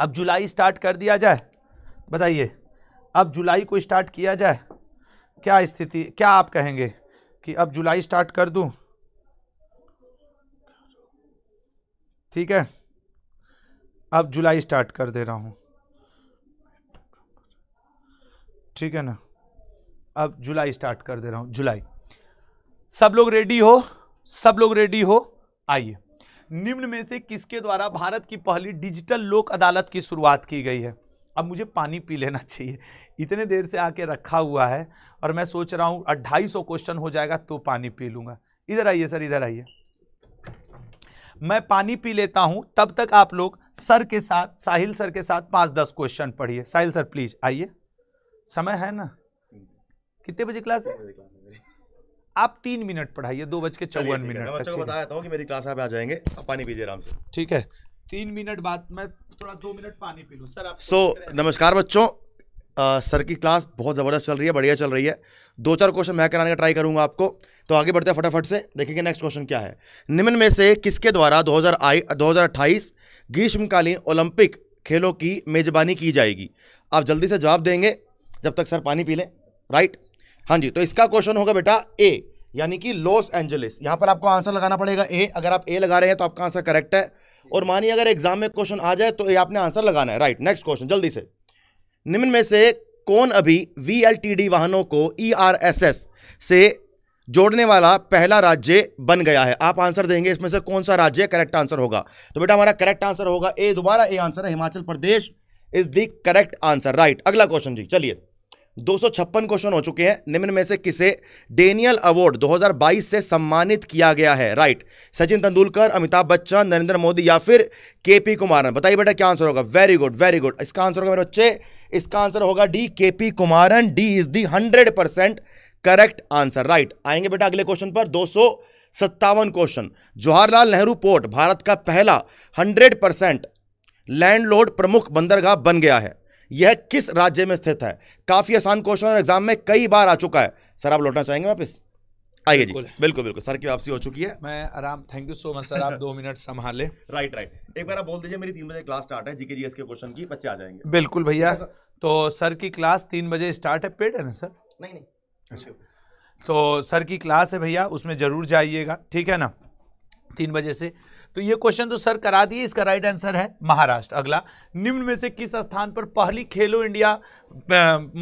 अब जुलाई स्टार्ट कर दिया जाए बताइए अब जुलाई को स्टार्ट किया जाए क्या स्थिति क्या आप कहेंगे कि अब जुलाई स्टार्ट कर दूं ठीक है अब जुलाई स्टार्ट कर दे रहा हूँ ठीक है ना अब जुलाई स्टार्ट कर दे रहा हूँ जुलाई सब लोग रेडी हो सब लोग रेडी हो आइए निम्न में से किसके द्वारा भारत की पहली डिजिटल लोक अदालत की शुरुआत की गई है अब मुझे पानी पी लेना चाहिए इतने देर से आके रखा हुआ है और मैं सोच रहा हूँ अट्ठाईस क्वेश्चन हो जाएगा तो पानी पी लूँगा इधर आइए सर इधर आइए मैं पानी पी लेता हूं तब तक आप लोग सर के साथ साहिल सर के साथ पांच दस क्वेश्चन पढ़िए साहिल सर प्लीज आइए समय है ना कितने बजे क्लास है आप तीन मिनट पढ़ाइए दो बज के चौवन मिनट क्लास आप आ जाएंगे आप पानी पीजिए आराम से ठीक है तीन मिनट बाद मैं थोड़ा दो मिनट पानी पी लू सर आप सो नमस्कार बच्चों आ, सर की क्लास बहुत ज़बरदस्त चल रही है बढ़िया चल रही है दो चार क्वेश्चन मैं कराने का ट्राई करूंगा आपको तो आगे बढ़ते हैं फटाफट से देखेंगे नेक्स्ट क्वेश्चन क्या है निम्न में से किसके द्वारा दो हज़ार आई दो हज़ार अट्ठाईस ग्रीष्मकालीन ओलंपिक खेलों की मेज़बानी की जाएगी आप जल्दी से जवाब देंगे जब तक सर पानी पी लें राइट हाँ जी तो इसका क्वेश्चन होगा बेटा ए यानी कि लॉस एंजलिस यहाँ पर आपको आंसर लगाना पड़ेगा ए अगर आप ए लगा रहे हैं तो आपका आंसर करेक्ट है और मानिए अगर एग्जाम में क्वेश्चन आ जाए तो ये आपने आंसर लगाना है राइट नेक्स्ट क्वेश्चन जल्दी से निम्न में से कौन अभी वी वाहनों को ई e से जोड़ने वाला पहला राज्य बन गया है आप आंसर देंगे इसमें से कौन सा राज्य करेक्ट आंसर होगा तो बेटा हमारा करेक्ट आंसर होगा ए दोबारा ए आंसर है Himachal Pradesh is the correct answer right अगला क्वेश्चन जी चलिए दो क्वेश्चन हो चुके हैं निम्न में से किसे डेनियल अवार्ड 2022 से सम्मानित किया गया है राइट सचिन तेंदुलकर अमिताभ बच्चन नरेंद्र मोदी या फिर के पी कुमारन बताइए बेटा क्या आंसर होगा वेरी गुड वेरी गुड इसका आंसर होगा मेरे बच्चे इसका आंसर होगा D K P Kumaran D is the hundred percent correct answer right आएंगे बेटा अगले क्वेश्चन पर दो सत्तावन क्वेश्चन जवाहरलाल नेहरू पोर्ट भारत का पहला हंड्रेड परसेंट लैंडलॉर्ड प्रमुख बंदरगाह बन गया है यह किस राज्य में स्थित है काफ़ी आसान क्वेश्चन और एग्जाम में कई बार आ चुका है सर आप लौटना चाहेंगे वापस आइए जी बिल्कुल बिल्कुल सर की वापसी हो चुकी है मैं आराम thank you so much sir आप दो मिनट संभाले राइट राइट एक बार आप बोल दीजिए मेरी तीन बजे क्लास स्टार्ट है जीके जीएस के क्वेश्चन की बच्चे आ जाएंगे बिल्कुल भैया तो सर की क्लास तीन बजे स्टार्ट है पेड है ना सर नहीं नहीं अच्छा तो सर की क्लास है भैया उसमें ज़रूर जाइएगा ठीक है ना तीन बजे से तो ये क्वेश्चन तो सर करा दिए इसका राइट आंसर है महाराष्ट्र अगला निम्न में से किस स्थान पर पहली खेलो इंडिया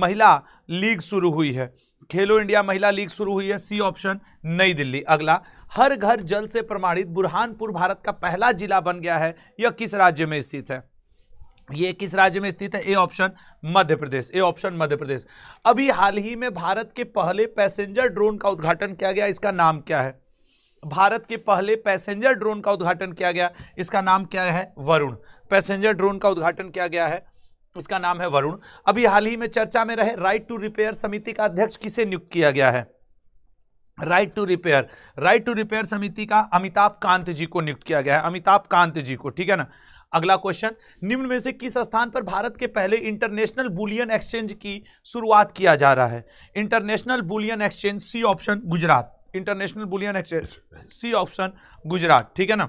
महिला लीग शुरू हुई है खेलो इंडिया महिला लीग शुरू हुई है सी ऑप्शन नई दिल्ली अगला हर घर जल से प्रमाणित बुरहानपुर भारत का पहला जिला बन गया है यह किस राज्य में स्थित है ये किस राज्य में स्थित है A option Madhya Pradesh A option मध्य प्रदेश अभी हाल ही में भारत के पहले पैसेंजर ड्रोन का उद्घाटन किया गया इसका नाम क्या है भारत के पहले पैसेंजर ड्रोन का उद्घाटन किया गया इसका नाम क्या है वरुण पैसेंजर ड्रोन का उद्घाटन किया गया है उसका नाम है वरुण अभी हाल ही में चर्चा में रहे राइट टू रिपेयर समिति का अध्यक्ष किसे नियुक्त किया गया है right to repair right to repair समिति का अमिताभ कांत जी को नियुक्त किया गया है अमिताभ कांत जी को ठीक है ना अगला क्वेश्चन निम्न में से किस स्थान पर भारत के पहले इंटरनेशनल बुलियन एक्सचेंज की शुरुआत किया जा रहा है international bullion exchange C option Gujarat international bullion exchange C option Gujarat ठीक है ना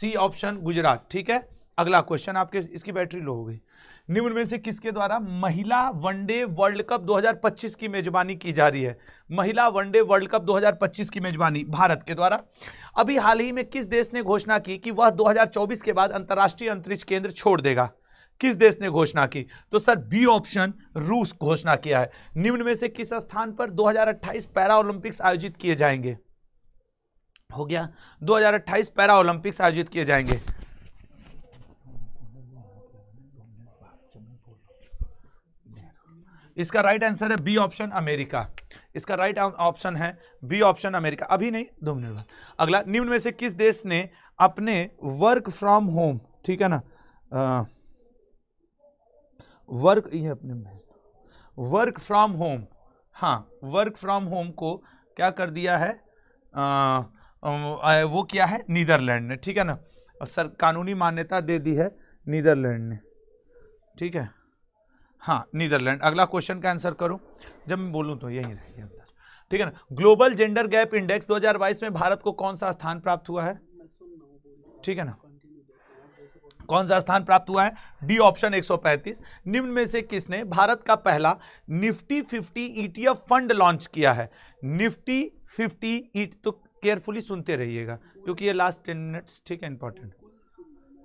सी ऑप्शन गुजरात ठीक है अगला क्वेश्चन आपके इसकी बैटरी लो हो गई निम्न में से किसके द्वारा महिला वनडे वर्ल्ड कप 2025 की मेजबानी की जा रही है महिला वनडे वर्ल्ड कप 2025 की मेजबानी भारत के द्वारा अभी हाल ही में किस देश ने घोषणा की कि वह 2024 के बाद अंतर्राष्ट्रीय अंतरिक्ष केंद्र छोड़ देगा किस देश ने घोषणा की तो सर बी ऑप्शन रूस घोषणा किया है निम्न में से किस स्थान पर 2028 पैरा ओलंपिक्स आयोजित किए जाएंगे हो गया 2028 पैरा ओलंपिक्स आयोजित किए जाएंगे इसका राइट आंसर है बी ऑप्शन अमेरिका इसका राइट ऑप्शन है बी ऑप्शन अमेरिका अभी नहीं दो मिनट बाद अगला निम्न में से किस देश ने अपने वर्क फ्रॉम होम ठीक है ना आ, वर्क ये अपने में वर्क फ्रॉम होम हाँ वर्क फ्रॉम होम को क्या कर दिया है आ, आ, वो किया है नीदरलैंड ने ठीक है ना और सर कानूनी मान्यता दे दी है नीदरलैंड ने ठीक है हाँ नीदरलैंड अगला क्वेश्चन का आंसर करो जब मैं बोलूँ तो यही रहेगी अंदर ठीक है ना ग्लोबल जेंडर गैप इंडेक्स 2022 में भारत को कौन सा स्थान प्राप्त हुआ है ठीक है ना कौन सा स्थान प्राप्त हुआ है डी ऑप्शन 135 निम्न में से किसने भारत का पहला निफ्टी 50 ईटीएफ फंड लॉन्च किया है निफ्टी 50 ईट तो केयरफुली सुनते रहिएगा क्योंकि ये लास्ट टेन मिनट्स ठीक है इंपॉर्टेंट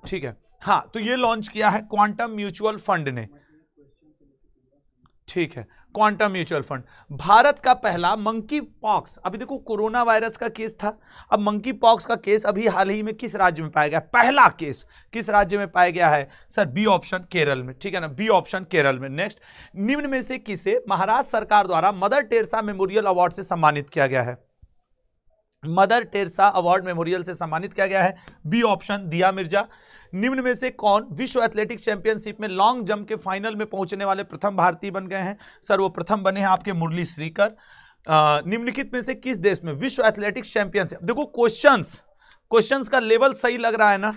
ठीक है हाँ तो ये लॉन्च किया है क्वांटम म्यूचुअल फंड ने ठीक है क्वांटम म्यूचुअल फंड भारत का पहला मंकी पॉक्स अभी देखो कोरोना वायरस का केस था अब मंकी पॉक्स का केस अभी हाल ही में किस राज्य में पाया गया पहला केस किस राज्य में पाया गया है सर बी ऑप्शन केरल में ठीक है ना बी ऑप्शन केरल में नेक्स्ट निम्न में से किसे महाराष्ट्र सरकार द्वारा मदर टेरसा मेमोरियल अवार्ड से सम्मानित किया गया है मदर टेरसा अवार्ड मेमोरियल से सम्मानित किया गया है बी ऑप्शन दिया मिर्जा निम्न में से कौन विश्व एथलेटिक चैंपियनशिप में लॉन्ग जंप के फाइनल में पहुंचने वाले प्रथम भारतीय बन गए हैं सर्वप्रथम बने हैं आपके मुरली श्रीकर निम्नलिखित में से किस देश में विश्व एथलेटिक्स चैंपियनशिप देखो क्वेश्चन क्वेश्चन का लेवल सही लग रहा है ना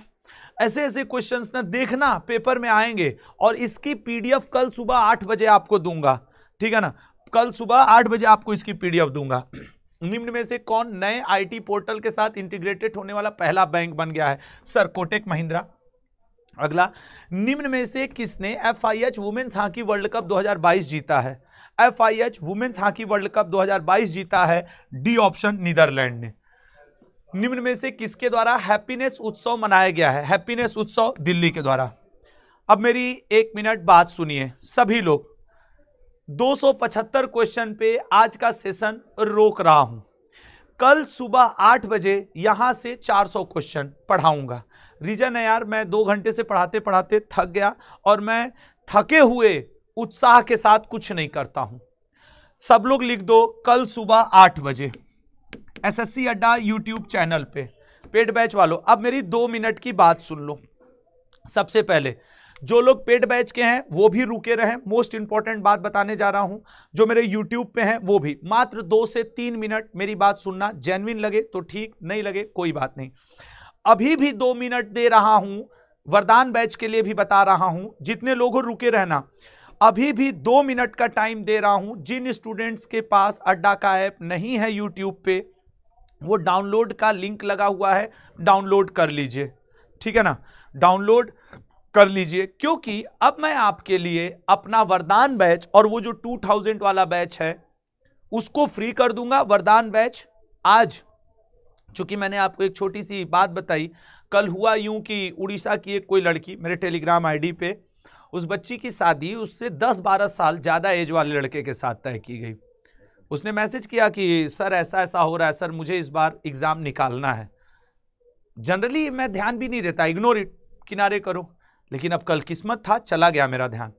ऐसे ऐसे क्वेश्चंस ना देखना पेपर में आएंगे और इसकी पीडीएफ कल सुबह आठ बजे आपको दूंगा ठीक है ना कल सुबह आठ बजे आपको इसकी पीडीएफ दूंगा निम्न में से कौन नए आईटी पोर्टल के साथ इंटीग्रेटेड होने वाला पहला बैंक बन गया है सर कोटेक महिंद्रा अगला निम्न में से किसने F I H women's hockey world cup 2022 जीता है F I H women's hockey world cup 2022 जीता है डी ऑप्शन नीदरलैंड ने निम्न में से किसके द्वारा हैप्पीनेस उत्सव मनाया गया है हैप्पीनेस उत्सव दिल्ली के द्वारा अब मेरी एक मिनट बात सुनिए सभी लोग 275 क्वेश्चन पे आज का सेशन रोक रहा हूं कल सुबह आठ बजे यहां से 400 क्वेश्चन पढ़ाऊंगा रीज़न है यार मैं दो घंटे से पढ़ाते पढ़ाते थक गया और मैं थके हुए उत्साह के साथ कुछ नहीं करता हूं सब लोग लिख दो कल सुबह आठ बजे एसएससी अड्डा यूट्यूब चैनल पे पेड बैच वालों अब मेरी दो मिनट की बात सुन लो सबसे पहले जो लोग पेड बैच के हैं वो भी रुके रहे मोस्ट इंपॉर्टेंट बात बताने जा रहा हूं जो मेरे यूट्यूब पे हैं वो भी मात्र दो से तीन मिनट मेरी बात सुनना जेनविन लगे तो ठीक नहीं लगे कोई बात नहीं अभी भी दो मिनट दे रहा हूं वरदान बैच के लिए भी बता रहा हूं जितने लोग रुके रहना अभी भी दो मिनट का टाइम दे रहा हूं जिन स्टूडेंट्स के पास अड्डा का ऐप नहीं है यूट्यूब पे वो डाउनलोड का लिंक लगा हुआ है डाउनलोड कर लीजिए ठीक है ना डाउनलोड कर लीजिए क्योंकि अब मैं आपके लिए अपना वरदान बैच और वो जो 2000 वाला बैच है उसको फ्री कर दूंगा वरदान बैच आज चूंकि मैंने आपको एक छोटी सी बात बताई कल हुआ यूं कि उड़ीसा की एक कोई लड़की मेरे टेलीग्राम आईडी पे उस बच्ची की शादी उससे 10-12 साल ज़्यादा एज वाले लड़के के साथ तय की गई उसने मैसेज किया कि सर ऐसा ऐसा हो रहा है सर मुझे इस बार एग्ज़ाम निकालना है जनरली मैं ध्यान भी नहीं देता इग्नोर इट किनारे करो लेकिन अब कल किस्मत था चला गया मेरा ध्यान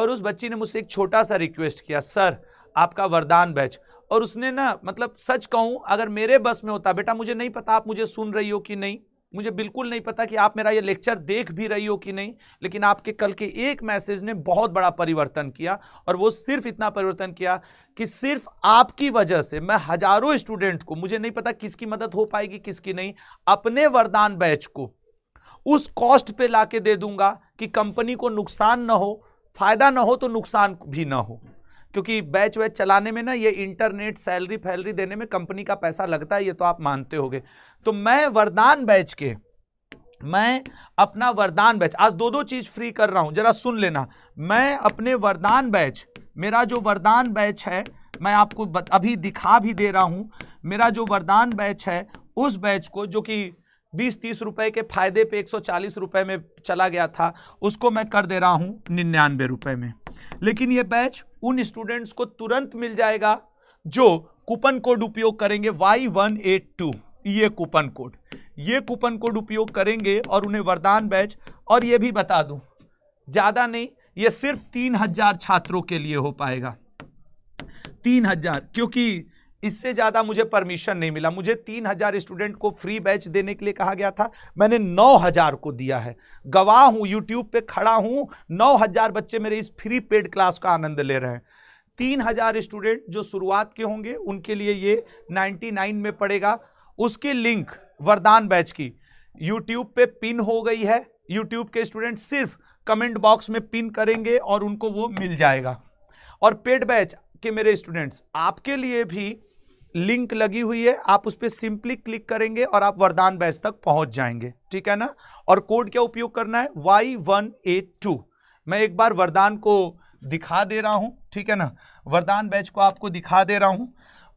और उस बच्ची ने मुझसे एक छोटा सा रिक्वेस्ट किया सर आपका वरदान बैच और उसने ना मतलब सच कहूँ अगर मेरे बस में होता बेटा मुझे नहीं पता आप मुझे सुन रही हो कि नहीं मुझे बिल्कुल नहीं पता कि आप मेरा ये लेक्चर देख भी रही हो कि नहीं लेकिन आपके कल के एक मैसेज ने बहुत बड़ा परिवर्तन किया और वो सिर्फ इतना परिवर्तन किया कि सिर्फ आपकी वजह से मैं हजारों स्टूडेंट को मुझे नहीं पता किसकी मदद हो पाएगी किसकी नहीं अपने वरदान बैच को उस कॉस्ट पे लाके दे दूंगा कि कंपनी को नुकसान ना हो फायदा ना हो तो नुकसान भी ना हो क्योंकि बैच वैच चलाने में ना ये इंटरनेट सैलरी फैलरी देने में कंपनी का पैसा लगता है ये तो आप मानते होगे तो मैं वरदान बैच के मैं अपना वरदान बैच आज दो दो चीज फ्री कर रहा हूं जरा सुन लेना मैं अपने वरदान बैच मेरा जो वरदान बैच है मैं आपको अभी दिखा भी दे रहा हूं मेरा जो वरदान बैच है उस बैच को जो कि बीस तीस रुपए के फायदे पे एक सौ चालीस रुपए में चला गया था उसको मैं कर दे रहा हूं निन्यानवे रुपए में लेकिन ये बैच उन स्टूडेंट्स को तुरंत मिल जाएगा जो कूपन कोड उपयोग करेंगे वाई वन एट टू ये कूपन कोड ये कूपन कोड उपयोग करेंगे और उन्हें वरदान बैच और ये भी बता दू ज़्यादा नहीं ये सिर्फ तीन हजार छात्रों के लिए हो पाएगा तीन हजार क्योंकि इससे ज़्यादा मुझे परमिशन नहीं मिला मुझे तीन हजार स्टूडेंट को फ्री बैच देने के लिए कहा गया था मैंने नौ हजार को दिया है गवाह हूँ यूट्यूब पे खड़ा हूँ नौ हजार बच्चे मेरे इस फ्री पेड क्लास का आनंद ले रहे हैं तीन हजार स्टूडेंट जो शुरुआत के होंगे उनके लिए ये नाइन्टी नाइन में पड़ेगा उसकी लिंक वरदान बैच की यूट्यूब पे पिन हो गई है यूट्यूब के स्टूडेंट सिर्फ कमेंट बॉक्स में पिन करेंगे और उनको वो मिल जाएगा और पेड बैच के मेरे स्टूडेंट्स आपके लिए भी लिंक लगी हुई है आप उस पर सिंपली क्लिक करेंगे और आप वरदान बैच तक पहुंच जाएंगे ठीक है ना और कोड क्या उपयोग करना है वाई वन एट टू मैं एक बार वरदान को दिखा दे रहा हूं ठीक है ना वरदान बैच को आपको दिखा दे रहा हूं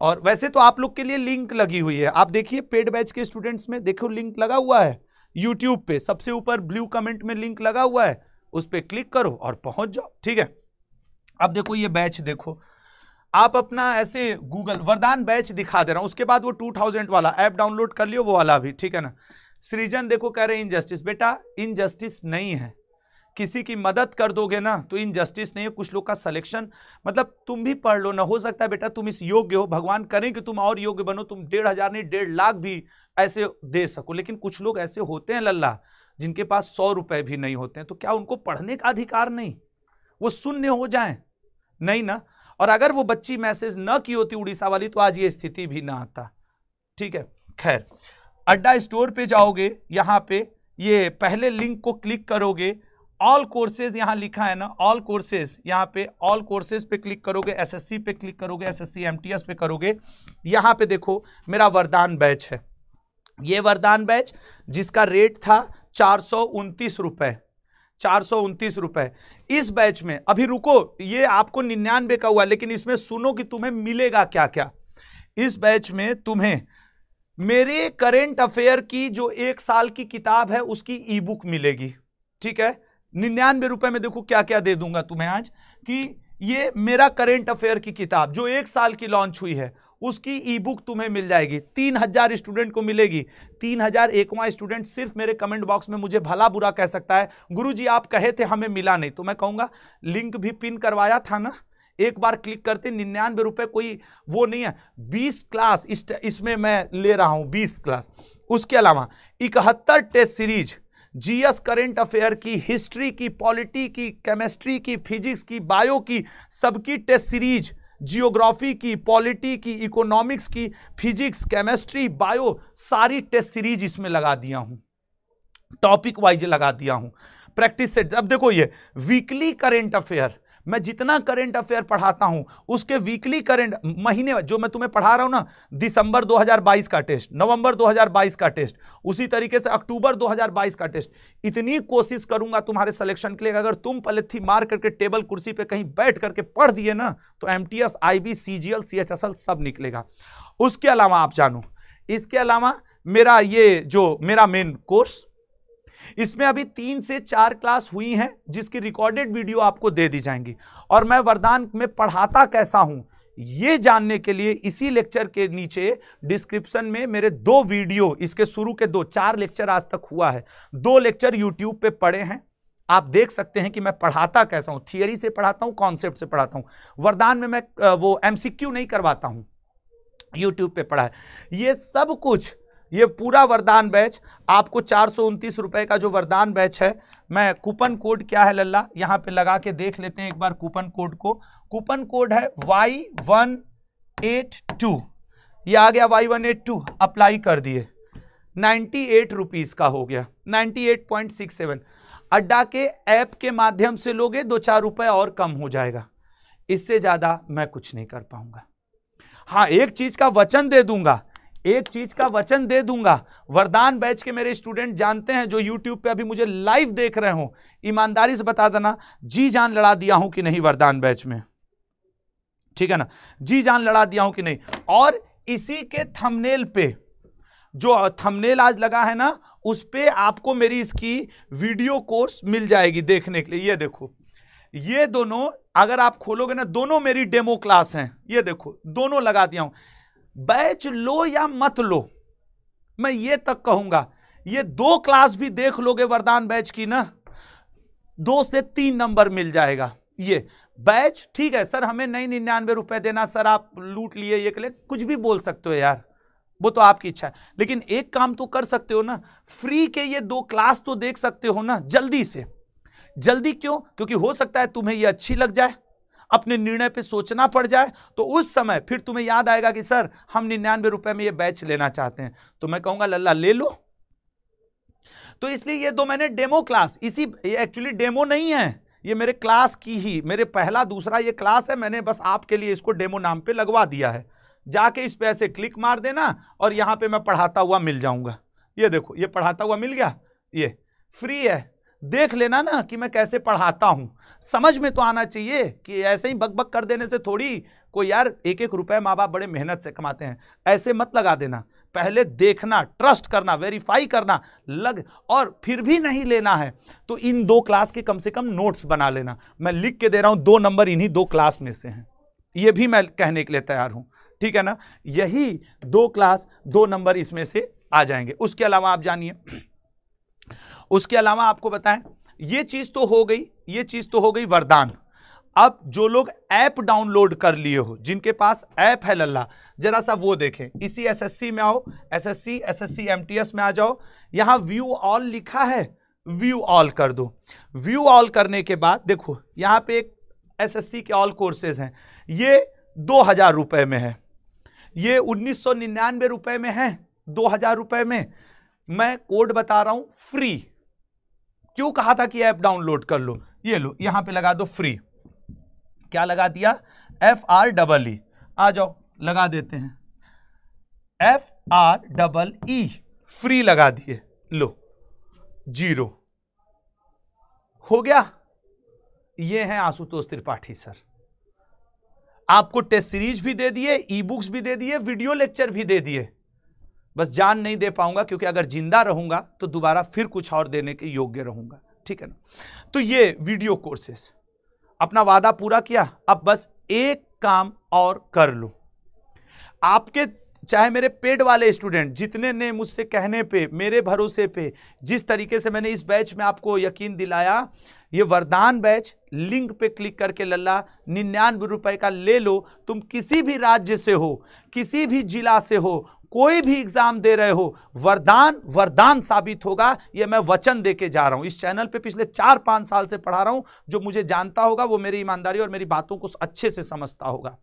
और वैसे तो आप लोग के लिए लिंक लगी हुई है आप देखिए पेड बैच के स्टूडेंट्स में देखो लिंक लगा हुआ है यूट्यूब पे सबसे ऊपर ब्लू कमेंट में लिंक लगा हुआ है उस पर क्लिक करो और पहुंच जाओ ठीक है अब देखो ये बैच देखो आप अपना ऐसे गूगल वरदान बैच दिखा दे रहा हूँ उसके बाद वो टू थाउजेंड वाला ऐप डाउनलोड कर लियो वो वाला भी ठीक है ना सृजन देखो कह रहे इनजस्टिस बेटा इनजस्टिस नहीं है किसी की मदद कर दोगे ना तो इनजस्टिस नहीं है कुछ लोग का सिलेक्शन मतलब तुम भी पढ़ लो ना हो सकता है बेटा तुम इस योग्य हो भगवान करें कि तुम और योग्य बनो तुम डेढ़ हज़ार नहीं डेढ़ लाख भी ऐसे दे सको लेकिन कुछ लोग ऐसे होते हैं लल्ला जिनके पास सौ रुपए भी नहीं होते हैं तो क्या उनको पढ़ने का अधिकार नहीं वो शून्य हो जाए नहीं ना और अगर वो बच्ची मैसेज न की होती उड़ीसा वाली तो आज ये स्थिति भी ना आता ठीक है खैर अड्डा स्टोर पे जाओगे यहाँ पे ये पहले लिंक को क्लिक करोगे ऑल कोर्सेज यहाँ लिखा है ना ऑल कोर्सेज यहाँ पे ऑल कोर्सेज पे क्लिक करोगे एसएससी पे क्लिक करोगे एसएससी एमटीएस पे करोगे यहाँ पे देखो मेरा वरदान बैच है ये वरदान बैच जिसका रेट था चार सौ उनतीस रुपये चार सौ उनतीस रुपए इस बैच में अभी रुको ये आपको निन्यानवे का हुआ लेकिन इसमें सुनो कि तुम्हें मिलेगा क्या क्या इस बैच में तुम्हें मेरे करेंट अफेयर की जो एक साल की किताब है उसकी ई बुक मिलेगी ठीक है निन्यानवे रुपए में देखो क्या क्या दे दूंगा तुम्हें आज कि ये मेरा करेंट अफेयर की किताब जो एक साल की लॉन्च हुई है उसकी ई बुक तुम्हें मिल जाएगी तीन हजार स्टूडेंट को मिलेगी तीन हजार एकवा स्टूडेंट सिर्फ मेरे कमेंट बॉक्स में मुझे भला बुरा कह सकता है गुरु जी आप कहे थे हमें मिला नहीं तो मैं कहूँगा लिंक भी पिन करवाया था ना एक बार क्लिक करते निन्यानवे रुपये कोई वो नहीं है बीस क्लास इस इसमें मैं ले रहा हूँ बीस क्लास उसके अलावा इकहत्तर test series GS current affair की हिस्ट्री की पॉलिटी की केमिस्ट्री की फिजिक्स की बायो की सबकी टेस्ट सीरीज जियोग्राफी की पॉलिटी की इकोनॉमिक्स की फिजिक्स केमिस्ट्री बायो सारी टेस्ट सीरीज इसमें लगा दिया हूँ टॉपिक वाइज लगा दिया हूँ प्रैक्टिस सेट अब देखो ये वीकली करेंट अफेयर मैं जितना करंट अफेयर पढ़ाता हूं उसके वीकली करंट महीने जो मैं तुम्हें पढ़ा रहा हूं ना दिसंबर 2022 का टेस्ट नवंबर 2022 का टेस्ट उसी तरीके से अक्टूबर 2022 का टेस्ट इतनी कोशिश करूंगा तुम्हारे सिलेक्शन के लिए अगर तुम पलेथी मार करके टेबल कुर्सी पर कहीं बैठ करके पढ़ दिए ना तो M T S I B C G L C H S L सब निकलेगा उसके अलावा आप जानो इसके अलावा मेरा ये जो मेरा मेन कोर्स इसमें अभी तीन से चार क्लास हुई हैं जिसकी रिकॉर्डेड वीडियो आपको दे दी जाएंगी और मैं वरदान में पढ़ाता कैसा हूं ये जानने के लिए इसी लेक्चर के नीचे डिस्क्रिप्शन में मेरे दो वीडियो इसके शुरू के दो चार लेक्चर आज तक हुआ है दो लेक्चर यूट्यूब पे पड़े हैं आप देख सकते हैं कि मैं पढ़ाता कैसा हूं थियरी से पढ़ाता हूं कॉन्सेप्ट से पढ़ाता हूं वरदान में मैं वो एमसीक्यू नहीं करवाता हूं यूट्यूब पे पढ़ा है ये सब कुछ ये पूरा वरदान बैच आपको चार रुपए का जो वरदान बैच है मैं कूपन कोड क्या है लल्ला यहाँ पे लगा के देख लेते हैं एक बार कूपन कोड को कूपन कोड है वाई वन एट टू ये आ गया Y one eight two apply कर दिए नाइन्टी एट रुपीज़ का हो गया ninety eight point six seven Adda के ऐप के माध्यम से लोगे दो चार रुपए और कम हो जाएगा इससे ज़्यादा मैं कुछ नहीं कर पाऊंगा हाँ एक चीज़ का वचन दे दूंगा एक चीज का वचन दे दूंगा वरदान बैच के मेरे स्टूडेंट जानते हैं जो यूट्यूब पे अभी मुझे लाइव देख रहे हो ईमानदारी से बता देना जी जान लड़ा दिया हूं कि नहीं वरदान बैच में ठीक है ना जी जान लड़ा दिया हूं कि नहीं और इसी के थमनेल पे जो थमनेल आज लगा है ना उस पर आपको मेरी इसकी वीडियो कोर्स मिल जाएगी देखने के लिए ये देखो ये दोनों अगर आप खोलोगे ना दोनों मेरी डेमो क्लास हैं ये देखो दोनों लगा दिया हूं बैच लो या मत लो मैं ये तक कहूंगा ये दो क्लास भी देख लोगे वरदान बैच की ना दो से तीन नंबर मिल जाएगा ये बैच ठीक है सर हमें नई निन्यानवे रुपए देना सर आप लूट लिए ये के लिए कुछ भी बोल सकते हो यार वो तो आपकी इच्छा है लेकिन एक काम तो कर सकते हो ना फ्री के ये दो क्लास तो देख सकते हो ना जल्दी से जल्दी क्यों क्योंकि हो सकता है तुम्हें ये अच्छी लग जाए अपने निर्णय पे सोचना पड़ जाए तो उस समय फिर तुम्हें याद आएगा कि सर हम निन्यानवे रुपए में ये बैच लेना चाहते हैं तो मैं कहूंगा लल्ला ले लो तो इसलिए ये दो मैंने डेमो क्लास इसी एक्चुअली डेमो नहीं है ये मेरे क्लास की ही मेरे पहला दूसरा ये क्लास है मैंने बस आपके लिए इसको डेमो नाम पे लगवा दिया है जाके इस पर ऐसे क्लिक मार देना और यहाँ पे मैं पढ़ाता हुआ मिल जाऊंगा ये देखो ये पढ़ाता हुआ मिल गया ये फ्री है देख लेना ना कि मैं कैसे पढ़ाता हूँ समझ में तो आना चाहिए कि ऐसे ही बक बक कर देने से थोड़ी कोई यार एक एक रुपए माँ बाप बड़े मेहनत से कमाते हैं ऐसे मत लगा देना पहले देखना ट्रस्ट करना वेरीफाई करना लग और फिर भी नहीं लेना है तो इन दो क्लास के कम से कम नोट्स बना लेना मैं लिख के दे रहा हूँ दो नंबर इन्हीं दो क्लास में से हैं ये भी मैं कहने के लिए तैयार हूँ ठीक है ना यही दो क्लास दो नंबर इसमें से आ जाएंगे उसके अलावा आप जानिए उसके अलावा आपको बताएं ये चीज़ तो हो गई ये चीज़ तो हो गई वरदान अब जो लोग ऐप डाउनलोड कर लिए हो जिनके पास ऐप है लल्ला जरा सा वो देखें इसी एसएससी में आओ एसएससी एसएससी एमटीएस में आ जाओ यहाँ व्यू ऑल लिखा है व्यू ऑल कर दो व्यू ऑल करने के बाद देखो यहाँ पे एक एसएससी के ऑल कोर्सेज हैं ये दो हज़ार रुपये में है ये उन्नीस सौ निन्यानवे में है दो हज़ार रुपये में मैं कोड बता रहा हूँ फ्री क्यों कहा था कि ऐप डाउनलोड कर लो ये लो यहां पे लगा दो फ्री क्या लगा दिया एफ आर डबल ई आ जाओ लगा देते हैं F R double E free लगा दिए लो जीरो हो गया ये है आशुतोष त्रिपाठी सर आपको टेस्ट सीरीज भी दे दिए ई बुक्स भी दे दिए वीडियो लेक्चर भी दे दिए बस जान नहीं दे पाऊंगा क्योंकि अगर जिंदा रहूंगा तो दोबारा फिर कुछ और देने के योग्य रहूंगा ठीक है ना तो ये वीडियो कोर्सेस अपना वादा पूरा किया अब बस एक काम और कर लो आपके चाहे मेरे पेड वाले स्टूडेंट जितने ने मुझसे कहने पे मेरे भरोसे पे जिस तरीके से मैंने इस बैच में आपको यकीन दिलाया ये वरदान बैच लिंक पे क्लिक करके लल्ला निन्यानवे रुपए का ले लो तुम किसी भी राज्य से हो किसी भी जिला से हो कोई भी एग्जाम दे रहे हो वरदान वरदान साबित होगा ये मैं वचन दे के जा रहा हूं इस चैनल पे पिछले चार पांच साल से पढ़ा रहा हूं जो मुझे जानता होगा वो मेरी ईमानदारी और मेरी बातों को अच्छे से समझता होगा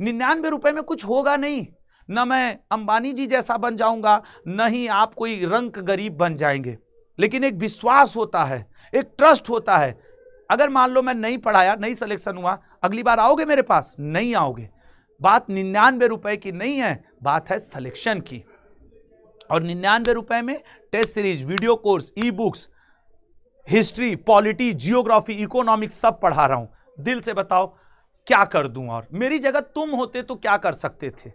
निन्यानवे रुपए में कुछ होगा नहीं न मैं अंबानी जी जैसा बन जाऊंगा न ही आप कोई रंक गरीब बन जाएंगे लेकिन एक विश्वास होता है एक ट्रस्ट होता है अगर मान लो मैं नहीं पढ़ाया नहीं सिलेक्शन हुआ अगली बार आओगे मेरे पास नहीं आओगे बात निन्यानवे रुपए की नहीं है बात है सिलेक्शन की और निन्यानवे रुपए में test series video course E books history polity geography economics सब पढ़ा रहा हूं दिल से बताओ क्या कर दूं और मेरी जगह तुम होते तो क्या कर सकते थे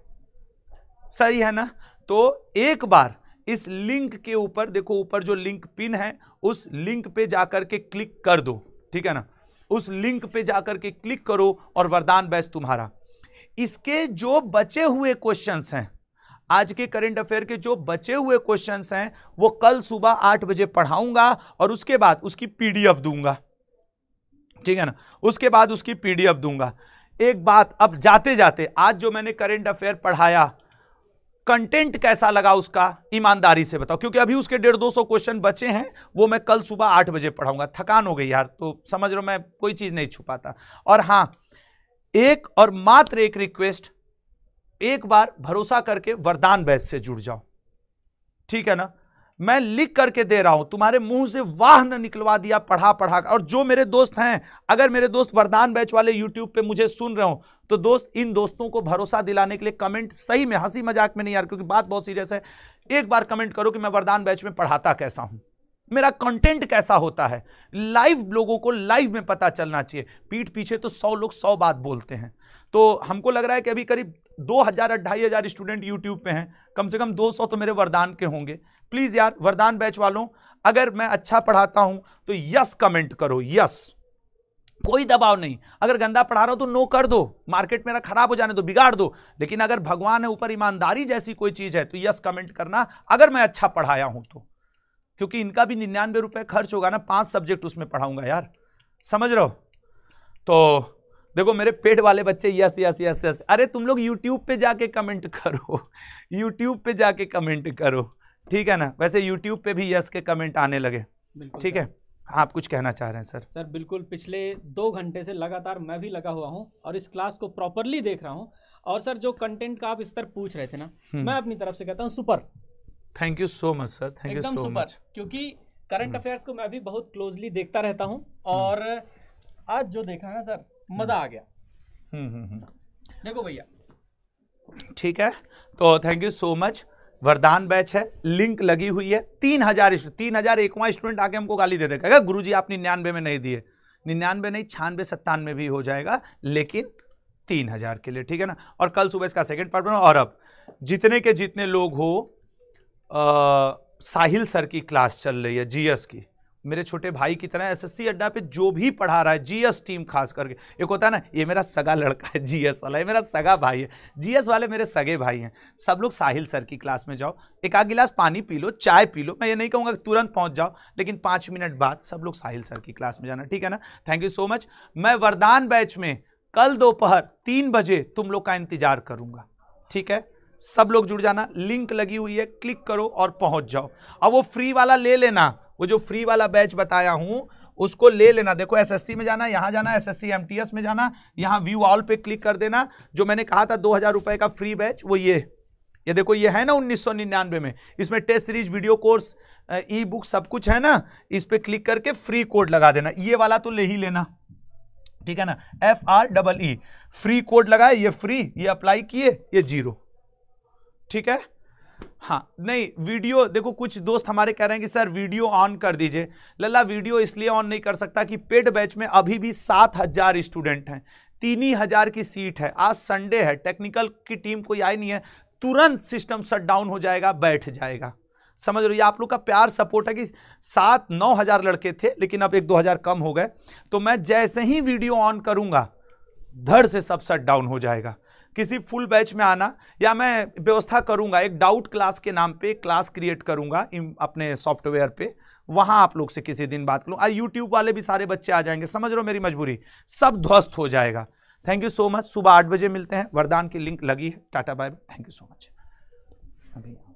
सही है ना तो एक बार इस लिंक के ऊपर देखो ऊपर जो लिंक पिन है उस लिंक पे जाकर के क्लिक कर दो ठीक है ना उस लिंक पे जाकर के क्लिक करो और वरदान बैस तुम्हारा इसके जो बचे हुए क्वेश्चंस हैं आज के करंट अफेयर के जो बचे हुए क्वेश्चंस हैं वो कल सुबह आठ बजे पढ़ाऊंगा और उसके बाद उसकी पीडीएफ दूंगा ठीक है ना उसके बाद उसकी पीडीएफ दूंगा एक बात अब जाते जाते आज जो मैंने करंट अफेयर पढ़ाया कंटेंट कैसा लगा उसका ईमानदारी से बताओ क्योंकि अभी उसके डेढ़ दो सौ क्वेश्चन बचे हैं वो मैं कल सुबह आठ बजे पढ़ाऊंगा थकान हो गई यार तो समझ रहा मैं कोई चीज़ नहीं छुपाता और हाँ एक और मात्र एक रिक्वेस्ट एक बार भरोसा करके वरदान बैच से जुड़ जाओ ठीक है ना मैं लिख करके दे रहा हूं तुम्हारे मुंह से वाह न निकलवा दिया पढ़ा पढ़ा और जो मेरे दोस्त हैं अगर मेरे दोस्त वरदान बैच वाले यूट्यूब पे मुझे सुन रहे हो तो दोस्त इन दोस्तों को भरोसा दिलाने के लिए कमेंट सही में हंसी मजाक में नहीं यार क्योंकि बात बहुत सीरियस है एक बार कमेंट करो कि मैं वरदान बैच में पढ़ाता कैसा हूं मेरा कंटेंट कैसा होता है लाइव लोगों को लाइव में पता चलना चाहिए पीठ पीछे तो सौ लोग सौ बात बोलते हैं तो हमको लग रहा है कि अभी करीब दो हज़ार ढाई हज़ार स्टूडेंट यूट्यूब पे हैं कम से कम दो सौ तो मेरे वरदान के होंगे प्लीज़ यार वरदान बैच वालों अगर मैं अच्छा पढ़ाता हूं तो यस कमेंट करो यस कोई दबाव नहीं अगर गंदा पढ़ा रहा हूं तो नो कर दो मार्केट मेरा खराब हो जाने दो बिगाड़ दो लेकिन अगर भगवान है ऊपर ईमानदारी जैसी कोई चीज़ है तो यस कमेंट करना अगर मैं अच्छा पढ़ाया हूं तो क्योंकि इनका भी निन्यानवे रुपये खर्च होगा ना पांच सब्जेक्ट उसमें पढ़ाऊंगा यार समझ रहो तो देखो मेरे पेट वाले बच्चे यस यस यस यस अरे तुम लोग यूट्यूब पे जाके कमेंट करो यूट्यूब पे जाके कमेंट करो ठीक है ना वैसे यूट्यूब पे भी यस के कमेंट आने लगे ठीक है आप कुछ कहना चाह रहे हैं सर सर बिल्कुल पिछले दो घंटे से लगातार मैं भी लगा हुआ हूँ और इस क्लास को प्रॉपरली देख रहा हूँ और सर जो कंटेंट का आप स्तर पूछ रहे थे ना हम्म। मैं अपनी तरफ से कहता हूँ super thank you so much sir thank you so much क्योंकि करंट अफेयर्स hmm. को मैं भी बहुत क्लोजली देखता रहता हूँ hmm. और आज जो देखा ना सर hmm. मज़ा आ गया देखो भैया ठीक है तो thank you so much Vardan batch है लिंक लगी हुई है तीन हजार तीन हजार एकवा स्टूडेंट आके हमको गाली दे देगा गुरु जी आप निन्यानवे में नहीं दिए निन्यानवे नहीं छियानवे सत्तानवे भी हो जाएगा लेकिन तीन हजार के लिए ठीक है ना और कल सुबह इसका सेकंड पार्ट बना और अब जितने के जितने लोग हो आ, साहिल सर की क्लास चल रही है जीएस की मेरे छोटे भाई की तरह एसएससी अड्डा पे जो भी पढ़ा रहा है जीएस टीम खास करके एक होता है ना ये मेरा सगा लड़का है जीएस वाला ये मेरा सगा भाई है जीएस वाले मेरे सगे भाई हैं सब लोग साहिल सर की क्लास में जाओ एक आध गिलास पानी पी लो चाय पी लो मैं ये नहीं कहूँगा कि तुरंत पहुँच जाओ लेकिन पाँच मिनट बाद सब लोग साहिल सर की क्लास में जाना ठीक है ना थैंक यू सो मच मैं वरदान बैच में कल दोपहर तीन बजे तुम लोग का इंतजार करूँगा ठीक है सब लोग जुड़ जाना लिंक लगी हुई है क्लिक करो और पहुंच जाओ अब वो फ्री वाला ले लेना वो जो फ्री वाला बैच बताया हूं उसको ले लेना देखो एसएससी में जाना यहां जाना एसएससी एमटीएस में जाना यहां व्यू ऑल पे क्लिक कर देना जो मैंने कहा था दो हजार रुपए का फ्री बैच वो ये ये देखो ये है ना उन्नीस सौ निन्यानवे में इसमें टेस्ट सीरीज वीडियो कोर्स ई बुक सब कुछ है ना इस पर क्लिक करके फ्री कोड लगा देना ये वाला तो ले ही लेना ठीक है ना F R double E free code लगाए ये फ्री ये अप्लाई किए ये जीरो ठीक है हाँ नहीं वीडियो देखो कुछ दोस्त हमारे कह रहे हैं कि सर वीडियो ऑन कर दीजिए लल्ला वीडियो इसलिए ऑन नहीं कर सकता कि पेड बैच में अभी भी सात हजार स्टूडेंट हैं तीन ही हजार की सीट है आज संडे है टेक्निकल की टीम कोई आई नहीं है तुरंत सिस्टम शट डाउन हो जाएगा बैठ जाएगा समझ लो ये आप लोग का प्यार सपोर्ट है कि सात नौ हजार लड़के थे लेकिन अब एक दो हजार कम हो गए तो मैं जैसे ही वीडियो ऑन करूंगा धड़ से सब शट डाउन हो जाएगा किसी फुल बैच में आना या मैं व्यवस्था करूंगा एक डाउट क्लास के नाम पे क्लास क्रिएट करूंगा अपने सॉफ्टवेयर पे वहां आप लोग से किसी दिन बात करूँ यूट्यूब वाले भी सारे बच्चे आ जाएंगे समझ रहे हो मेरी मजबूरी सब ध्वस्त हो जाएगा थैंक यू सो मच सुबह आठ बजे मिलते हैं वरदान की लिंक लगी है tata bye bye thank you so much अभी